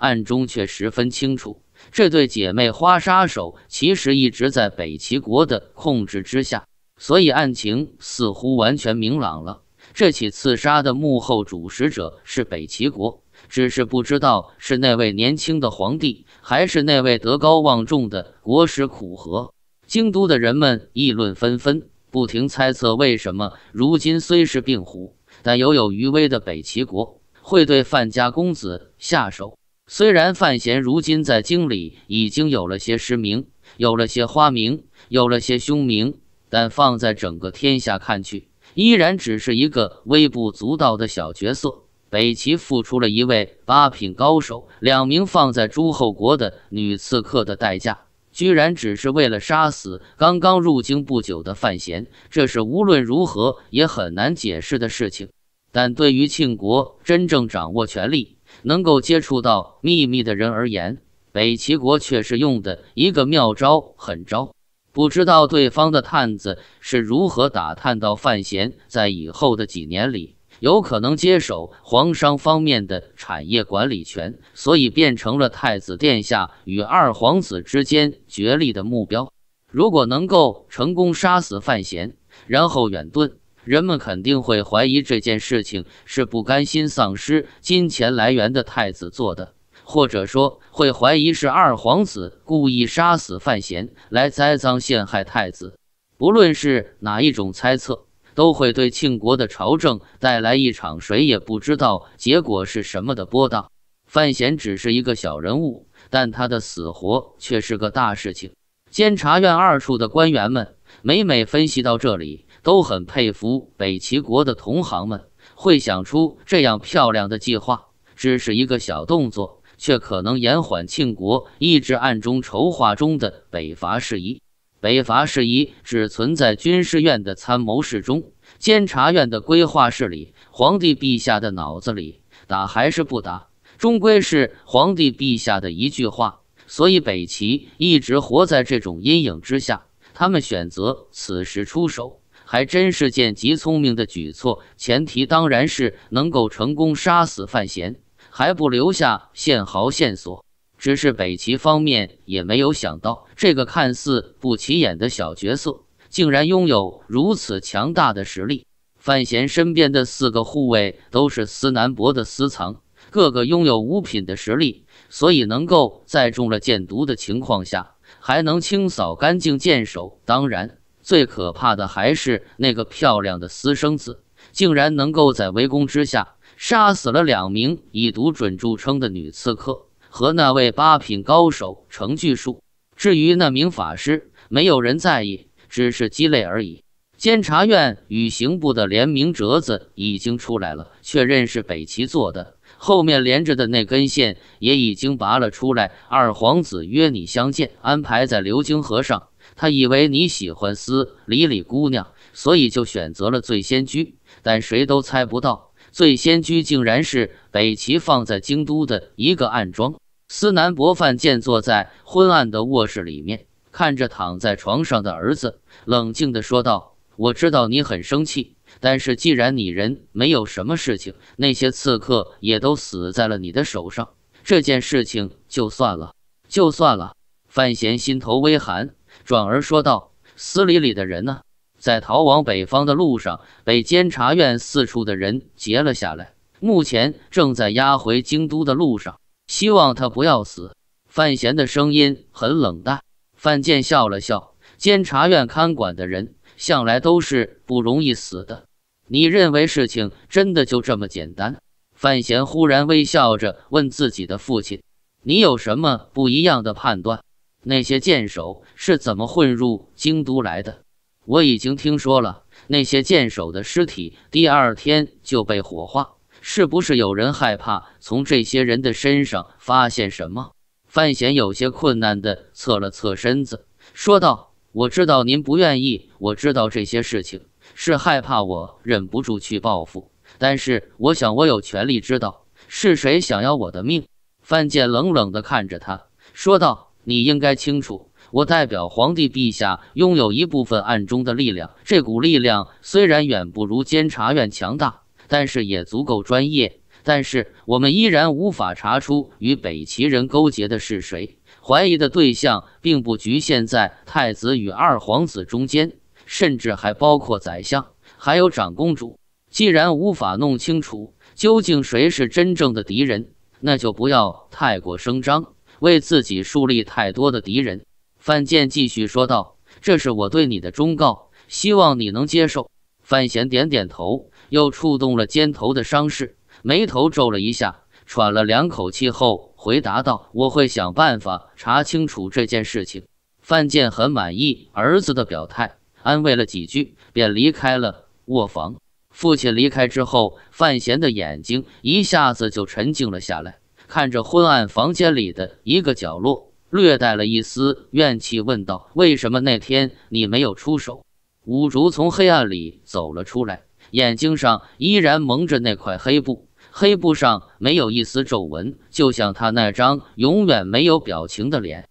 暗中却十分清楚，这对姐妹花杀手其实一直在北齐国的控制之下，所以案情似乎完全明朗了。这起刺杀的幕后主使者是北齐国。只是不知道是那位年轻的皇帝，还是那位德高望重的国师苦荷。京都的人们议论纷纷，不停猜测为什么如今虽是病狐，但犹有余威的北齐国会对范家公子下手。虽然范闲如今在京里已经有了些实名，有了些花名，有了些凶名，但放在整个天下看去，依然只是一个微不足道的小角色。北齐付出了一位八品高手、两名放在诸侯国的女刺客的代价，居然只是为了杀死刚刚入京不久的范闲，这是无论如何也很难解释的事情。但对于庆国真正掌握权力、能够接触到秘密的人而言，北齐国却是用的一个妙招、狠招。不知道对方的探子是如何打探到范闲，在以后的几年里。有可能接手皇商方面的产业管理权，所以变成了太子殿下与二皇子之间角力的目标。如果能够成功杀死范闲，然后远遁，人们肯定会怀疑这件事情是不甘心丧失金钱来源的太子做的，或者说会怀疑是二皇子故意杀死范闲来栽赃陷害太子。不论是哪一种猜测。都会对庆国的朝政带来一场谁也不知道结果是什么的波荡。范闲只是一个小人物，但他的死活却是个大事情。监察院二处的官员们每每分析到这里，都很佩服北齐国的同行们会想出这样漂亮的计划。只是一个小动作，却可能延缓庆国一直暗中筹划中的北伐事宜。北伐事宜只存在军事院的参谋室中，监察院的规划室里，皇帝陛下的脑子里，打还是不打，终归是皇帝陛下的一句话。所以北齐一直活在这种阴影之下。他们选择此时出手，还真是件极聪明的举措。前提当然是能够成功杀死范闲，还不留下线毫线索。只是北齐方面也没有想到，这个看似不起眼的小角色，竟然拥有如此强大的实力。范闲身边的四个护卫都是司南伯的私藏，各个拥有五品的实力，所以能够在中了箭毒的情况下，还能清扫干净箭手。当然，最可怕的还是那个漂亮的私生子，竟然能够在围攻之下杀死了两名以毒准著称的女刺客。和那位八品高手成巨树。至于那名法师，没有人在意，只是鸡肋而已。监察院与刑部的联名折子已经出来了，确认是北齐做的。后面连着的那根线也已经拔了出来。二皇子约你相见，安排在流经河上。他以为你喜欢司李李姑娘，所以就选择了醉仙居。但谁都猜不到，醉仙居竟然是北齐放在京都的一个暗桩。司南伯范建坐在昏暗的卧室里面，看着躺在床上的儿子，冷静地说道：“我知道你很生气，但是既然你人没有什么事情，那些刺客也都死在了你的手上，这件事情就算了，就算了。”范闲心头微寒，转而说道：“司里里的人呢，在逃往北方的路上被监察院四处的人截了下来，目前正在押回京都的路上。”希望他不要死。范闲的声音很冷淡。范建笑了笑。监察院看管的人向来都是不容易死的。你认为事情真的就这么简单？范闲忽然微笑着问自己的父亲：“你有什么不一样的判断？那些剑手是怎么混入京都来的？我已经听说了，那些剑手的尸体第二天就被火化。”是不是有人害怕从这些人的身上发现什么？范闲有些困难地侧了侧身子，说道：“我知道您不愿意，我知道这些事情是害怕我忍不住去报复，但是我想我有权利知道是谁想要我的命。”范建冷冷地看着他，说道：“你应该清楚，我代表皇帝陛下拥有一部分暗中的力量，这股力量虽然远不如监察院强大。”但是也足够专业，但是我们依然无法查出与北齐人勾结的是谁。怀疑的对象并不局限在太子与二皇子中间，甚至还包括宰相，还有长公主。既然无法弄清楚究竟谁是真正的敌人，那就不要太过声张，为自己树立太多的敌人。范建继续说道：“这是我对你的忠告，希望你能接受。”范闲点点头。又触动了肩头的伤势，眉头皱了一下，喘了两口气后，回答道：“我会想办法查清楚这件事情。”范建很满意儿子的表态，安慰了几句，便离开了卧房。父亲离开之后，范闲的眼睛一下子就沉静了下来，看着昏暗房间里的一个角落，略带了一丝怨气，问道：“为什么那天你没有出手？”五竹从黑暗里走了出来。眼睛上依然蒙着那块黑布，黑布上没有一丝皱纹，就像他那张永远没有表情的脸。